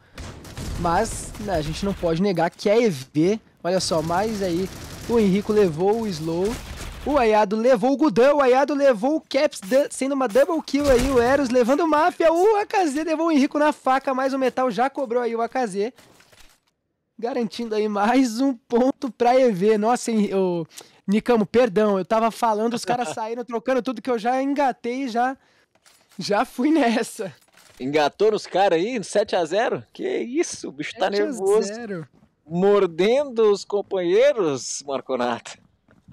mas né, a gente não pode negar que é EV. Olha só, mais aí o Henrico levou o Slow, o Ayado levou o Gudão, o Ayado levou o Caps, sendo uma double kill aí, o Eros levando o Mafia, o AKZ levou o Henrico na faca, mas o Metal já cobrou aí o AKZ garantindo aí mais um ponto para EV. Nossa, eu... Nicamo, perdão, eu tava falando, os caras saíram trocando tudo que eu já engatei já já fui nessa. Engatou nos caras aí, 7x0? Que isso, o bicho tá nervoso. 0. Mordendo os companheiros, Marconato.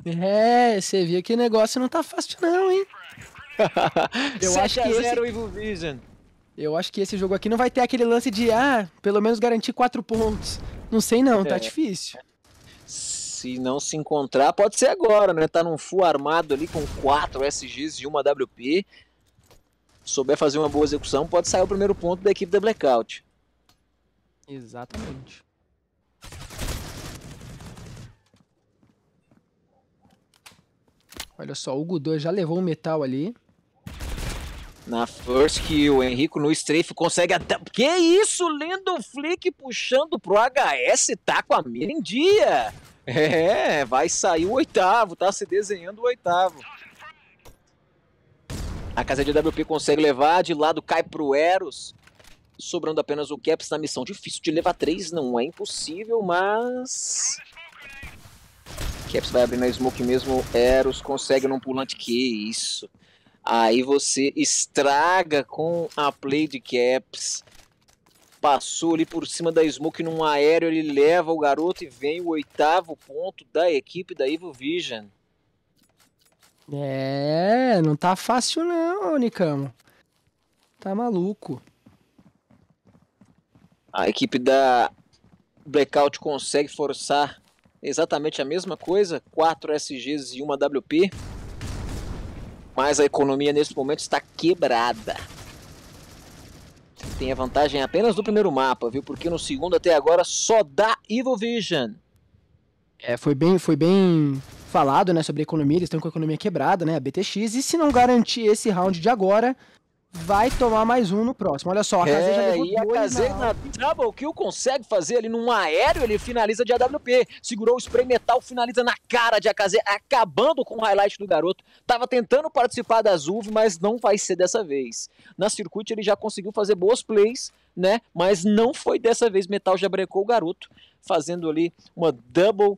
É, você viu que negócio não tá fácil não, hein? [laughs] eu acho que esse... Evil Vision. Eu acho que esse jogo aqui não vai ter aquele lance de, ah, pelo menos garantir quatro pontos. Não sei não, tá é. difícil. Se não se encontrar, pode ser agora, né? Tá num full armado ali com quatro SGs e uma WP. Souber fazer uma boa execução, pode sair o primeiro ponto da equipe da Blackout. Exatamente. Olha só, o Gudo já levou o metal ali na first kill, o Henrico no strafe consegue até. Que isso, Lindo Flick puxando pro HS, tá com a mira em dia. É, vai sair o oitavo, tá se desenhando o oitavo. A casa de WP consegue levar, de lado cai pro Eros. Sobrando apenas o Caps na missão. Difícil de levar três, não é impossível, mas... Caps vai abrir na smoke mesmo, Eros consegue num pulante. Que isso, Aí você estraga com a play de caps. Passou ali por cima da Smoke num aéreo, ele leva o garoto e vem o oitavo ponto da equipe da Evil Vision. É, não tá fácil não, Nicamo. Tá maluco. A equipe da Blackout consegue forçar exatamente a mesma coisa, 4 SGs e 1 WP. Mas a economia nesse momento está quebrada. Tem a vantagem apenas do primeiro mapa, viu? Porque no segundo até agora só dá Evil Vision. É, foi bem, foi bem falado, né, sobre a economia, eles estão com a economia quebrada, né, a BTX, e se não garantir esse round de agora, vai tomar mais um no próximo. Olha só, a KZ é, já levou e a Kazé na double kill consegue fazer ali num aéreo, ele finaliza de AWP, segurou o spray metal, finaliza na cara de AKZ, acabando com o highlight do garoto. Tava tentando participar da Zuv, mas não vai ser dessa vez. Na circuit ele já conseguiu fazer boas plays, né? Mas não foi dessa vez, metal já brecou o garoto, fazendo ali uma double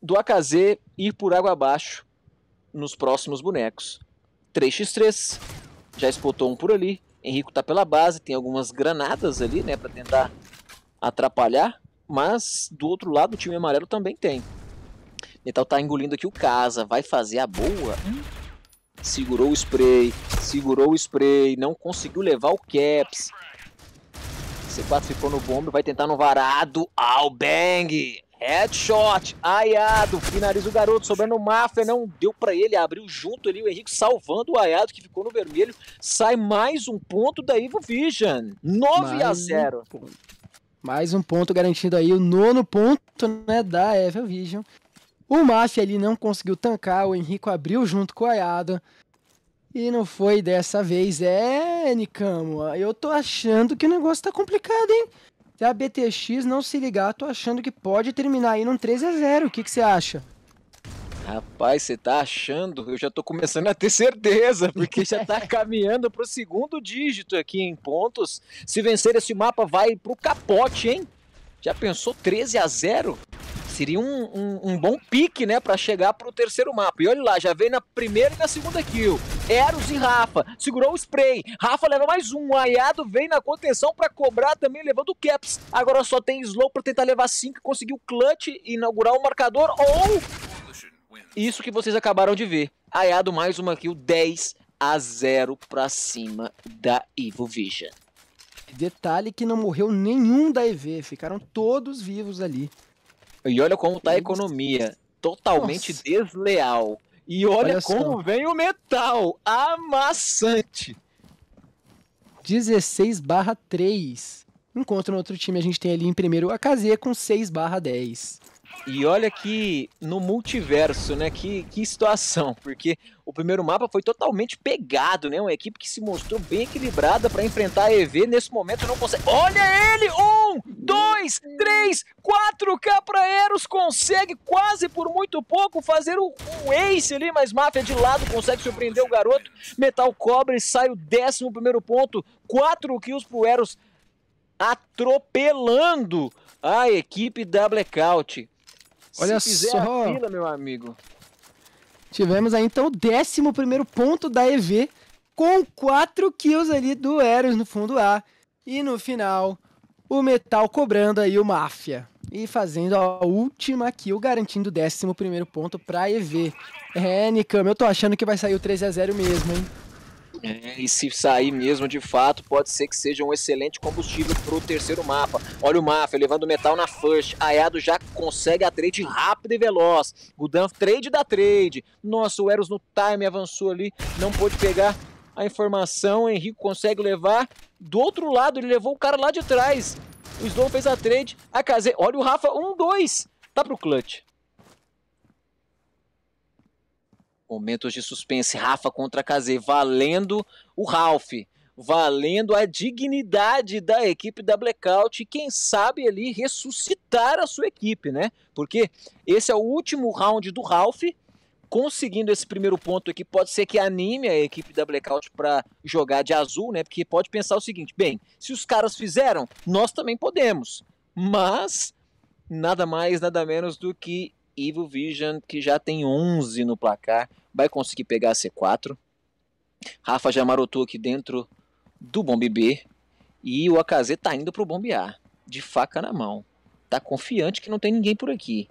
do AKZ ir por água abaixo nos próximos bonecos. 3x3 já espotou um por ali. Henrico tá pela base, tem algumas granadas ali, né, para tentar atrapalhar, mas do outro lado o time amarelo também tem. Metal tá engolindo aqui o Casa, vai fazer a boa. Hum? Segurou o spray, segurou o spray, não conseguiu levar o Caps. C4 ficou no bombe, vai tentar no varado. Ao bang! Headshot, aiado, finaliza o garoto, sobrando o Mafia, não deu para ele, abriu junto ali o Henrique salvando o aiado que ficou no vermelho, sai mais um ponto da Evo Vision, 9 mais a 0. Um mais um ponto garantido aí, o nono ponto né, da Evo Vision. O Mafia ali não conseguiu tancar, o Henrique abriu junto com o aiado. E não foi dessa vez, é, Nicamo, eu tô achando que o negócio tá complicado, hein? se a BTX não se ligar, tô achando que pode terminar aí num 3x0. O que você acha? Rapaz, você tá achando? Eu já tô começando a ter certeza, porque já tá [laughs] caminhando pro segundo dígito aqui em pontos. Se vencer esse mapa, vai pro capote, hein? Já pensou 13 a 0? Seria um, um, um bom pique, né, para chegar pro terceiro mapa. E olha lá, já vem na primeira e na segunda kill. Eros e Rafa, segurou o spray. Rafa leva mais um. aiado, vem na contenção para cobrar também, levando o caps. Agora só tem Slow para tentar levar 5, conseguiu o clutch, inaugurar o marcador ou... Isso que vocês acabaram de ver. aiado mais uma kill, 10 a 0 para cima da Evil Vision. Detalhe que não morreu nenhum da EV, ficaram todos vivos ali. E olha como tá a economia. Totalmente Nossa. desleal. E olha, olha como vem o metal. Amassante. 16 barra 3. Enquanto no outro time a gente tem ali em primeiro a KZ com 6 barra 10. E olha que no multiverso, né? Que, que situação, [laughs] porque o primeiro mapa foi totalmente pegado, né? Uma equipe que se mostrou bem equilibrada para enfrentar a EV. Nesse momento não consegue. Olha ele! Um, dois, três, quatro K pra Eros. Consegue quase por muito pouco fazer o, o ace ali, mas Máfia de lado consegue surpreender o garoto. Metal cobre, sai o décimo primeiro ponto. Quatro kills pro Eros, atropelando a equipe da Blackout. Olha Se fizer só. a fila, meu amigo. Tivemos aí então o 11 ponto da EV, com 4 kills ali do Eros no fundo A. E no final, o Metal cobrando aí o Máfia. E fazendo a última kill, garantindo o 11 ponto pra EV. É, Nicam, eu tô achando que vai sair o 3x0 mesmo, hein? É, e se sair mesmo de fato, pode ser que seja um excelente combustível para o terceiro mapa. Olha o Mafia levando metal na first. Ayado já consegue a trade rápida e veloz. Gudan trade da trade. Nossa, o Eros no time avançou ali, não pôde pegar a informação. O Henrique consegue levar. Do outro lado, ele levou o cara lá de trás. O Slow fez a trade. A KZ, olha o Rafa, um, dois. Tá pro clutch. Momentos de suspense, Rafa contra KZ, valendo o Ralph, valendo a dignidade da equipe da Blackout e quem sabe ali ressuscitar a sua equipe, né? Porque esse é o último round do Ralph, conseguindo esse primeiro ponto aqui, pode ser que anime a equipe da Blackout para jogar de azul, né? Porque pode pensar o seguinte: bem, se os caras fizeram, nós também podemos. Mas nada mais, nada menos do que Evil Vision, que já tem 11 no placar, vai conseguir pegar a C4. Rafa já marotou aqui dentro do bombe B e o AKZ está indo para o bombe A, de faca na mão. Tá confiante que não tem ninguém por aqui.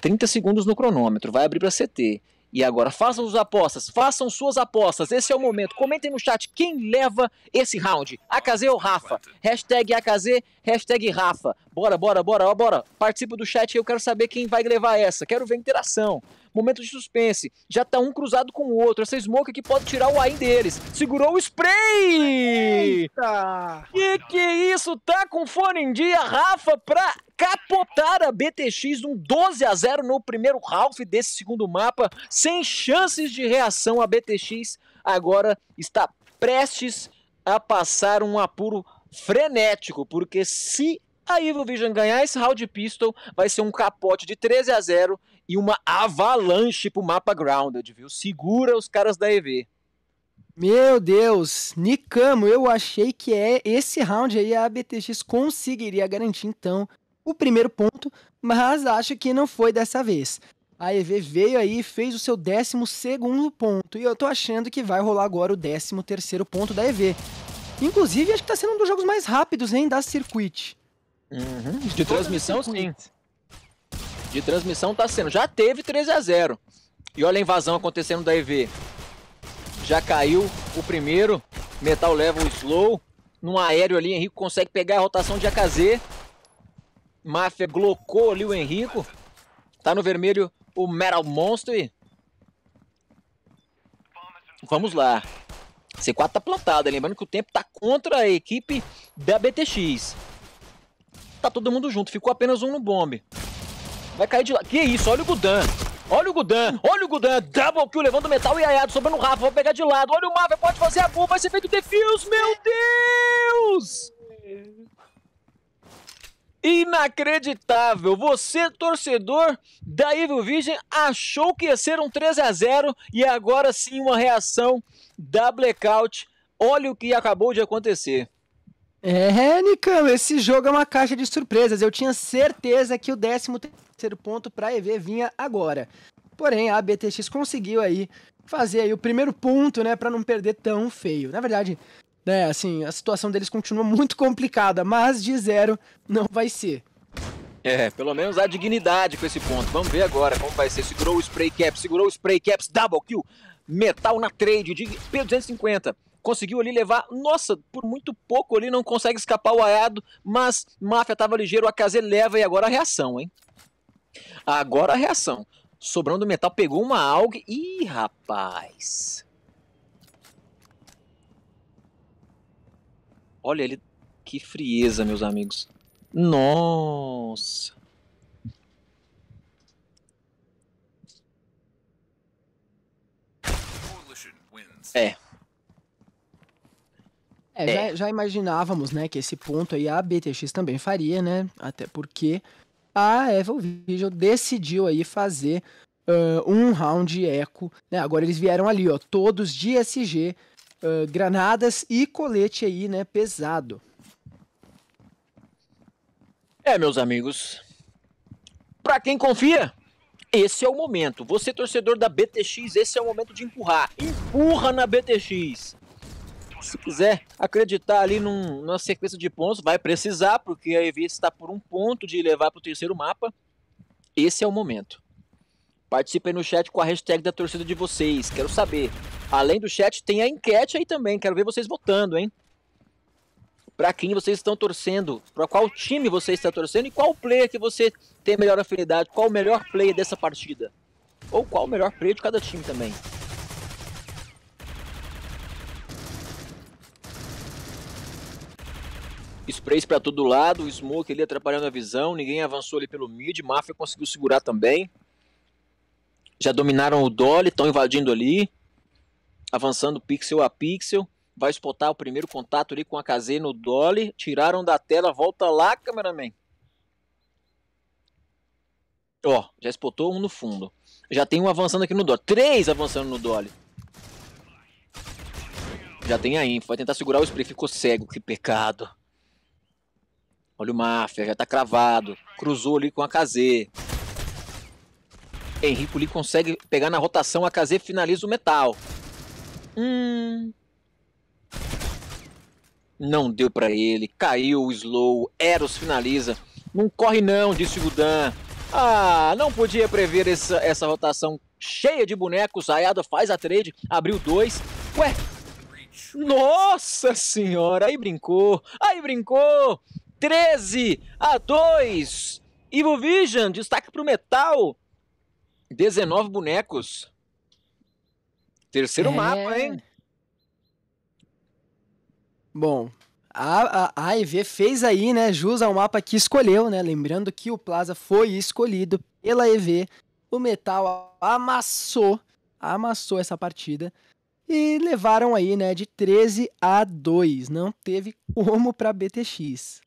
30 segundos no cronômetro, vai abrir para CT. E agora, façam suas apostas, façam suas apostas. Esse é o momento. Comentem no chat quem leva esse round. AKZ ou Rafa? Hashtag AKZ, hashtag Rafa. Bora, bora, bora, bora. Participa do chat eu quero saber quem vai levar essa. Quero ver interação. Momento de suspense. Já tá um cruzado com o outro. Essa smoke aqui pode tirar o AIM deles. Segurou o spray! Eita! Que que é isso? Tá com fone em dia, Rafa, pra capotar a BTX um 12 a 0 no primeiro half desse segundo mapa, sem chances de reação. A BTX agora está prestes a passar um apuro frenético, porque se a Evil Vision ganhar esse round de pistol, vai ser um capote de 13 a 0 e uma avalanche pro mapa Grounded, viu? Segura os caras da EV. Meu Deus, Nicamo, eu achei que é esse round aí a BTX conseguiria garantir então o primeiro ponto, mas acho que não foi dessa vez. A EV veio aí e fez o seu 12 ponto. E eu tô achando que vai rolar agora o 13 ponto da EV. Inclusive, acho que tá sendo um dos jogos mais rápidos, hein, da circuit. Uhum, de, de transmissão, sim de transmissão está sendo. Já teve 13 a 0 E olha a invasão acontecendo da EV. Já caiu o primeiro. Metal leva o slow. Num aéreo ali, Henrique consegue pegar a rotação de AKZ. Máfia glocou ali o Henrico. Tá no vermelho o Metal Monster. Vamos lá. C4 tá plantada, lembrando que o tempo tá contra a equipe da BTX. Tá todo mundo junto, ficou apenas um no bombe. Vai cair de lado. Que isso, olha o Gudan. Olha o Gudan, olha o Gudan, double kill, levando metal e aiado, sobrando o Rafa, vou pegar de lado, olha o Marvel, pode fazer a boa. vai ser feito defios, meu Deus! Inacreditável! Você, torcedor da Evil Vision, achou que ia ser um 3 a 0 e agora sim uma reação da Blackout. Olha o que acabou de acontecer. É, Nicão, esse jogo é uma caixa de surpresas. Eu tinha certeza que o 13º ponto para EV vinha agora. Porém, a BTX conseguiu aí fazer aí o primeiro ponto, né, para não perder tão feio. Na verdade, né, assim, a situação deles continua [laughs] muito complicada, mas de zero não vai ser. É, pelo menos há dignidade com esse ponto. Vamos ver agora como vai ser. Segurou o spray caps, segurou o spray caps, double kill, metal na trade de P250 conseguiu ali levar, nossa, por muito pouco ali, não consegue escapar o aiado, mas Máfia tava ligeiro, a Kazé leva e agora a reação, hein? Agora a reação. Sobrando metal, pegou uma alga. Ih, rapaz. Olha ele. Que frieza, meus amigos. Nossa. É. É, é. Já, já, imaginávamos, né, que esse ponto aí a BTX também faria, né? Até porque a Evil decidiu aí fazer uh, um round de eco, né? Agora eles vieram ali, ó, todos de SG, uh, granadas e colete aí, né, pesado. É, meus amigos, para quem confia, esse é o momento. Você torcedor da BTX, esse é o momento de empurrar. Empurra na BTX. Se quiser acreditar ali num, numa sequência de pontos, vai precisar, porque a E.V está por um ponto de levar para o terceiro mapa. Esse é o momento. Participem no chat com a hashtag da torcida de vocês. Quero saber. Além do chat, tem a enquete aí também. Quero ver vocês votando, hein? Para quem vocês estão torcendo? Para qual time você está torcendo? E qual player que você tem melhor afinidade? Qual o melhor player dessa partida? Ou qual o melhor player de cada time também? sprays para todo lado, o Smoke ali atrapalhando a visão, ninguém avançou ali pelo mid, Mafia conseguiu segurar também. Já dominaram o Dolly, estão invadindo ali, avançando pixel a pixel. Vai spotar o primeiro contato ali com a KZ no Dolly, tiraram da tela, volta lá, cameraman. Ó, já spotou um no fundo. Já tem um avançando aqui no Dolly, três avançando no Dolly. Já tem a info, vai tentar segurar o spray, ficou cego, que pecado. Olha o Máfia, já tá cravado. Cruzou ali com a KZ. Henrico Lee consegue pegar na rotação, a KZ finaliza o metal. Hum. Não deu para ele, caiu o slow, Eros finaliza. Não corre não, disse o Gudan. Ah, não podia prever essa, essa rotação cheia de bonecos. Ayada faz a trade, abriu dois. Ué, nossa senhora, aí brincou, aí brincou. 13 a 2. Evil Vision, destaque para o Metal. 19 bonecos. Terceiro é... mapa, hein? Bom, a, a, a EV fez aí, né, jus ao mapa que escolheu, né? Lembrando que o Plaza foi escolhido pela EV. O Metal amassou, amassou essa partida. E levaram aí, né, de 13 a 2. Não teve como para BTX.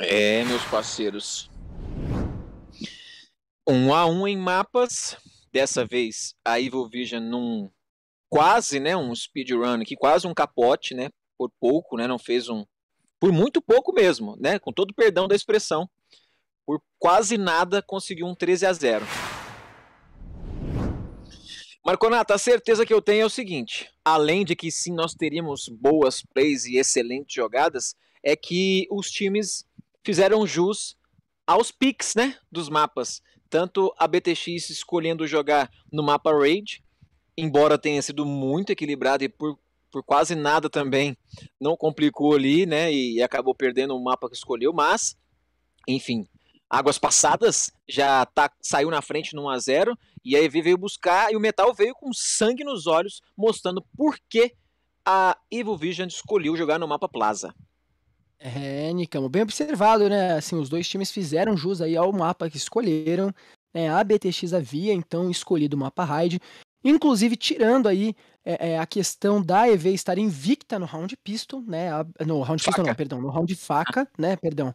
É, meus parceiros. Um a um em mapas. Dessa vez a Evil Vision num quase, né, um speedrun aqui, quase um capote, né, por pouco, né, não fez um por muito pouco mesmo, né, com todo perdão da expressão. Por quase nada conseguiu um 13 a 0. Marconato, a certeza que eu tenho é o seguinte: além de que sim, nós teríamos boas plays e excelentes jogadas, é que os times fizeram jus aos picks né, dos mapas. Tanto a BTX escolhendo jogar no mapa Raid, embora tenha sido muito equilibrado e por, por quase nada também não complicou ali, né? E acabou perdendo o mapa que escolheu, mas, enfim, Águas Passadas já tá, saiu na frente no 1x0 e a EV veio buscar e o Metal veio com sangue nos olhos, mostrando por que a Evil Vision escolheu jogar no mapa Plaza. É, Nicamo, bem observado, né? Assim, os dois times fizeram jus aí ao mapa que escolheram. Né? A BTX havia então escolhido o mapa Raid, inclusive tirando aí é, é, a questão da EV estar invicta no round pistol, né? A, no round faca. pistol não, perdão, no round faca, ah. né? Perdão.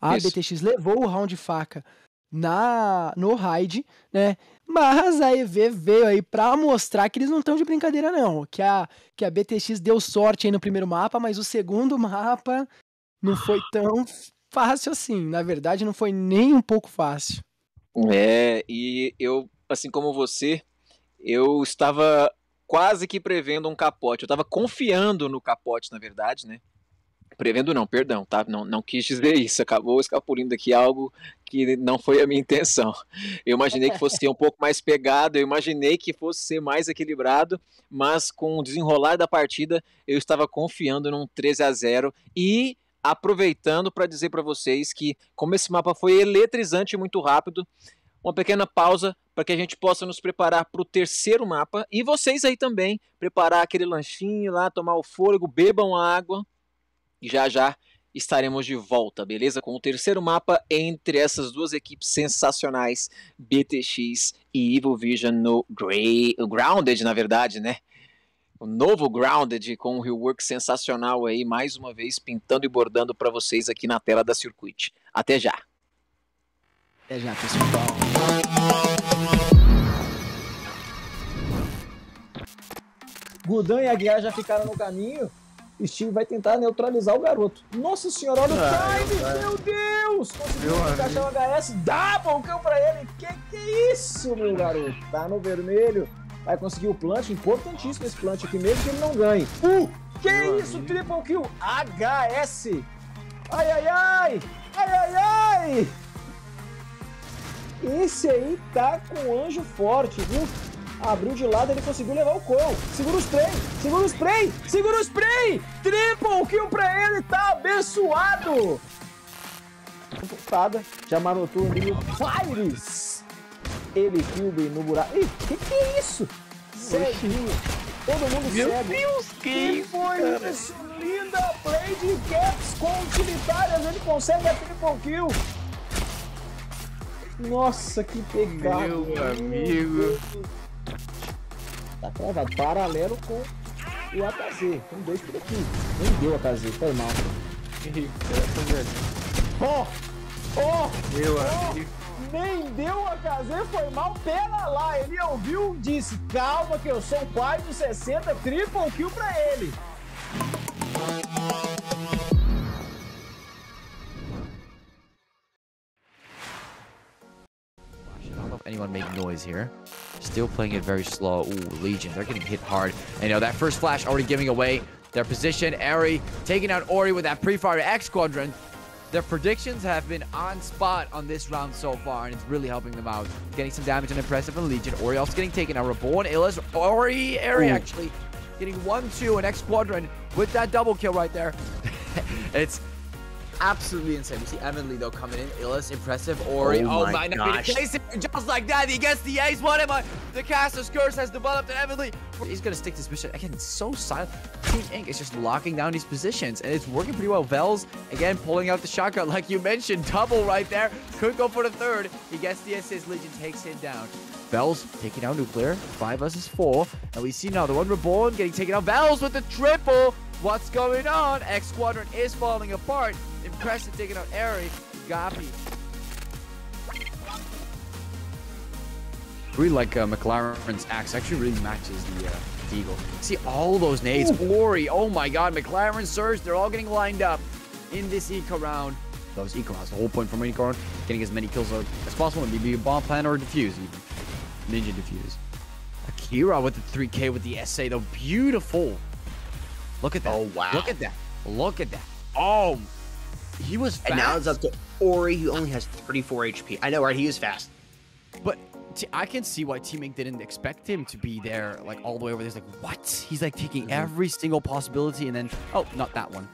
A Isso. BTX levou o round faca na no raid, né? Mas a EV veio aí para mostrar que eles não estão de brincadeira não, que a que a BTX deu sorte aí no primeiro mapa, mas o segundo [laughs] mapa não foi tão fácil assim. Na verdade, não foi nem um pouco fácil. É, e eu, assim como você, eu estava quase que prevendo um capote. Eu estava confiando no capote, na verdade, né? Prevendo não, perdão, tá? Não, não quis dizer isso. Acabou escapulindo aqui algo que não foi a minha intenção. Eu imaginei que fosse ser um pouco mais pegado, eu imaginei que fosse ser mais equilibrado, mas com o desenrolar da partida, eu estava confiando num 13 a 0 e aproveitando para dizer para vocês que, como esse mapa foi eletrizante e muito rápido, uma pequena pausa para que a gente possa nos preparar para o terceiro mapa e vocês aí também preparar aquele lanchinho lá, tomar o fôlego, bebam água e já já estaremos de volta, beleza? Com o terceiro mapa entre essas duas equipes sensacionais, BTX e Evil Vision no Grey, Grounded, na verdade, né? o novo Grounded com um rework sensacional aí, mais uma vez pintando e bordando para vocês aqui na tela da Circuit. Até já! Até já, pessoal! Gudan e Aguiar já ficaram no caminho. Steve vai tentar neutralizar o garoto. Nossa senhora, olha o time! Ai. Meu Deus! Conseguiu encaixar o HS. Double cão pra ele. Que que é isso, meu garoto? Tá no vermelho vai conseguir o plant, importantíssimo esse plant aqui, mesmo que ele não ganhe. Uh, que Meu isso, amigo. triple kill, HS. Ai, ai, ai, ai, ai, ai. Esse aí tá com anjo forte, viu? Abriu de lado, ele conseguiu levar o Cole. Segura o spray, segura o spray, segura o spray. Triple kill pra ele, tá abençoado. Putada, já marotou ali o Fires ele, Kilby, no buraco. Ih, que que é isso? Todo mundo Meu cego. Meu Deus, que, foi cara. isso? Linda play de Caps com utilitárias. Ele consegue a triple kill. Nossa, que pegada. Meu, amigo. Deus. Tá Paralelo com o AKZ. Com dois por aqui. Nem deu AKZ. Foi mal. Que rico, Oh! Oh! Meu oh. amigo. vendeu a Kazê, foi mal pela lá. Ele ouviu, disse, calma que eu sou pai um de 60, triple kill pra ele. anyone make noise here. Still playing it very slow. Ooh, Legion, they're getting hit hard. And you know, that first flash already giving away their position. ari taking out Ori with that pre-fire X Squadron. Their predictions have been on spot on this round so far, and it's really helping them out. Getting some damage on Impressive and Legion. Oriel's getting taken out. Reborn, Ilas Ori, Eri actually getting 1-2 and X Squadron with that double kill right there. [laughs] it's absolutely insane. We see Evan Lee, though, coming in. Illus, impressive. Ori, oh, oh my, my gosh. Just like that, he gets the ace. What am I? The caster's curse has developed in Evan Lee. He's going to stick this mission. Again, so silent. Team Ink is just locking down these positions, and it's working pretty well. Vels, again, pulling out the shotgun, like you mentioned. Double right there. Could go for the third. He gets the assist. Legion takes him down. Vels taking out Nuclear. Five versus four. And we see another one Reborn getting taken out. Vels with the triple. What's going on? X Squadron is falling apart. Preston taking out Airy. Gabi. Really like uh, McLaren's axe actually really matches the uh, Deagle. See all those nades. Ori. Glory. Oh my god. McLaren Surge. They're all getting lined up in this eco round. Those eco rounds. The whole point from an eco round. Getting as many kills as possible. Maybe a bomb plan or a defuse even. Ninja defuse. Akira with the 3K with the SA though. Beautiful. Look at that. Oh wow. Look at that. Look at that. Oh he was fast. And now it's up to Ori, who only has 34 HP. I know, right? He was fast. But I can see why teammate didn't expect him to be there, like, all the way over there. He's like, what? He's, like, taking mm-hmm. every single possibility and then, oh, not that one.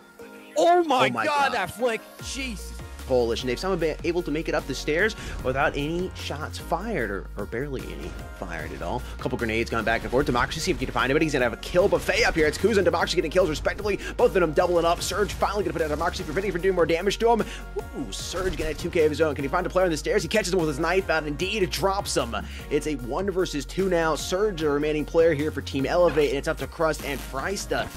Oh, oh my, oh my God, God, that flick. Jesus Polish. And they've somehow been able to make it up the stairs without any shots fired, or, or barely any fired at all. A couple grenades going back and forth. Democracy, see if you can find him. He's going to have a kill buffet up here. It's Kuz and Democracy getting kills respectively. Both of them doubling up. Surge finally going to put out Democracy, preventing from doing more damage to him. Ooh, Surge getting a 2k of his own. Can he find a player on the stairs? He catches him with his knife out. Indeed, drops him. It's a one versus two now. Surge, the remaining player here for Team Elevate, and it's up to Crust and Freista.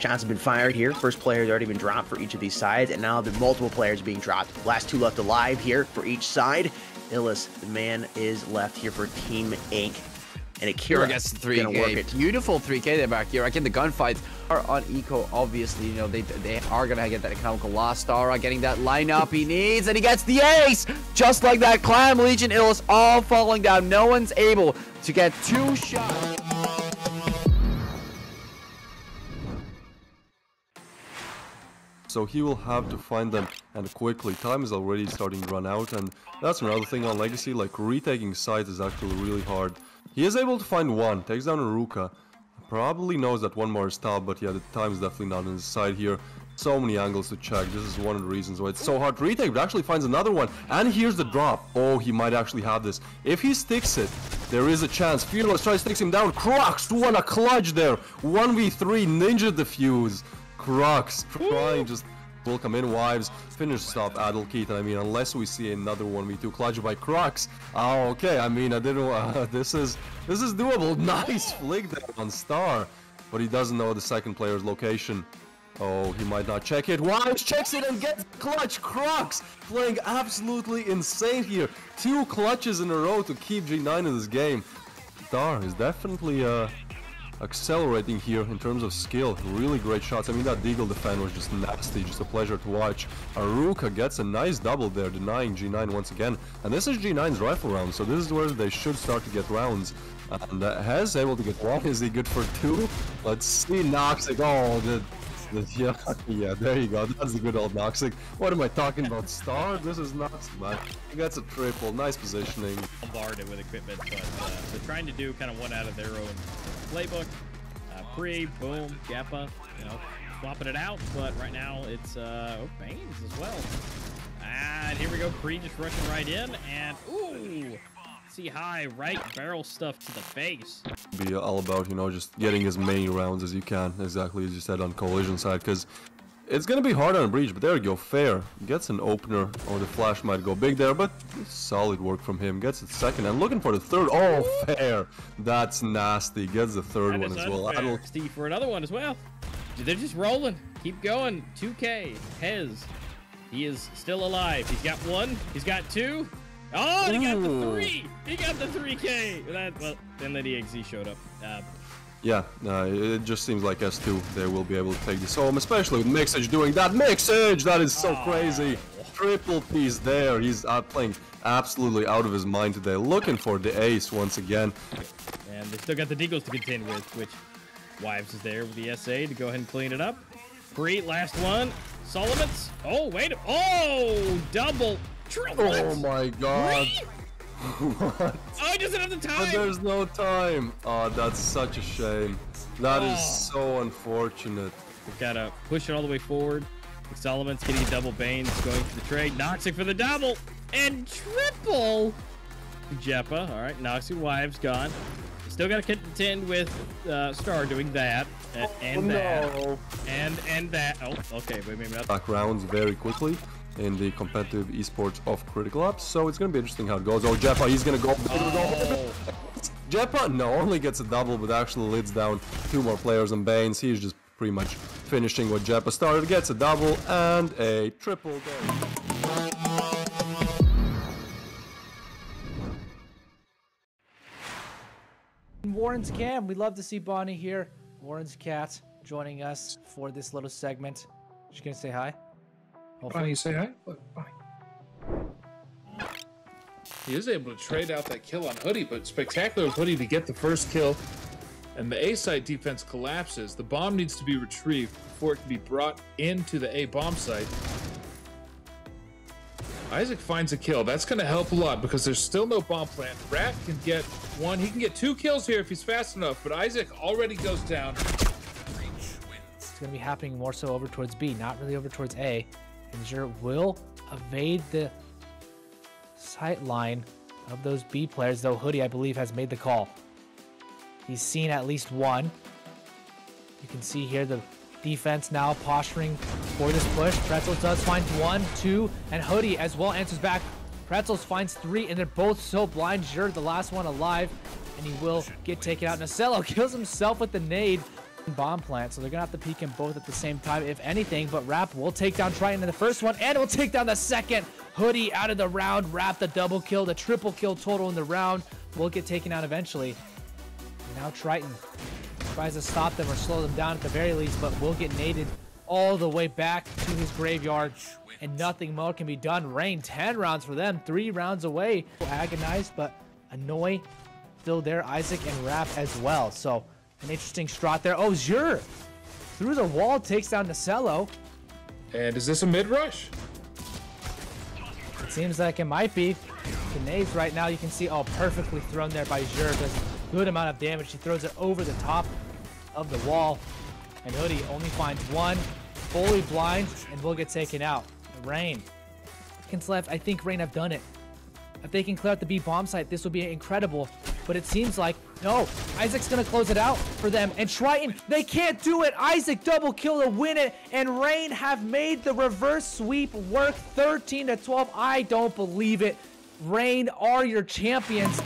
Shots have been fired here. First player has already been dropped for each of these sides, and now the multiple players being dropped. Last two left alive here for each side. Illis, the man, is left here for Team Inc. And Akira gets the 3K. Beautiful 3K there back here. Again, the gunfights are on eco, obviously. You know, they, they are going to get that economical loss. Stara getting that lineup he needs, and he gets the ace! Just like that, Clam Legion, Illis all falling down. No one's able to get two shots. so he will have to find them, and quickly. Time is already starting to run out, and that's another thing on Legacy, like retaking sites is actually really hard. He is able to find one, takes down Ruka. Probably knows that one more is top, but yeah, the time is definitely not on his side here. So many angles to check, this is one of the reasons why it's so hard to retake, but actually finds another one, and here's the drop. Oh, he might actually have this. If he sticks it, there is a chance. Fearless tries to take him down. Crocs, what a clutch there. 1v3 Ninja defuse. Crux trying just welcome in wives, finish stop Adelkeith, and I mean, unless we see another 1v2 clutch by Crux, oh, ah, okay, I mean, I didn't, uh, [laughs] this is, this is doable, [laughs] nice flick there on Star, but he doesn't know the second player's location. Oh, he might not check it. Wives checks it and gets clutch. Crocs playing absolutely insane here. Two clutches in a row to keep G9 in this game. Star is definitely uh, accelerating here in terms of skill. Really great shots. I mean, that Deagle defend was just nasty, just a pleasure to watch. Aruka gets a nice double there, denying G9 once again. And this is G9's rifle round, so this is where they should start to get rounds. And uh, Hez able to get one. Is he good for two? Let's see. Noxic. Oh, the yeah, [laughs] yeah, there you go. That's the good old Noxic. what am I talking about? Star? This is not man. That's a triple. Nice positioning. Bombarded with equipment, but uh, they're trying to do kind of one out of their own playbook. Uh, pre, boom, Gappa, you know, swapping it out. But right now it's uh, oh, Baines as well. And here we go. Pre just rushing right in, and ooh. Nazi high right barrel stuff to the face. Be all about, you know, just getting as many rounds as you can, exactly as you said on collision side, because it's going to be hard on breach, but there you go, fair. Gets an opener, oh, the flash might go big there, but solid work from him. Gets it second, and looking for the third. Oh, fair. That's nasty. Gets the third that one as well. Steve for another one as well. They're just rolling. Keep going. 2K. Hez. He is still alive. He's got one. He's got two. Oh, he got the three. He got the three K. That well, then the DXZ showed up. Uh, yeah, uh, it just seems like S2, they will be able to take this home, especially with Mixage doing that. Mixage, that is so crazy. Triple piece there. He's uh, playing absolutely out of his mind today, looking for the ace once again. And they still got the Deagles to contend with, which Wives is there with the SA to go ahead and clean it up. Great last one. Solomon's. Oh, wait. Oh, double. Oh my god. [laughs] what? Oh, I just not have the time. But there's no time. Oh, that's such a shame. That oh. is so unfortunate. We've got to push it all the way forward. Solomon's getting a double Bane's going for the trade. Noxic for the double and triple. Jeppa. All right, Noxic Wives gone. Still got to contend with uh, Star doing that and, and oh, that and and that. Oh, okay. Wait, maybe not. Back rounds very quickly in the competitive esports of Critical Ops. So it's going to be interesting how it goes. Oh, Jeppa, he's going to go. Oh. [laughs] Jeppa no only gets a double, but actually leads down two more players on Baines. He's just pretty much finishing what Jeppa started. Gets a double and a triple. Goal. Warren's Cam, we love to see Bonnie here. Warren's cat joining us for this little segment. She's gonna say hi i say hi. He is able to trade out that kill on Hoodie, but spectacular Hoodie to get the first kill. And the A site defense collapses. The bomb needs to be retrieved before it can be brought into the A bomb site. Isaac finds a kill. That's going to help a lot because there's still no bomb plant. Rat can get one. He can get two kills here if he's fast enough, but Isaac already goes down. It's going to be happening more so over towards B, not really over towards A will evade the sight line of those B players, though Hoodie, I believe, has made the call. He's seen at least one. You can see here the defense now posturing for this push. Pretzel does find one, two, and Hoodie as well answers back. Pretzels finds three, and they're both so blind. Sure, the last one alive, and he will get taken out. Nacello [laughs] kills himself with the nade, bomb plant, so they're gonna have to peek him both at the same time, if anything. But Rap will take down Triton in the first one, and will take down the second. Hoodie out of the round. Rap the double kill, the triple kill total in the round. Will get taken out eventually. Now Triton tries to stop them or slow them down at the very least, but will get naded all the way back to his graveyard. And nothing more can be done. Rain 10 rounds for them, three rounds away. Agonized, but Annoy still there. Isaac and Rap as well. So an interesting strat there. Oh, Zure through the wall takes down Nacello. And is this a mid rush? It seems like it might be. Grenades right now, you can see all oh, perfectly thrown there by Zure. Does good amount of damage. He throws it over the top of the wall. And Hoodie only finds one, fully blind, and will get taken out. Rain. Kinslev, I think Rain have done it. If they can clear out the B bomb site, this will be incredible but it seems like, no, Isaac's going to close it out for them. And Triton, they can't do it. Isaac double kill to win it. And Rain have made the reverse sweep work 13 to 12. I don't believe it. Rain are your champions.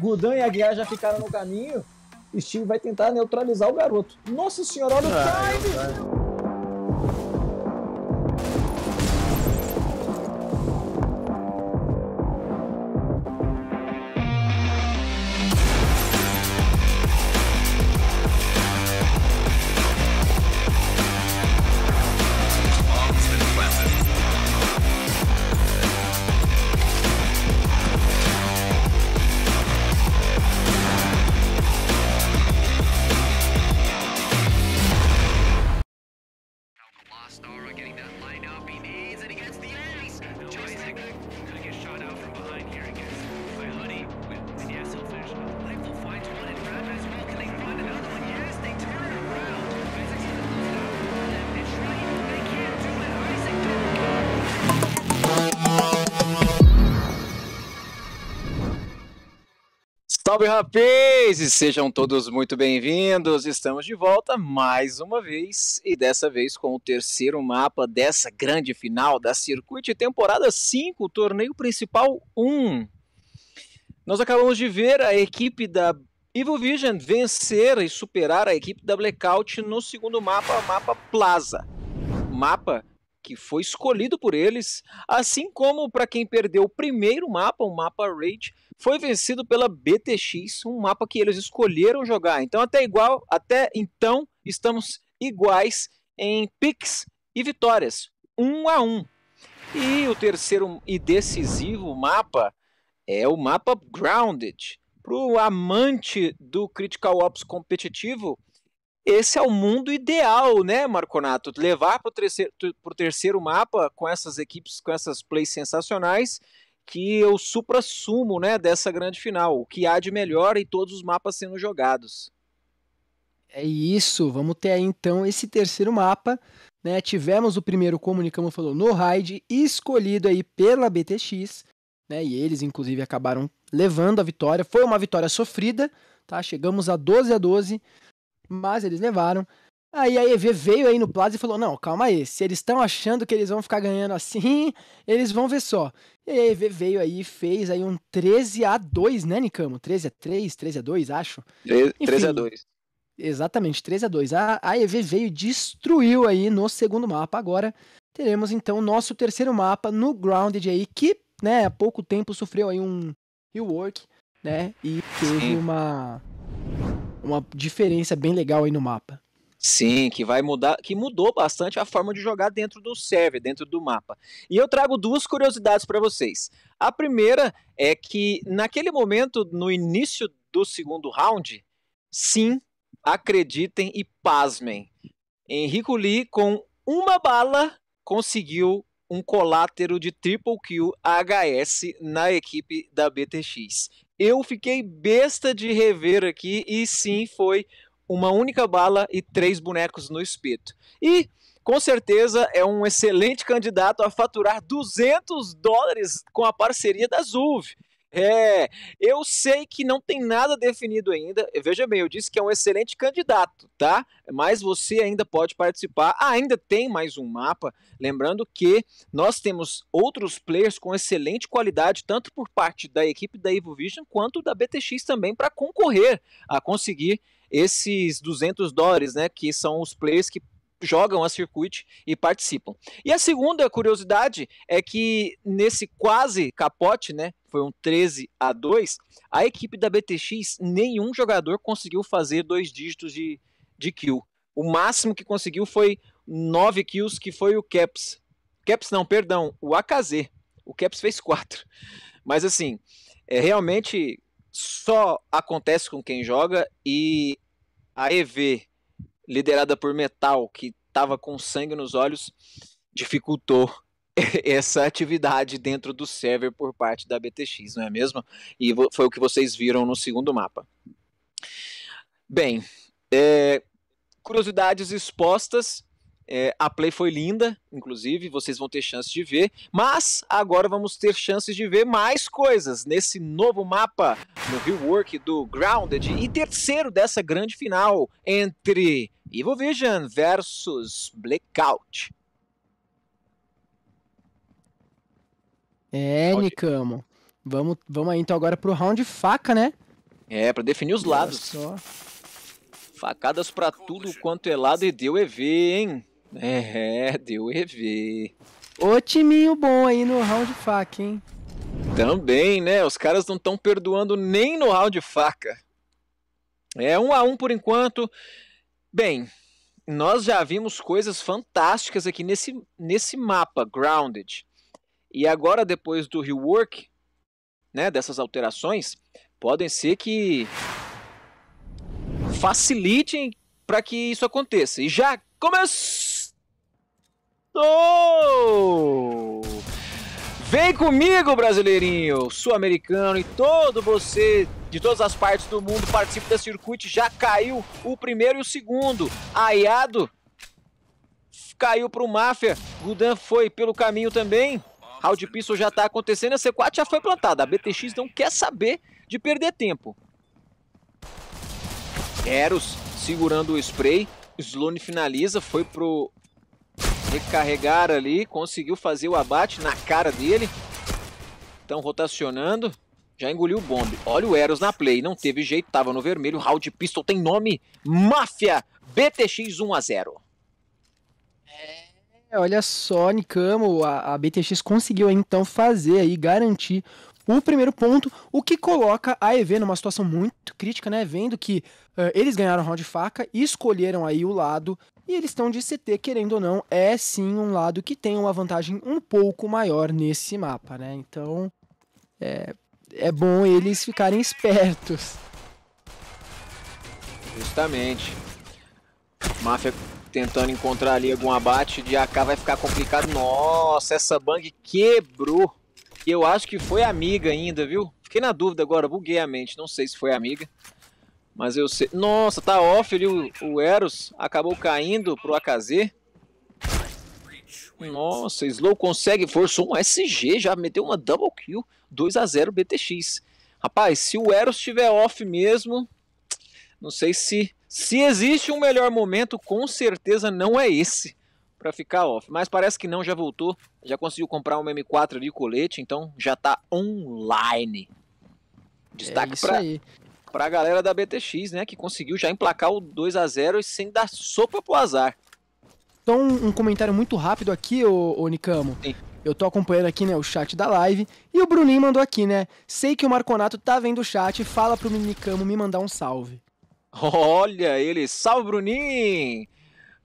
Gudan e Guia já ficaram no caminho Steve vai tentar neutralizar o garoto. Nossa senhora, olha o ah, time! Salve rapazes! Sejam todos muito bem-vindos! Estamos de volta mais uma vez e dessa vez com o terceiro mapa dessa grande final da Circuit Temporada 5, Torneio Principal 1. Nós acabamos de ver a equipe da Evil Vision vencer e superar a equipe da Blackout no segundo mapa, mapa Plaza. Mapa que foi escolhido por eles, assim como para quem perdeu o primeiro mapa, o mapa Rage, foi vencido pela BTX, um mapa que eles escolheram jogar. Então, até igual, até então, estamos iguais em picks e vitórias, um a um. E o terceiro e decisivo mapa é o mapa Grounded. Para o amante do Critical Ops competitivo, esse é o mundo ideal, né, Marconato? Levar para o terceiro, terceiro mapa com essas equipes, com essas plays sensacionais que é o supra-sumo né, dessa grande final, o que há de melhor e todos os mapas sendo jogados. É isso, vamos ter aí então esse terceiro mapa, né, tivemos o primeiro, como o falou, no raid, escolhido aí pela BTX, né, e eles inclusive acabaram levando a vitória, foi uma vitória sofrida, tá, chegamos a 12 a 12, mas eles levaram, Aí a EV veio aí no Plaza e falou: não, calma aí, se eles estão achando que eles vão ficar ganhando assim, eles vão ver só. E a EV veio aí e fez aí um 13 a 2 né, Nicamo? 13 a 3 13 a 2 acho. 13, Enfim, a 2 Exatamente, 13 a 2 a, EV veio e destruiu aí no segundo mapa. Agora teremos então o nosso terceiro mapa no Grounded aí, que né, há pouco tempo sofreu aí um rework, né? E teve uma, uma diferença bem legal aí no mapa. Sim, que vai mudar, que mudou bastante a forma de jogar dentro do server, dentro do mapa. E eu trago duas curiosidades para vocês. A primeira é que naquele momento, no início do segundo round, sim, acreditem e pasmem. Henrico Lee, com uma bala, conseguiu um colátero de triple kill HS na equipe da BTX. Eu fiquei besta de rever aqui e sim, foi uma única bala e três bonecos no espeto. E com certeza é um excelente candidato a faturar 200 dólares com a parceria da ZUV. É, eu sei que não tem nada definido ainda. Veja bem, eu disse que é um excelente candidato, tá? Mas você ainda pode participar. Ah, ainda tem mais um mapa. Lembrando que nós temos outros players com excelente qualidade, tanto por parte da equipe da Evo Vision quanto da BTX também, para concorrer a conseguir esses 200 dólares, né, que são os players que jogam a circuit e participam. E a segunda curiosidade é que nesse quase capote, né, foi um 13 a 2, a equipe da BTX nenhum jogador conseguiu fazer dois dígitos de, de kill. O máximo que conseguiu foi 9 kills, que foi o Caps. Caps não, perdão, o AKZ. O Caps fez 4. Mas assim, é realmente só acontece com quem joga e a EV, liderada por Metal, que estava com sangue nos olhos, dificultou [laughs] essa atividade dentro do server por parte da BTX, não é mesmo? E foi o que vocês viram no segundo mapa. Bem, é, curiosidades expostas é, a play foi linda, inclusive, vocês vão ter chance de ver, mas agora vamos ter chances de ver mais coisas nesse novo mapa, no rework do Grounded e terceiro dessa grande final entre Evil Vision versus Blackout. É, Nicamo. Vamos, vamos aí então agora pro round faca, né? É, para definir os lados. Só. Facadas para tudo quanto é lado e deu EV, hein? É, deu EV. Ô timinho bom aí no round faca, hein? Também, né? Os caras não estão perdoando nem no round faca. É um a um por enquanto. Bem, nós já vimos coisas fantásticas aqui nesse, nesse mapa, Grounded. E agora, depois do rework, né, dessas alterações, podem ser que facilitem para que isso aconteça. E já começou! Vem comigo, brasileirinho, sul-americano e todo você de todas as partes do mundo participa da circuito. Já caiu o primeiro e o segundo. Aiado caiu para o Máfia. Gudan foi pelo caminho também. Round Pistol já está acontecendo. A C4 já foi plantada. A BTX não quer saber de perder tempo. Eros segurando o spray. Sloane finaliza, foi pro Recarregar ali, conseguiu fazer o abate na cara dele. Estão rotacionando. Já engoliu o bombe. Olha o Eros na play. Não teve jeito, tava no vermelho. Round Pistol tem nome. Máfia BTX 1 x 0 É, olha só, Nicamo. A, a BTX conseguiu então fazer aí, garantir o primeiro ponto, o que coloca a EV numa situação muito crítica, né? Vendo que uh, eles ganharam round de faca e escolheram aí o lado, e eles estão de CT, querendo ou não, é sim um lado que tem uma vantagem um pouco maior nesse mapa, né? Então, é, é bom eles ficarem [laughs] espertos. Justamente. Máfia tentando encontrar ali algum abate de AK vai ficar complicado. Nossa, essa bang quebrou e eu acho que foi amiga ainda, viu? Fiquei na dúvida agora, buguei a mente, não sei se foi amiga. Mas eu sei. Nossa, tá off ali o, o Eros. Acabou caindo pro AKZ. Nossa, Slow consegue Forçou um SG, já meteu uma double kill, 2 a 0 BTX. Rapaz, se o Eros estiver off mesmo, não sei se se existe um melhor momento, com certeza não é esse para ficar off. Mas parece que não, já voltou. Já conseguiu comprar uma M4 ali, o colete, então já tá online. Destaque é para para a galera da BTX, né, que conseguiu já emplacar o 2 a 0 e sem dar sopa pro azar. Então, um comentário muito rápido aqui, ô, ô Nicamo. Sim. Eu tô acompanhando aqui, né, o chat da live. E o Bruninho mandou aqui, né? Sei que o Marconato tá vendo o chat. Fala pro Nicamo me mandar um salve. Olha ele. Salve, Bruninho!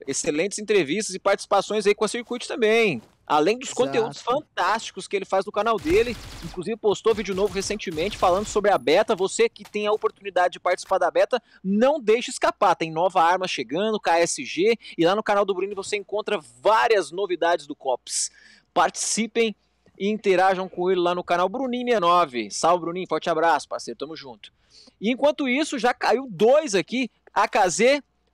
excelentes entrevistas e participações aí com a Circuit também. Além dos Exato. conteúdos fantásticos que ele faz no canal dele, inclusive postou vídeo novo recentemente falando sobre a beta. Você que tem a oportunidade de participar da beta, não deixe escapar. Tem nova arma chegando, KSG, e lá no canal do Bruno você encontra várias novidades do COPS. Participem e interajam com ele lá no canal Bruninho69. Salve Bruninho, forte abraço, parceiro, tamo junto. E enquanto isso, já caiu dois aqui. A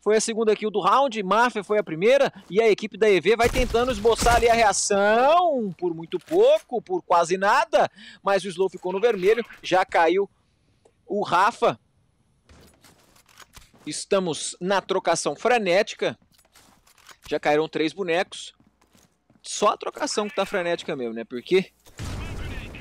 foi a segunda kill do round, Mafia foi a primeira, e a equipe da EV vai tentando esboçar ali a reação, por muito pouco, por quase nada, mas o Slow ficou no vermelho, já caiu o Rafa. Estamos na trocação frenética, já caíram três bonecos, só a trocação que tá frenética mesmo, né, porque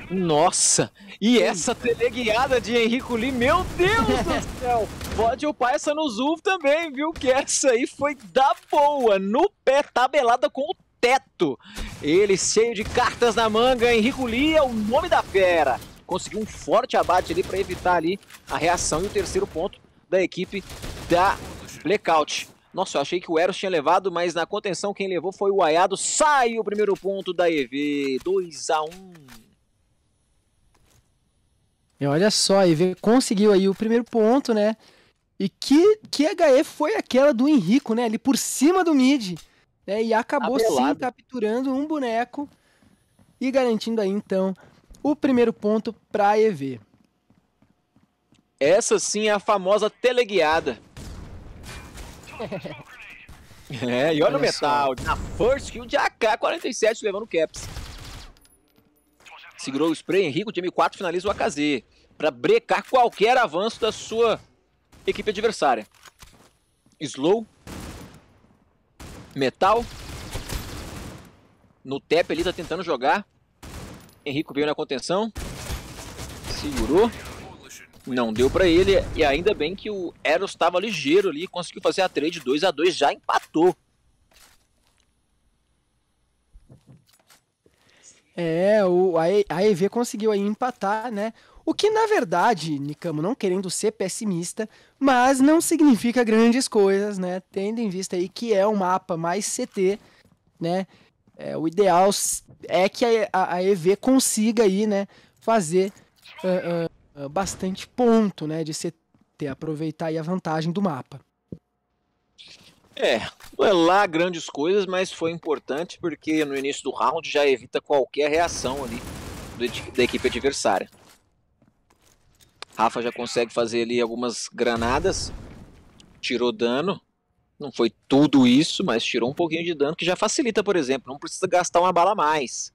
nossa! E essa teleguiada de Henrico Lee, meu Deus do [laughs] céu! Pode upar essa no Zulf também, viu? Que essa aí foi da boa, no pé, tabelada com o teto. Ele cheio de cartas na manga, Henrico Lee é o nome da fera. Conseguiu um forte abate ali para evitar ali a reação e o terceiro ponto da equipe da Blackout. Nossa, eu achei que o Eros tinha levado, mas na contenção quem levou foi o Ayado. Sai o primeiro ponto da EV, 2 a 1 olha só, e conseguiu aí o primeiro ponto, né? E que, que HE foi aquela do Henrico, né? Ali por cima do mid. Né? E acabou Abelado. sim capturando um boneco e garantindo aí então o primeiro ponto para a EV. Essa sim é a famosa teleguiada. [laughs] é, e olha, olha o metal, só. na first kill de AK-47 levando caps. Segurou o spray, Henrico de M4 finaliza o AKZ para brecar qualquer avanço da sua equipe adversária. Slow. Metal. No tap ali, tá tentando jogar. Henrico veio na contenção. Segurou. Não deu para ele. E ainda bem que o Eros estava ligeiro ali. Conseguiu fazer a trade 2 a 2 Já empatou. É, o, a EV conseguiu aí empatar, né? O que, na verdade, Nicamo, não querendo ser pessimista, mas não significa grandes coisas, né? Tendo em vista aí que é um mapa mais CT, né? É, o ideal é que a, a, EV consiga aí, né, fazer uh, uh, bastante ponto, né, de CT, aproveitar aí a vantagem do mapa. É, não é lá grandes coisas, mas foi importante porque no início do round já evita qualquer reação ali da equipe adversária. Rafa já consegue fazer ali algumas granadas. Tirou dano. Não foi tudo isso, mas tirou um pouquinho de dano, que já facilita, por exemplo. Não precisa gastar uma bala a mais.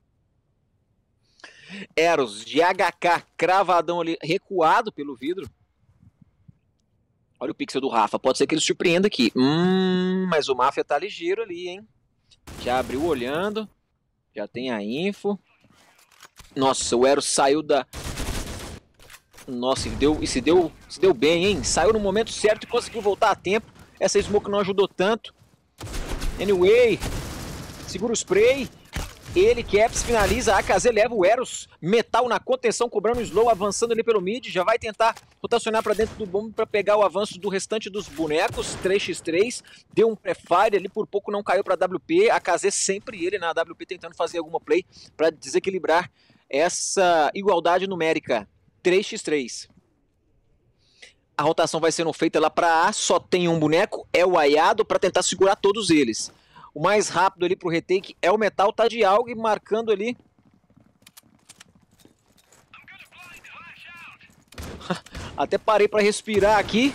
Eros de HK, cravadão ali, recuado pelo vidro. Olha o pixel do Rafa. Pode ser que ele surpreenda aqui. Hum, mas o Mafia tá ligeiro ali, hein? Já abriu olhando. Já tem a info. Nossa, o Eros saiu da, nossa, deu, e se deu, se deu bem, hein? Saiu no momento certo e conseguiu voltar a tempo. Essa smoke não ajudou tanto. Anyway, segura o spray. Ele, Caps, é finaliza. A leva o Eros. Metal na contenção, cobrando o slow, avançando ali pelo mid. Já vai tentar rotacionar para dentro do bombe para pegar o avanço do restante dos bonecos. 3x3. Deu um pré-fire ali, por pouco não caiu para WP. A sempre ele na WP tentando fazer alguma play para desequilibrar essa igualdade numérica. 3x3. A rotação vai sendo feita lá para A, só tem um boneco, é o aiado para tentar segurar todos eles. O mais rápido ali pro retake é o metal, tá de algo e marcando ali. [laughs] Até parei para respirar aqui.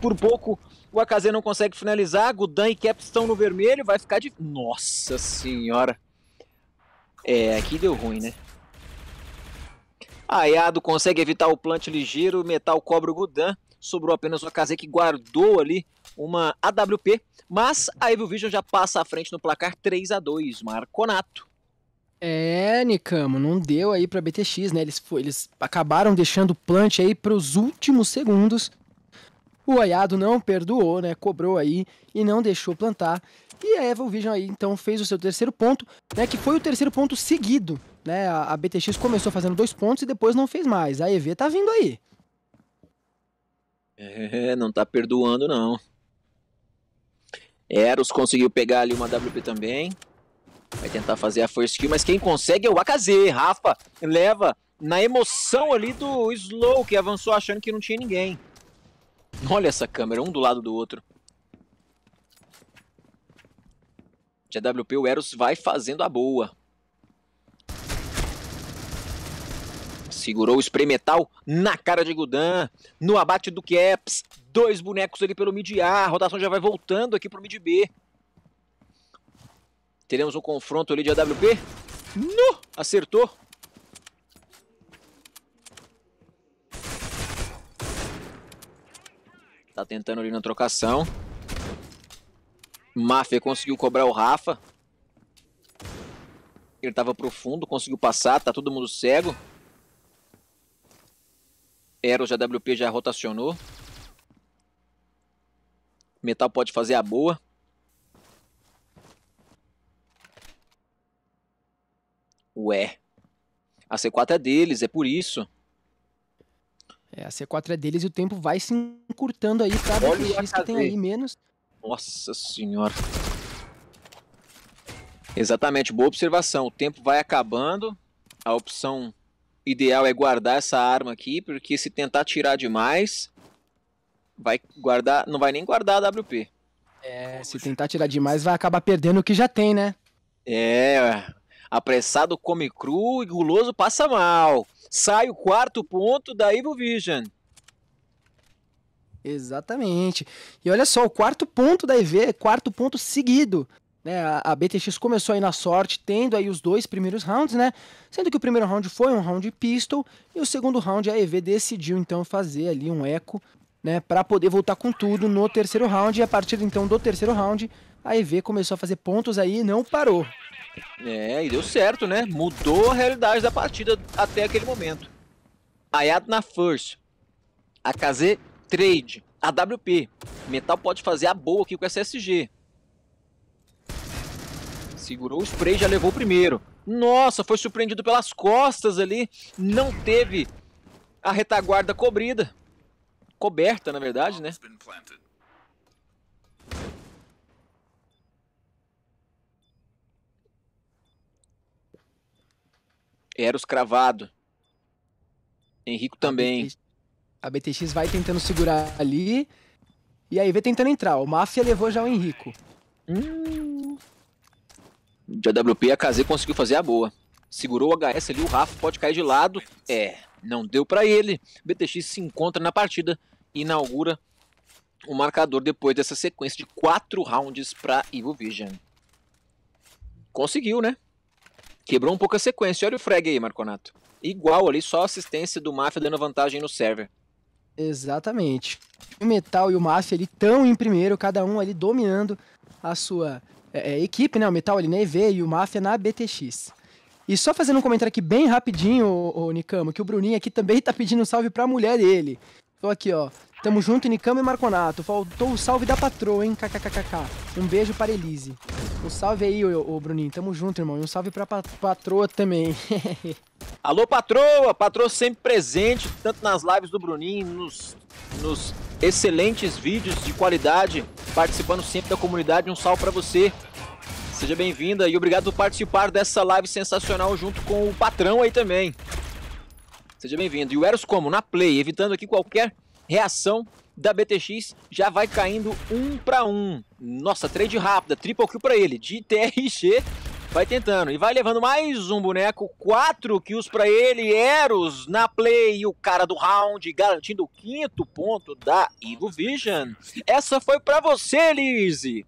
Por pouco o AKZ não consegue finalizar. Gudan e Cap estão no vermelho. Vai ficar de. Nossa senhora! É, aqui deu ruim, né? Ayado consegue evitar o plant ligeiro, Metal cobra o Gudan. Sobrou apenas uma KZ que guardou ali uma AWP. Mas a Evil Vision já passa à frente no placar 3 a 2 Marconato. É, Nicamo, não deu aí pra BTX, né? Eles, eles acabaram deixando o plant aí pros últimos segundos. O Ayado não perdoou, né? Cobrou aí e não deixou plantar. E a Evil Vision aí então fez o seu terceiro ponto, né? Que foi o terceiro ponto seguido né? A, BTX começou fazendo dois pontos e depois não fez mais. A EV tá vindo aí. É, não tá perdoando, não. Eros conseguiu pegar ali uma WP também. Vai tentar fazer a first kill, mas quem consegue é o AKZ. Rafa leva na emoção ali do Slow, que avançou achando que não tinha ninguém. Olha essa câmera, um do lado do outro. De AWP, o Eros vai fazendo a boa. segurou o espremetal na cara de Gudan, no abate do Caps, dois bonecos ali pelo mid A, a rotação já vai voltando aqui pro mid B. Teremos um confronto ali de AWP. No! Acertou. Tá tentando ali na trocação. Máfia conseguiu cobrar o Rafa. Ele tava profundo, conseguiu passar, tá todo mundo cego. Eros da WP já rotacionou. Metal pode fazer a boa. Ué. A C4 é deles, é por isso. É, a C4 é deles e o tempo vai se encurtando aí pra BX que tem aí menos. Nossa senhora. Exatamente, boa observação. O tempo vai acabando. A opção ideal é guardar essa arma aqui, porque se tentar tirar demais, vai guardar, não vai nem guardar a WP. É, se tentar tirar demais vai acabar perdendo o que já tem, né? É, apressado come cru e guloso passa mal. Sai o quarto ponto da Evil Vision. Exatamente. E olha só, o quarto ponto da EV, é quarto ponto seguido. Né? A, BTX começou aí na sorte, tendo aí os dois primeiros rounds, né? Sendo que o primeiro round foi um round pistol e o segundo round a EV decidiu então fazer ali um eco, né? Para poder voltar com tudo no terceiro round e a partir então do terceiro round a EV começou a fazer pontos aí e não parou. É, e deu certo, né? Mudou a realidade da partida até aquele momento. Ayad na First, AKZ Trade, AWP. Metal pode fazer a boa aqui com o SSG segurou o spray, já levou o primeiro. Nossa, foi surpreendido pelas costas ali. Não teve a retaguarda cobrida. Coberta, na verdade, né? Eros cravado. Henrico também. A BTX, vai tentando segurar ali. E aí vem tentando entrar. O Máfia levou já o Henrico. Hum de AWP, a KZ conseguiu fazer a boa. Segurou o HS ali, o Rafa pode cair de lado. É, não deu para ele. BTX se encontra na partida e inaugura o marcador depois dessa sequência de quatro rounds para Evil Vision. Conseguiu, né? Quebrou um pouco a sequência. Olha o frag aí, Marconato. Igual ali, só assistência do Mafia dando vantagem no server. Exatamente. O Metal e o Mafia ali estão em primeiro, cada um ali dominando a sua é, é, equipe, né? O Metal LNV né, e o Mafia na BTX. E só fazendo um comentário aqui bem rapidinho, ô, ô Nicamo, que o Bruninho aqui também tá pedindo um salve pra mulher dele. Falou aqui, ó. Tamo junto, Nicama e Marconato. Faltou o salve da patroa, hein? KKKKK. Um beijo para Elise. Um salve aí, ô, Bruninho. Tamo junto, irmão. E um salve pra a patroa também. [laughs] Alô, patroa! Patroa sempre presente, tanto nas lives do Bruninho, nos, nos excelentes vídeos de qualidade, participando sempre da comunidade. Um salve para você. Seja bem-vinda e obrigado por participar dessa live sensacional junto com o patrão aí também. Seja bem-vindo. E o Eros como? Na Play, evitando aqui qualquer reação da BTX já vai caindo um para um. Nossa, trade rápida, triple kill para ele, de TRG, vai tentando. E vai levando mais um boneco, quatro kills para ele, Eros na play, o cara do round, garantindo o quinto ponto da Eagle Vision. Essa foi para você, Lizzy.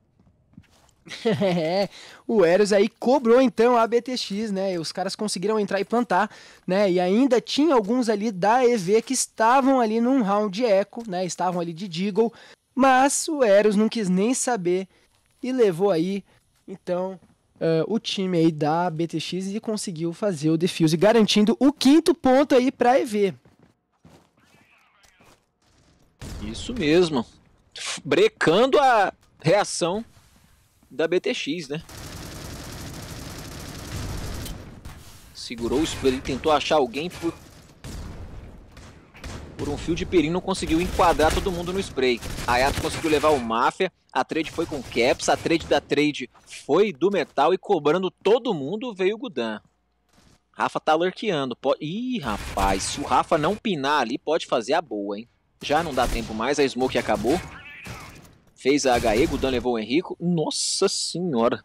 [laughs] é, o Eros aí cobrou então a BTX, né? Os caras conseguiram entrar e plantar, né? E ainda tinha alguns ali da EV que estavam ali num round de eco, né? Estavam ali de Deagle, mas o Eros não quis nem saber e levou aí, então, uh, o time aí da BTX e conseguiu fazer o defuse, garantindo o quinto ponto aí pra EV. Isso mesmo. Brecando a reação da BTX, né? Segurou o spray, tentou achar alguém por... Por um fio de perinho não conseguiu enquadrar todo mundo no spray. A Yato conseguiu levar o Máfia, a trade foi com Caps, a trade da trade foi do Metal e cobrando todo mundo veio o Gudan. Rafa tá lurkeando. Pode... Ih, rapaz, se o Rafa não pinar ali, pode fazer a boa, hein? Já não dá tempo mais, a Smoke acabou. Fez a HE, Gudan levou o Henrico. Nossa senhora.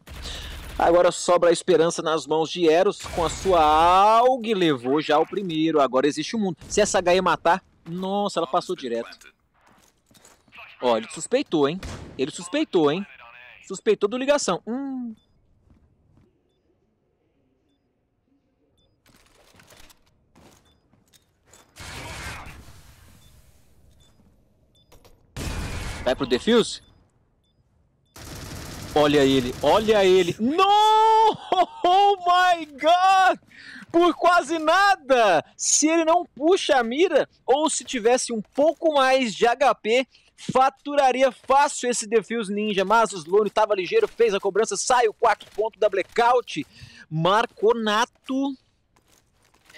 Agora sobra a esperança nas mãos de Eros. Com a sua AUG, levou já o primeiro. Agora existe o mundo. Se essa HE matar, nossa, ela passou direto. Ó, ele suspeitou, hein? Ele suspeitou, hein? Suspeitou do ligação. Hum. Vai pro defuse? Olha ele, olha ele. No! Oh my god! Por quase nada! Se ele não puxa a mira, ou se tivesse um pouco mais de HP, faturaria fácil esse Defuse Ninja. Mas o Sloane estava ligeiro, fez a cobrança, sai o quarto ponto da Blackout. Marconato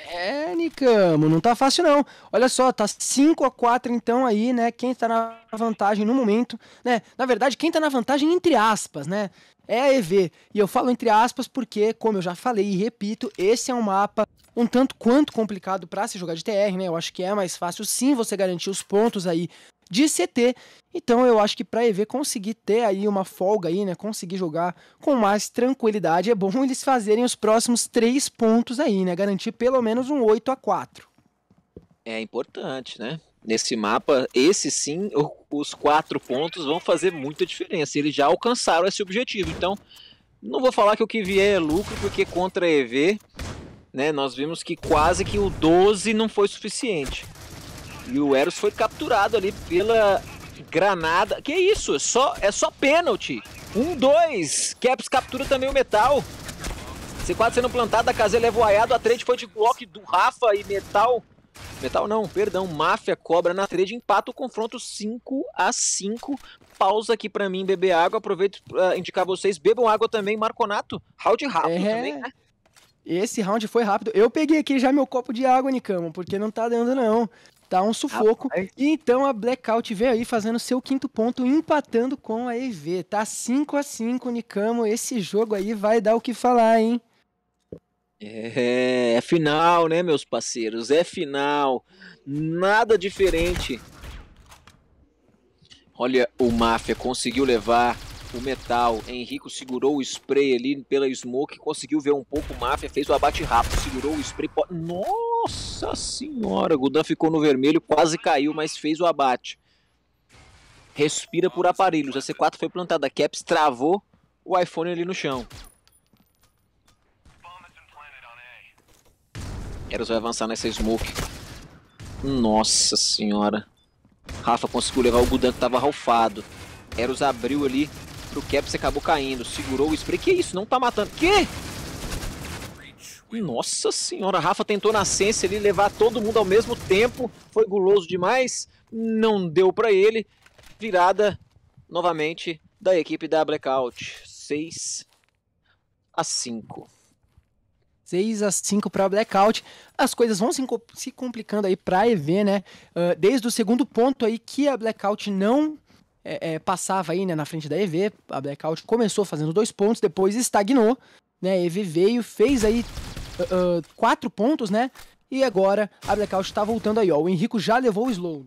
é, Nicamo, não tá fácil não. Olha só, tá 5 a 4 então aí, né? Quem tá na vantagem no momento, né? Na verdade, quem tá na vantagem entre aspas, né? É a EV. E eu falo entre aspas porque, como eu já falei e repito, esse é um mapa um tanto quanto complicado para se jogar de TR, né? Eu acho que é mais fácil sim você garantir os pontos aí de CT. Então eu acho que para EV conseguir ter aí uma folga aí, né, conseguir jogar com mais tranquilidade, é bom [laughs] eles fazerem os próximos três pontos aí, né, garantir pelo menos um 8 a 4. É importante, né? Nesse mapa, esse sim, os quatro pontos vão fazer muita diferença. Eles já alcançaram esse objetivo. Então, não vou falar que o que vier é lucro, porque contra a EV, né, nós vimos que quase que o 12 não foi suficiente. E o Eros foi capturado ali pela Granada. Que isso? É só, é só pênalti. Um, dois. Caps captura também o Metal. C4 sendo plantado, a casa leva o aiado, a trade foi de bloco do Rafa e Metal. Metal não, perdão, Máfia cobra na trade, empata o confronto 5 a 5 Pausa aqui para mim beber água, aproveito pra ah, indicar vocês, bebam água também, Marconato, round rápido é... também, né? Esse round foi rápido. Eu peguei aqui já meu copo de água, Nicamo, porque não tá dando não. Tá um sufoco. Ah, e então a Blackout veio aí fazendo seu quinto ponto, empatando com a EV. Tá 5 a 5 Nicamo. Esse jogo aí vai dar o que falar, hein? É, é final, né, meus parceiros? É final. Nada diferente. Olha, o Máfia conseguiu levar o metal. Henrico segurou o spray ali pela smoke, conseguiu ver um pouco. Máfia fez o abate rápido, segurou o spray. Nossa senhora, Gudan ficou no vermelho, quase caiu, mas fez o abate. Respira por aparelhos. A C4 foi plantada. Caps travou o iPhone ali no chão. Eros vai avançar nessa smoke. Nossa senhora. Rafa conseguiu levar o Gudan que estava ralfado. Eros abriu ali pro Caps acabou caindo. Segurou o spray. Que isso? Não tá matando. Que? Nossa senhora, a Rafa tentou na Sense ali levar todo mundo ao mesmo tempo. Foi guloso demais. Não deu para ele. Virada novamente da equipe da Blackout. 6 a 5. 6 a 5 para Blackout. As coisas vão se, se complicando aí para EV, né? Uh, desde o segundo ponto aí que a Blackout não é, é, passava aí né, na frente da EV, a Blackout começou fazendo dois pontos, depois estagnou, né? A EV veio, fez aí uh, uh, quatro pontos, né? E agora a Blackout está voltando aí, ó. O Henrico já levou o slow.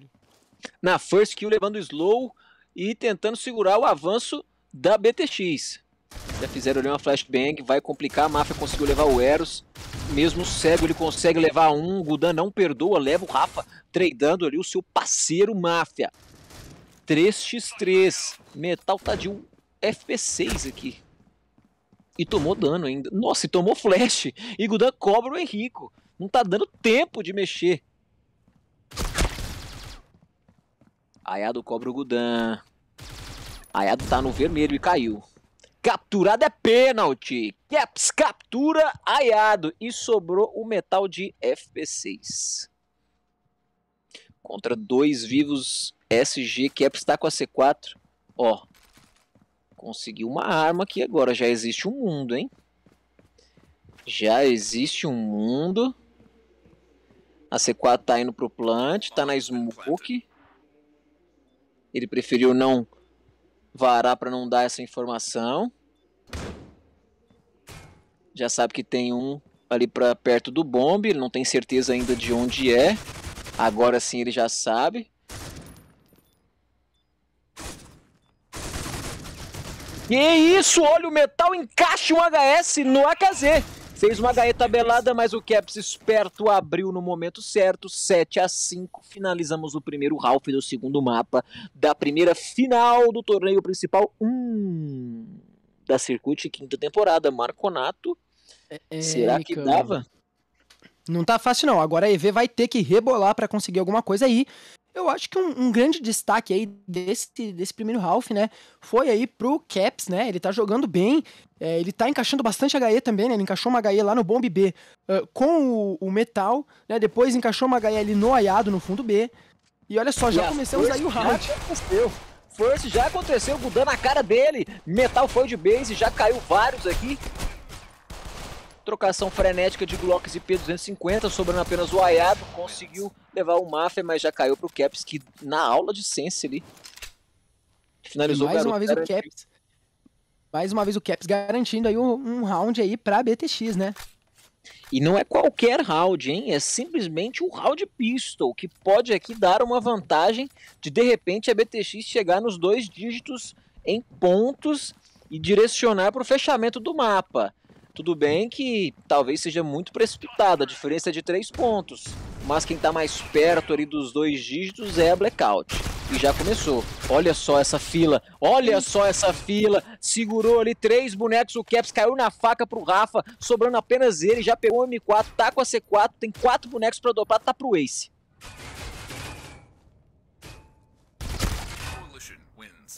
Na first kill levando o slow e tentando segurar o avanço da BTX. Já fizeram ali uma flashbang, vai complicar, a máfia conseguiu levar o Eros. Mesmo cego, ele consegue levar um, o Gudan não perdoa, leva o Rafa, tradando ali o seu parceiro máfia. 3x3. Metal tá de um FP6 aqui. E tomou dano ainda. Nossa, e tomou flash. E Gudan cobra o Henrico. Não tá dando tempo de mexer. Ayado cobra o Gudan. Ayado tá no vermelho e caiu. Capturado é pênalti. Caps captura Ayado. E sobrou o metal de FP6. Contra dois vivos SG que é para estar com a C4. Ó, conseguiu uma arma que agora já existe um mundo, hein? Já existe um mundo. A C4 tá indo pro plant, tá na smoke. Ele preferiu não varar para não dar essa informação. Já sabe que tem um ali para perto do bombe, ele não tem certeza ainda de onde é. Agora sim ele já sabe. Que é isso, olha o metal, encaixa um HS no AKZ. Fez uma gaeta tabelada, mas o Caps esperto abriu no momento certo, 7 a 5 Finalizamos o primeiro half do segundo mapa da primeira final do torneio principal 1 hum, da Circuit quinta temporada. Marconato, é, é, será que cara. dava? Não tá fácil não. Agora a EV vai ter que rebolar para conseguir alguma coisa aí. Eu acho que um, um, grande destaque aí desse, desse primeiro half, né, foi aí pro Caps, né, ele tá jogando bem, é, ele tá encaixando bastante HE também, né, ele encaixou uma HE lá no bomb B uh, com o, o, Metal, né, depois encaixou uma HE ali no Aiado, no fundo B, e olha só, já começamos aí o round. First já aconteceu, mudando a cara dele, Metal foi de base, já caiu vários aqui, Trocação frenética de Glocks e P250, sobrando apenas o Ayado, conseguiu levar o Mafia, mas já caiu para o Caps, que na aula de Sense ali finalizou mais uma vez o Caps. Mais uma vez o Caps garantindo aí um, um round aí para BTX, né? E não é qualquer round, hein? É simplesmente o um round pistol, que pode aqui dar uma vantagem de de repente a BTX chegar nos dois dígitos em pontos e direcionar para o fechamento do mapa. Tudo bem que talvez seja muito precipitada, a diferença é de 3 pontos. Mas quem está mais perto ali dos dois dígitos é a Blackout. E já começou. Olha só essa fila. Olha só essa fila. Segurou ali três bonecos. O Caps caiu na faca pro Rafa. Sobrando apenas ele. Já pegou o M4. Tá com a C4. Tem quatro bonecos para dopar. Tá pro Ace.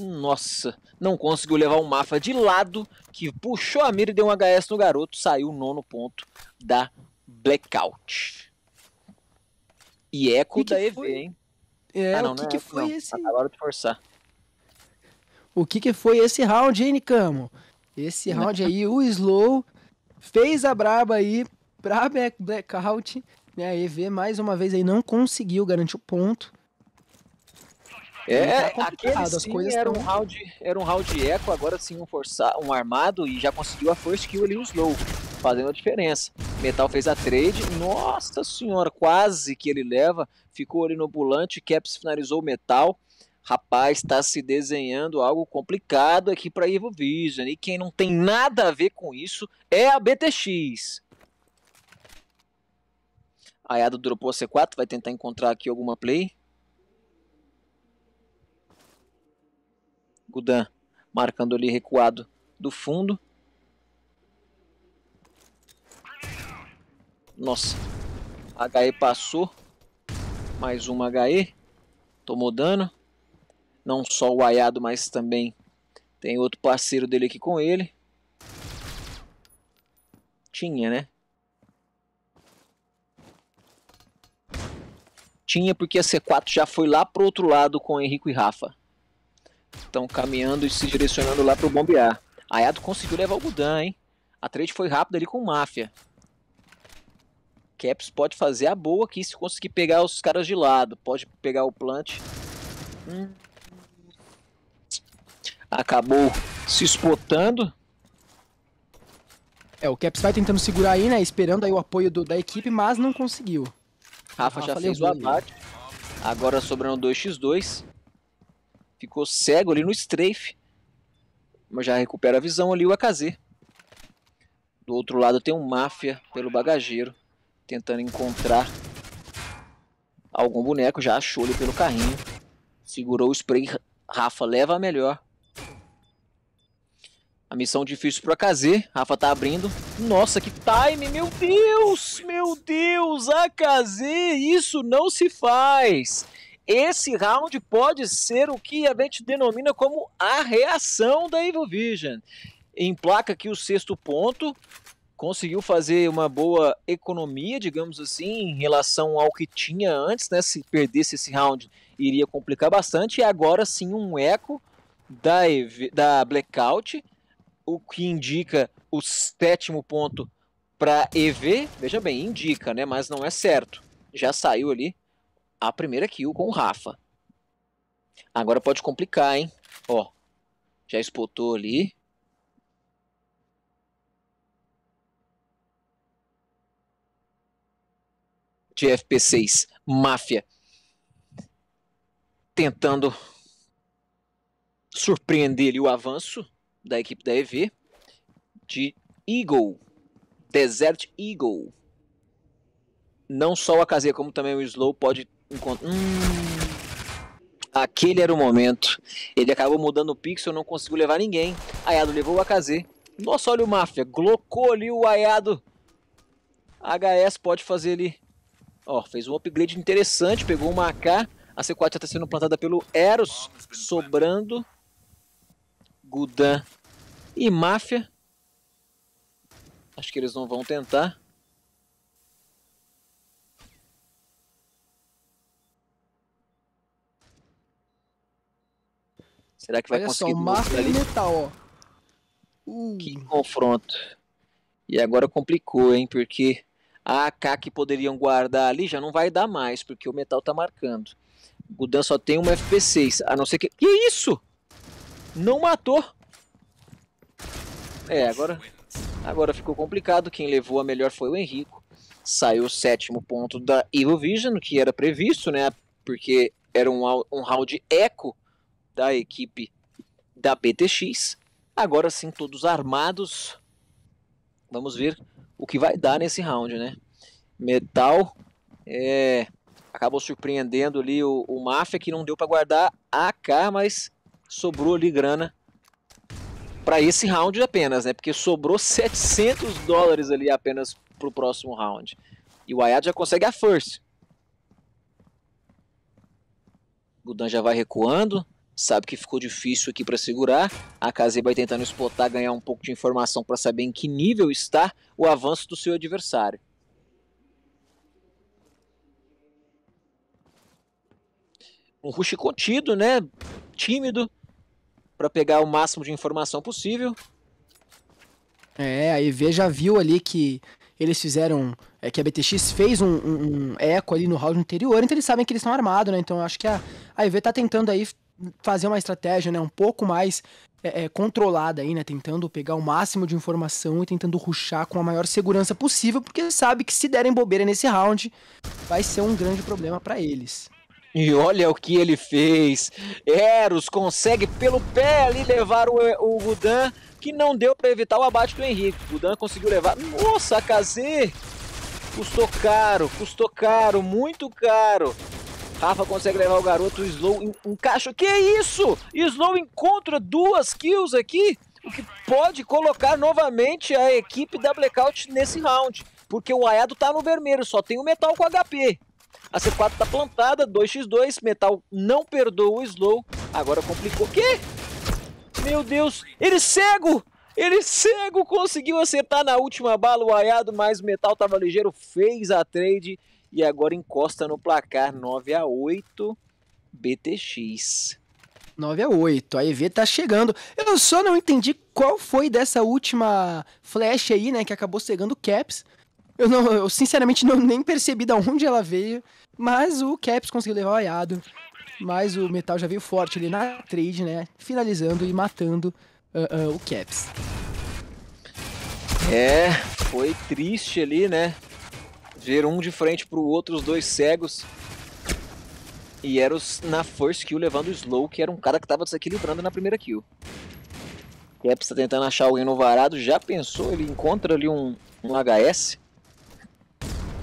Nossa não conseguiu levar o mafa de lado, que puxou a mira e deu um HS no garoto, saiu o nono ponto da Blackout. E eco que da EV, foi? hein? É, ah, não, o que, não, é que foi não. esse? Tá na hora de forçar. O que, que foi esse round, hein, Nicamo? Esse round aí, o Slow fez a braba aí pra Blackout. Né? A EV mais uma vez aí não conseguiu garantir o ponto. É, tá é, aquele sim, coisas era, tão... um round, era um round eco, agora sim um, forçado, um armado e já conseguiu a first kill ali, um slow, fazendo a diferença. Metal fez a trade, nossa senhora, quase que ele leva, ficou ali no bulante, Caps finalizou o Metal. Rapaz, está se desenhando algo complicado aqui para Evo Vision. E quem não tem nada a ver com isso é a BTX. A Yado dropou a C4, vai tentar encontrar aqui alguma play. Gudan marcando ali recuado do fundo. Nossa, HE passou. Mais uma HE. Tomou dano. Não só o Aiado, mas também tem outro parceiro dele aqui com ele. Tinha, né? Tinha porque a C4 já foi lá pro outro lado com Henrico e Rafa estão caminhando e se direcionando lá pro bombear. A Yato conseguiu levar o Gudan, hein? A trade foi rápida ali com o Máfia. Caps pode fazer a boa aqui se conseguir pegar os caras de lado. Pode pegar o plant. Hum. Acabou se espotando. É, o Caps vai tentando segurar aí, né? Esperando aí o apoio do, da equipe, mas não conseguiu. Rafa, Rafa já fez o abate. Agora sobrando 2x2 ficou cego ali no strafe. Mas já recupera a visão ali o AKZ. Do outro lado tem um Máfia pelo bagageiro, tentando encontrar algum boneco. Já achou ele pelo carrinho. Segurou o spray, Rafa leva a melhor. A missão difícil pro AKZ. Rafa tá abrindo. Nossa, que time! Meu Deus! Meu Deus! AKZ! Isso não se faz! esse round pode ser o que a gente denomina como a reação da Evil Vision. Emplaca aqui o sexto ponto, conseguiu fazer uma boa economia, digamos assim, em relação ao que tinha antes, né? Se perdesse esse round, iria complicar bastante. E agora sim, um eco da, EV, da Blackout, o que indica o sétimo ponto para EV. Veja bem, indica, né? Mas não é certo. Já saiu ali a primeira kill com o Rafa. Agora pode complicar, hein? Ó, já espotou ali. de FP6 Máfia tentando surpreender ali o avanço da equipe da EV de Eagle, Desert Eagle. Não só o AKZ, como também o Slow pode Encontro. Hum... Aquele era o momento. Ele acabou mudando o pixel, não conseguiu levar ninguém. Ayado levou o AKZ. Nossa, olha o Máfia. Glocou ali o Ayado. HS pode fazer ele. Ó, fez um upgrade interessante. Pegou uma AK. A C4 já está sendo plantada pelo Eros. Sobrando. Gudan e Máfia. Acho que eles não vão tentar. Será que vai Olha conseguir? Só, Mafra e Metal, ó. Uh. Que confronto. E agora complicou, hein? Porque a AK que poderiam guardar ali já não vai dar mais, porque o Metal tá marcando. O Gudan só tem uma FP6, a não ser que... Que isso? Não matou! É, agora... Agora ficou complicado, quem levou a melhor foi o Henrico. Saiu o sétimo ponto da Evil Vision, que era previsto, né? Porque era um, um round eco da equipe da BTX. Agora sim, todos armados. Vamos ver o que vai dar nesse round, né? Metal é, acabou surpreendendo ali o, o Mafia, que não deu para guardar AK, mas sobrou ali grana para esse round apenas, né? Porque sobrou 700 dólares ali apenas para o próximo round. E o Ayad já consegue a first. Gudan já vai recuando sabe que ficou difícil aqui para segurar. A Kazei vai tentando explotar, ganhar um pouco de informação para saber em que nível está o avanço do seu adversário. Um rush contido, né? Tímido, para pegar o máximo de informação possível. É, a EV já viu ali que eles fizeram. É que a BTX fez um, um, um eco ali no round anterior, então eles sabem que eles estão armados, né? Então eu acho que a, a EV tá tentando aí fazer uma estratégia né, um pouco mais é, é, controlada aí, né? Tentando pegar o máximo de informação e tentando ruxar com a maior segurança possível, porque sabe que se derem bobeira nesse round, vai ser um grande problema para eles. E olha o que ele fez. Eros consegue pelo pé ali levar o, o Gudan, que não deu para evitar o abate do Henrique. O Gudan conseguiu levar. Nossa, KZ! Custou caro, custou caro, muito caro. Rafa consegue levar o garoto, o Slow encaixa. Que isso? Slow encontra duas kills aqui, o que pode colocar novamente a equipe da Blackout nesse round. Porque o Ayado tá no vermelho, só tem o Metal com HP. A C4 tá plantada, 2x2, Metal não perdoa o Slow. Agora complicou. Que? Meu Deus, ele cego! Ele cego conseguiu acertar na última bala o Ayado, mas o Metal tava ligeiro, fez a trade e agora encosta no placar 9 a 8 BTX. 9 a 8. A EV tá chegando. Eu só não entendi qual foi dessa última flash aí, né, que acabou cegando o Caps. Eu, não, eu sinceramente não nem percebi de onde ela veio, mas o Caps conseguiu levar o aiado. Mas o Metal já veio forte ali na trade, né, finalizando e matando uh, uh, o Caps. É, foi triste ali, né? ver um de frente pro outro, os dois cegos. E era os, na first kill levando o Slow, que era um cara que tava desequilibrando na primeira kill. Caps tá tentando achar alguém no varado, já pensou, ele encontra ali um, um HS.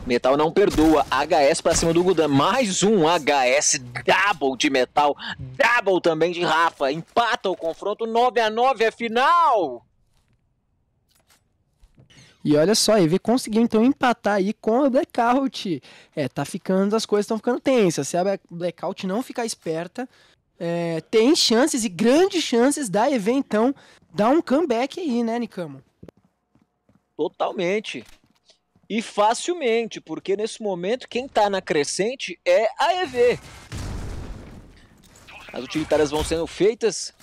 Metal não perdoa, HS pra cima do Gudan, mais um HS, double de Metal, double também de Rafa, empata o confronto, 9 a 9 é final! E olha só, a EV conseguiu então empatar aí com a Blackout. É, tá ficando, as coisas estão ficando tensas. Se a Blackout não ficar esperta, é, tem chances e grandes chances da EV então dar um comeback aí, né, Nicamo? Totalmente. E facilmente, porque nesse momento quem tá na crescente é a EV. As utilitárias vão sendo feitas,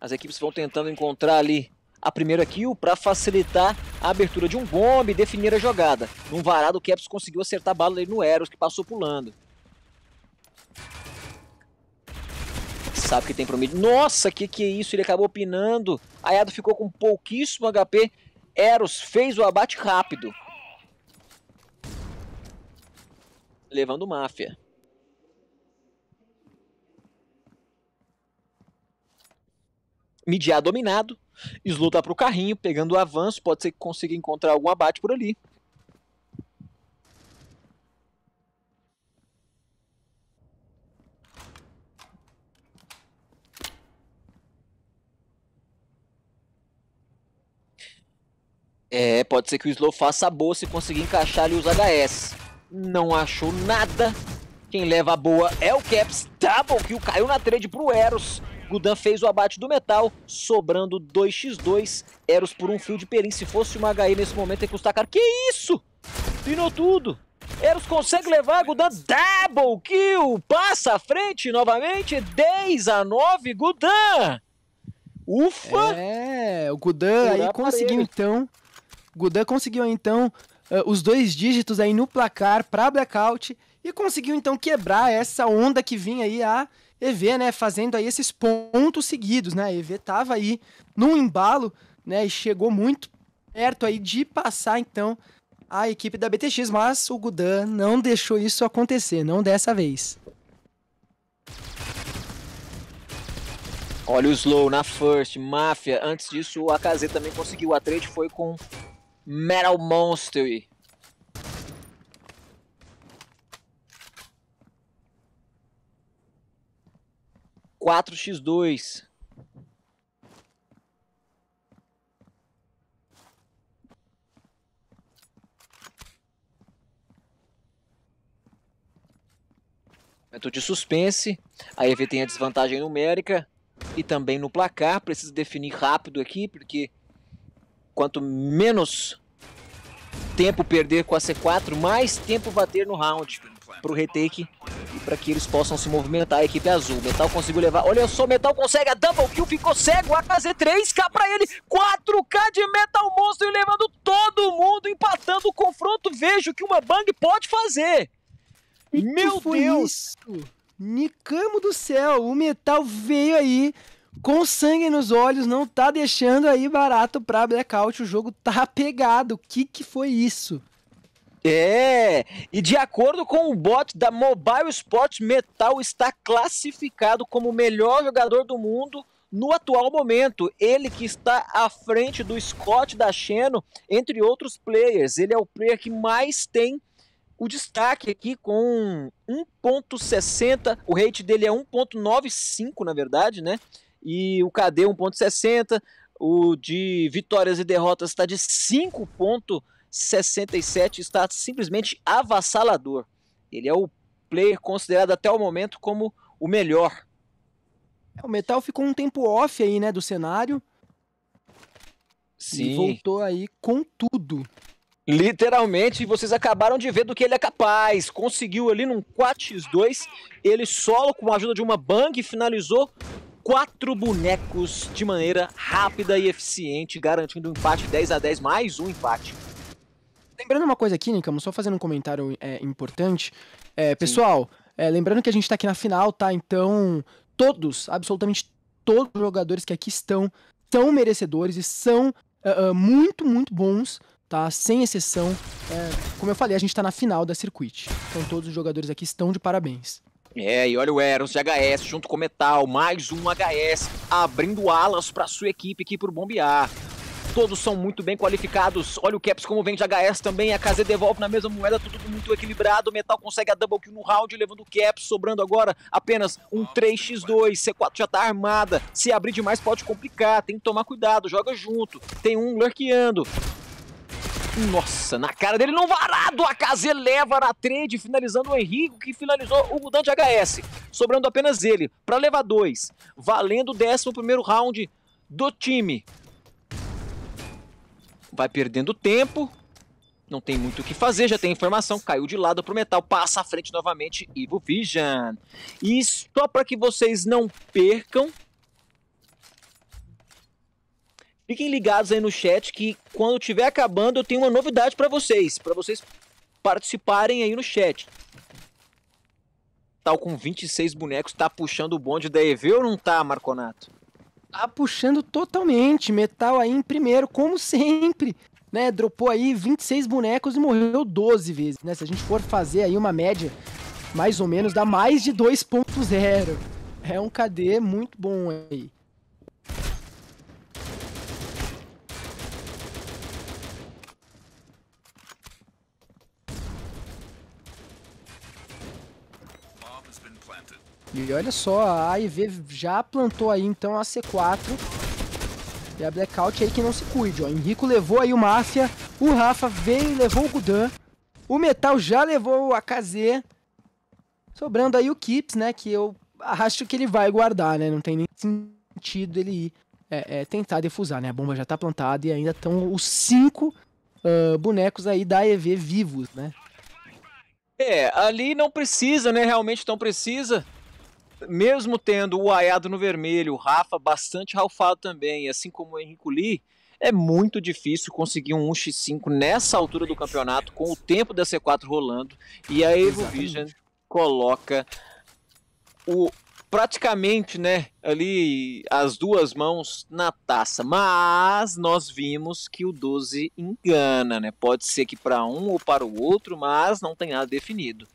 as equipes vão tentando encontrar ali a primeira kill para facilitar a abertura de um bombe e definir a jogada. Num varado, o Caps conseguiu acertar a bala ali no Eros, que passou pulando. Sabe que tem pro mid. Nossa, que que é isso? Ele acabou pinando. Ayado ficou com pouquíssimo HP. Eros fez o abate rápido. Levando máfia. Midiá dominado. Slow tá pro carrinho, pegando o avanço, pode ser que consiga encontrar algum abate por ali. É, pode ser que o Slow faça a boa se conseguir encaixar ali os HS. Não achou nada. Quem leva a boa é o Caps. Double kill, caiu na trade pro Eros. Gudan fez o abate do metal, sobrando 2x2. Eros por um fio de perim. Se fosse uma HE nesse momento, ia custar caro. Que isso? Pinou tudo. Eros consegue levar, Gudan double kill, passa à frente novamente, 10 a 9, Gudan. Ufa! É, o Gudan aí conseguiu ele. então, Gudan conseguiu então uh, os dois dígitos aí no placar para Blackout e conseguiu então quebrar essa onda que vinha aí a EV, né, fazendo aí esses pontos seguidos, né? A EV tava aí num embalo, né, e chegou muito perto aí de passar então a equipe da BTX, mas o Gudan não deixou isso acontecer, não dessa vez. Olha o Slow na first, Máfia. Antes disso, o AKZ também conseguiu. A trade foi com Metal Monster. 4x2. Momento de suspense. A EV tem a desvantagem numérica e também no placar. Preciso definir rápido aqui, porque quanto menos tempo perder com a C4, mais tempo bater no round para o retake e para que eles possam se movimentar a equipe azul. Metal conseguiu levar, olha só, Metal consegue a double kill, ficou cego, AKZ 3k para ele, 4k de Metal Monstro levando todo mundo, empatando o confronto, vejo que uma Bang pode fazer. E Meu Deus! Isso? Nicamo do céu, o Metal veio aí com sangue nos olhos, não tá deixando aí barato pra Blackout, o jogo tá pegado. O que que foi isso? É, e de acordo com o bot da Mobile Sports, Metal está classificado como o melhor jogador do mundo no atual momento. Ele que está à frente do Scott da Xeno, entre outros players. Ele é o player que mais tem o destaque aqui com 1.60, o rate dele é 1.95 na verdade, né? E o KD 1.60, é o de vitórias e derrotas está de 5.95 67 está simplesmente avassalador. Ele é o player considerado até o momento como o melhor. É, o Metal ficou um tempo off aí, né, do cenário. Sim. E voltou aí com tudo. Literalmente, vocês acabaram de ver do que ele é capaz. Conseguiu ali num 4x2, ele solo com a ajuda de uma bang finalizou quatro bonecos de maneira rápida e eficiente, garantindo um empate 10 a 10 mais um empate. Lembrando uma coisa aqui, Nicamo, só fazendo um comentário é, importante. É, pessoal, é, lembrando que a gente está aqui na final, tá? Então, todos, absolutamente todos os jogadores que aqui estão, são merecedores e são uh, uh, muito, muito bons, tá? Sem exceção. É, como eu falei, a gente está na final da Circuit. Então, todos os jogadores aqui estão de parabéns. É, e olha o Eros de HS junto com o Metal, mais um HS, abrindo alas para sua equipe aqui por bombear todos são muito bem qualificados. Olha o Caps como vem de HS também, a KZ devolve na mesma moeda, tudo muito equilibrado. Metal consegue a double kill no round, levando o Caps, sobrando agora apenas um 3x2. C4 já tá armada, se abrir demais pode complicar, tem que tomar cuidado, joga junto. Tem um lurkeando, nossa, na cara dele, não varado, a KZ leva na trade, finalizando o Henrique, que finalizou o mudante HS, sobrando apenas ele, para levar dois, valendo o 11 primeiro round do time vai perdendo tempo. Não tem muito o que fazer, já tem informação. Caiu de lado pro metal, passa à frente novamente, Evil Vision. E só para que vocês não percam... Fiquem ligados aí no chat que quando estiver acabando eu tenho uma novidade para vocês. para vocês participarem aí no chat. Tal com 26 bonecos, tá puxando o bonde da EV ou não tá, Marconato? tá puxando totalmente. Metal aí em primeiro, como sempre. Né, dropou aí 26 bonecos e morreu 12 vezes, né? Se a gente for fazer aí uma média, mais ou menos, dá mais de 2.0. É um KD muito bom aí. E olha só, a AIV já plantou aí então a C4. E a Blackout aí que não se cuide, ó. Henrico levou aí o Máfia, o Rafa veio e levou o Gudan. O Metal já levou a AKZ. Sobrando aí o Kips, né? Que eu acho que ele vai guardar, né? Não tem nem sentido ele ir é, é, tentar defusar, né? A bomba já tá plantada e ainda estão os cinco uh, bonecos aí da EV vivos, né? É, ali não precisa, né? Realmente não precisa mesmo tendo o Aiado no vermelho, o Rafa bastante ralfado também, assim como o Henrique Lee, é muito difícil conseguir um 1x5 nessa altura do campeonato, com o tempo da C4 rolando, e a Evovision coloca o praticamente, né, ali as duas mãos na taça. Mas nós vimos que o 12 engana, né? Pode ser que para um ou para o outro, mas não tem nada definido.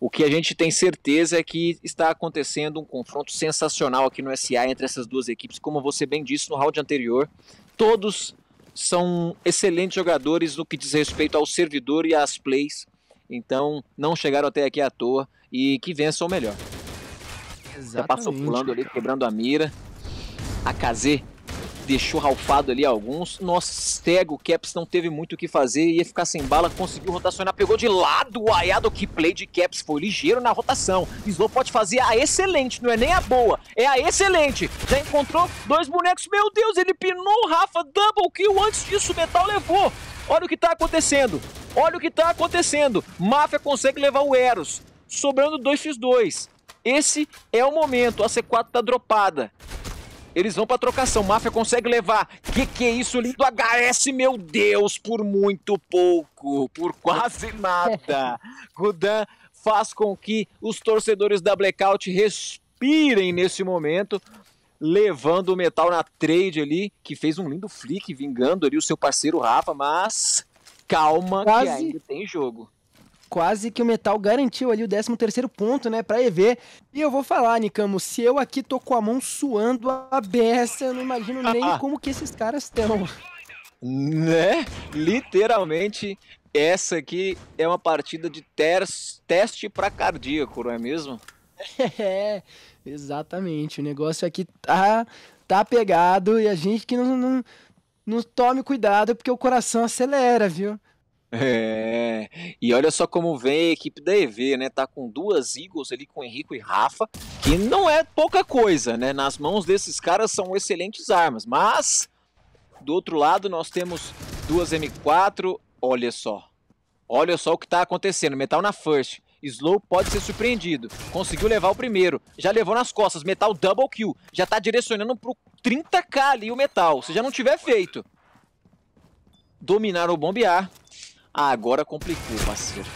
O que a gente tem certeza é que está acontecendo um confronto sensacional aqui no SA entre essas duas equipes, como você bem disse no round anterior. Todos são excelentes jogadores no que diz respeito ao servidor e às plays. Então, não chegaram até aqui à toa e que vençam o melhor. Exatamente. Já passou pulando ali, quebrando a mira. A KZ deixou ralfado ali alguns. Nossa, cego, o Caps não teve muito o que fazer, ia ficar sem bala, conseguiu rotacionar, pegou de lado o Ayado, que play de Caps foi ligeiro na rotação. Slow pode fazer a excelente, não é nem a boa, é a excelente. Já encontrou dois bonecos, meu Deus, ele pinou o Rafa, double kill, antes disso o Metal levou. Olha o que tá acontecendo, olha o que tá acontecendo. Máfia consegue levar o Eros, sobrando 2x2. Esse é o momento, a C4 tá dropada. Eles vão pra trocação. Máfia consegue levar. Que que é isso, lindo HS? Meu Deus, por muito pouco. Por quase [laughs] nada. Gudan faz com que os torcedores da Blackout respirem nesse momento. Levando o metal na trade ali, que fez um lindo flick, vingando ali o seu parceiro Rafa, mas calma Quase. que ainda tem jogo quase que o Metal garantiu ali o 13 terceiro ponto, né, pra EV. E eu vou falar, Nicamo, se eu aqui tô com a mão suando a beça, eu não imagino nem [laughs] como que esses caras estão. Né? Literalmente, essa aqui é uma partida de teste para cardíaco, não é mesmo? [laughs] É, exatamente. O negócio aqui tá, tá pegado e a gente que não, não, não tome cuidado porque o coração acelera, viu? É, e olha só como vem a equipe da EV, né? Tá com duas Eagles ali com Henrico e Rafa, que não é pouca coisa, né? Nas mãos desses caras são excelentes armas, mas do outro lado nós temos duas M4, olha só. Olha só o que tá acontecendo, Metal na first. Slow pode ser surpreendido. Conseguiu levar o primeiro. Já levou nas costas. Metal double kill. Já tá direcionando pro 30k ali o Metal. Se já não tiver feito. Dominar ou bombear. Ah, agora complicou, parceiro.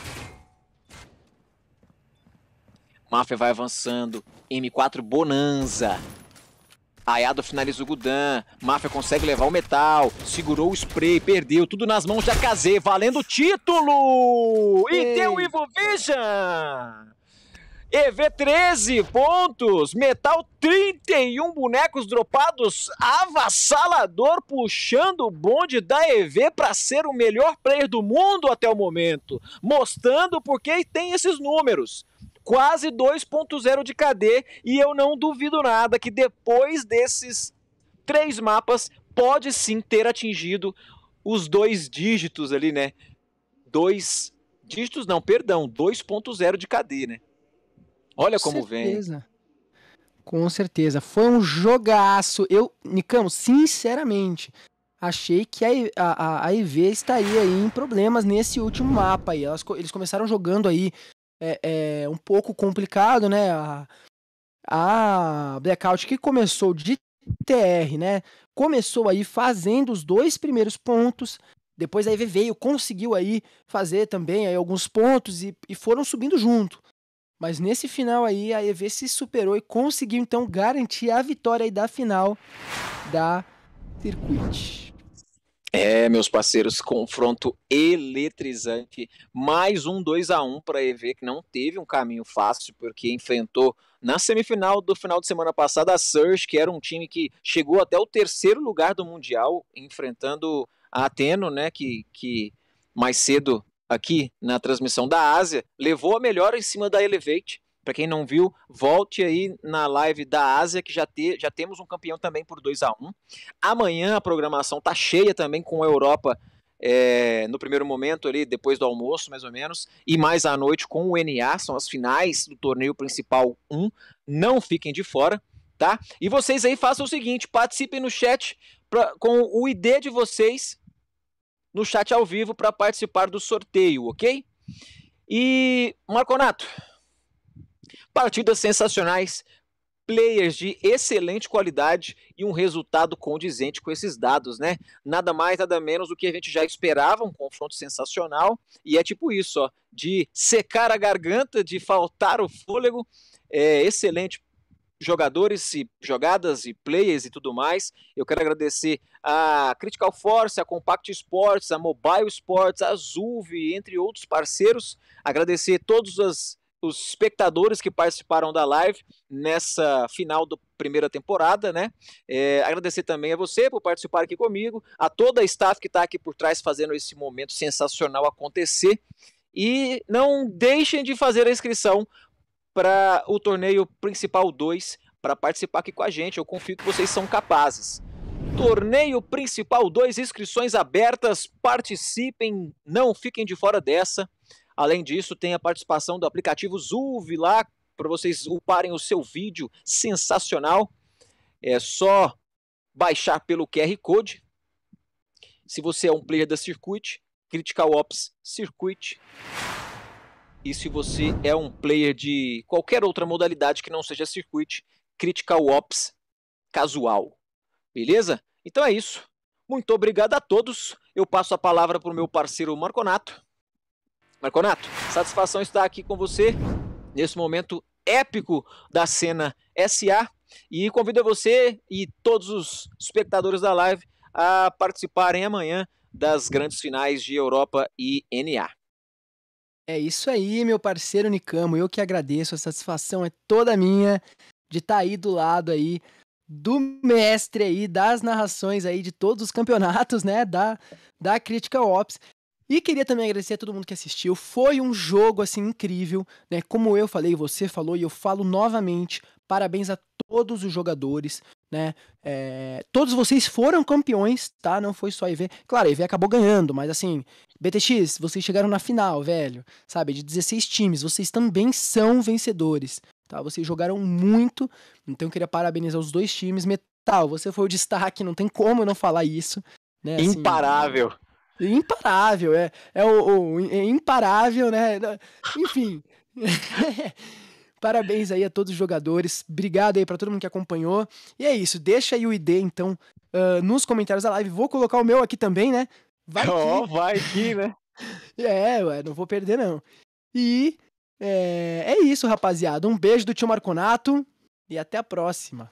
Máfia vai avançando. M4 Bonanza. Ayado finaliza o Gudan. Máfia consegue levar o metal. Segurou o spray, perdeu. Tudo nas mãos de AKZ. valendo o título! E Eita. deu Evo Vision! EV 13 pontos, Metal 31 bonecos dropados, avassalador puxando o bonde da EV para ser o melhor player do mundo até o momento, mostrando porque tem esses números. Quase 2.0 de KD e eu não duvido nada que depois desses três mapas pode sim ter atingido os dois dígitos ali, né? Dois dígitos não, perdão, 2.0 de KD, né? Olha Com como certeza. vem. Com certeza. Foi um jogaço. Eu, Nicamo, sinceramente, achei que a, a, a EV estaria aí em problemas nesse último mapa aí. Elas, eles começaram jogando aí é, é, um pouco complicado, né? A, a Blackout que começou de TR, né? Começou aí fazendo os dois primeiros pontos. Depois a EV veio, conseguiu aí fazer também aí alguns pontos e, e foram subindo junto. Mas nesse final aí, a EV se superou e conseguiu então garantir a vitória aí da final da Circuit. É, meus parceiros, confronto eletrizante. Mais um 2 a 1 para a EV, que não teve um caminho fácil, porque enfrentou na semifinal do final de semana passada a Surge, que era um time que chegou até o terceiro lugar do Mundial, enfrentando a Ateno, né, que, que mais cedo aqui na transmissão da Ásia, levou a melhor em cima da Elevate. Para quem não viu, volte aí na live da Ásia, que já, te, já temos um campeão também por 2 a 1 Amanhã a programação tá cheia também com a Europa é, no primeiro momento ali, depois do almoço, mais ou menos, e mais à noite com o NA, são as finais do torneio principal 1. Não fiquem de fora, tá? E vocês aí façam o seguinte: participem no chat pra, com o ID de vocês no chat ao vivo para participar do sorteio, ok? E Marconato, partidas sensacionais, players de excelente qualidade e um resultado condizente com esses dados, né? Nada mais, nada menos do que a gente já esperava, um confronto sensacional. E é tipo isso, ó, de secar a garganta, de faltar o fôlego. É, excelente jogadores e jogadas e players e tudo mais. Eu quero agradecer a Critical Force, a Compact Sports, a Mobile Sports, a Zulve, entre outros parceiros. Agradecer todos as, os espectadores que participaram da live nessa final da primeira temporada, né? É, agradecer também a você por participar aqui comigo, a toda a staff que está aqui por trás fazendo esse momento sensacional acontecer. E não deixem de fazer a inscrição para o torneio principal 2 para participar aqui com a gente. Eu confio que vocês são capazes. Torneio Principal 2, inscrições abertas, participem, não fiquem de fora dessa. Além disso, tem a participação do aplicativo Zulv lá, para vocês uparem o seu vídeo, sensacional. É só baixar pelo QR Code. Se você é um player da Circuit, Critical Ops Circuit e se você é um player de qualquer outra modalidade que não seja circuit, Critical Ops casual. Beleza? Então é isso. Muito obrigado a todos. Eu passo a palavra para o meu parceiro Marconato. Marconato, satisfação estar aqui com você nesse momento épico da cena SA e convido você e todos os espectadores da live a participarem amanhã das grandes finais de Europa e NA. É isso aí, meu parceiro Nicamo. Eu que agradeço. A satisfação é toda minha de estar tá aí do lado aí do mestre aí das narrações aí de todos os campeonatos, né, da da Critical Ops. E queria também agradecer a todo mundo que assistiu. Foi um jogo assim incrível, né? Como eu falei, você falou e eu falo novamente. Parabéns a todos os jogadores, né? É, todos vocês foram campeões, tá? Não foi só a Claro, a acabou ganhando, mas assim, BTX, vocês chegaram na final, velho. Sabe, de 16 times, vocês também são vencedores, tá? Vocês jogaram muito, então eu queria parabenizar os dois times. Metal, você foi o destaque, não tem como eu não falar isso. Né? Assim, Imparável. É... Imparável, é, é o, o é imparável, né? Enfim. [laughs] Parabéns aí a todos os jogadores. Obrigado aí para todo mundo que acompanhou. E é isso. Deixa aí o ID, então, uh, nos comentários da live. Vou colocar o meu aqui também, né? Vai oh, [laughs] vai aqui, né? [laughs] é, ué, não vou perder, não. E é, é isso, rapaziada. Um beijo do tio Marconato e até a próxima.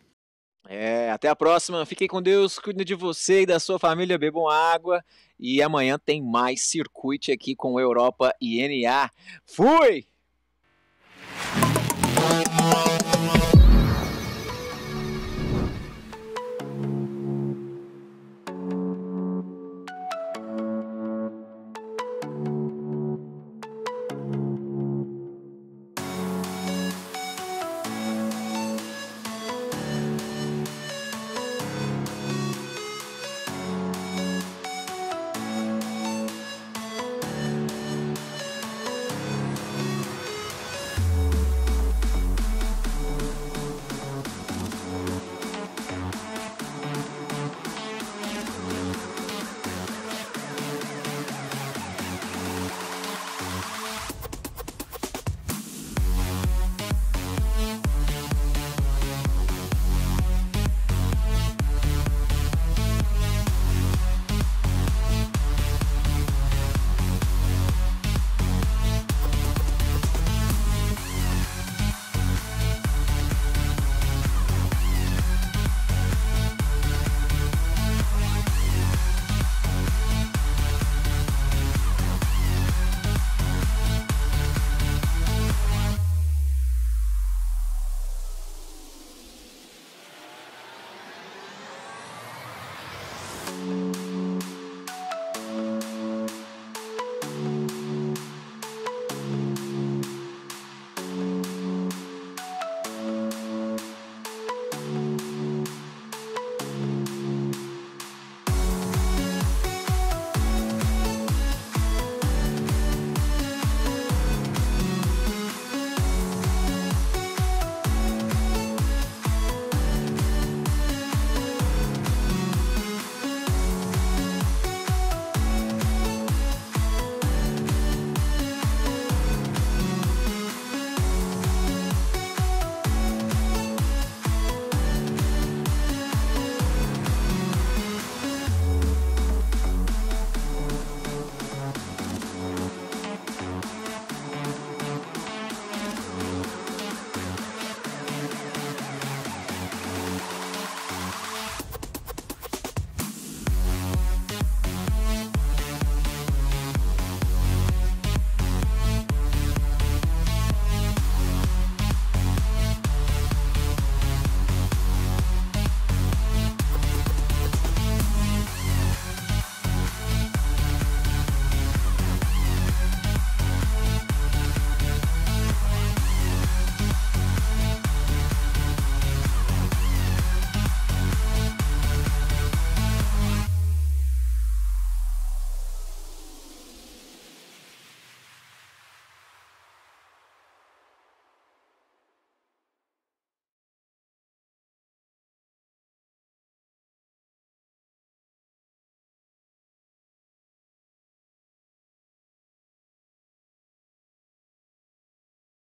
É, até a próxima. Fiquem com Deus, cuidem de você e da sua família, bebam água. E amanhã tem mais circuito aqui com Europa e NA. Fui!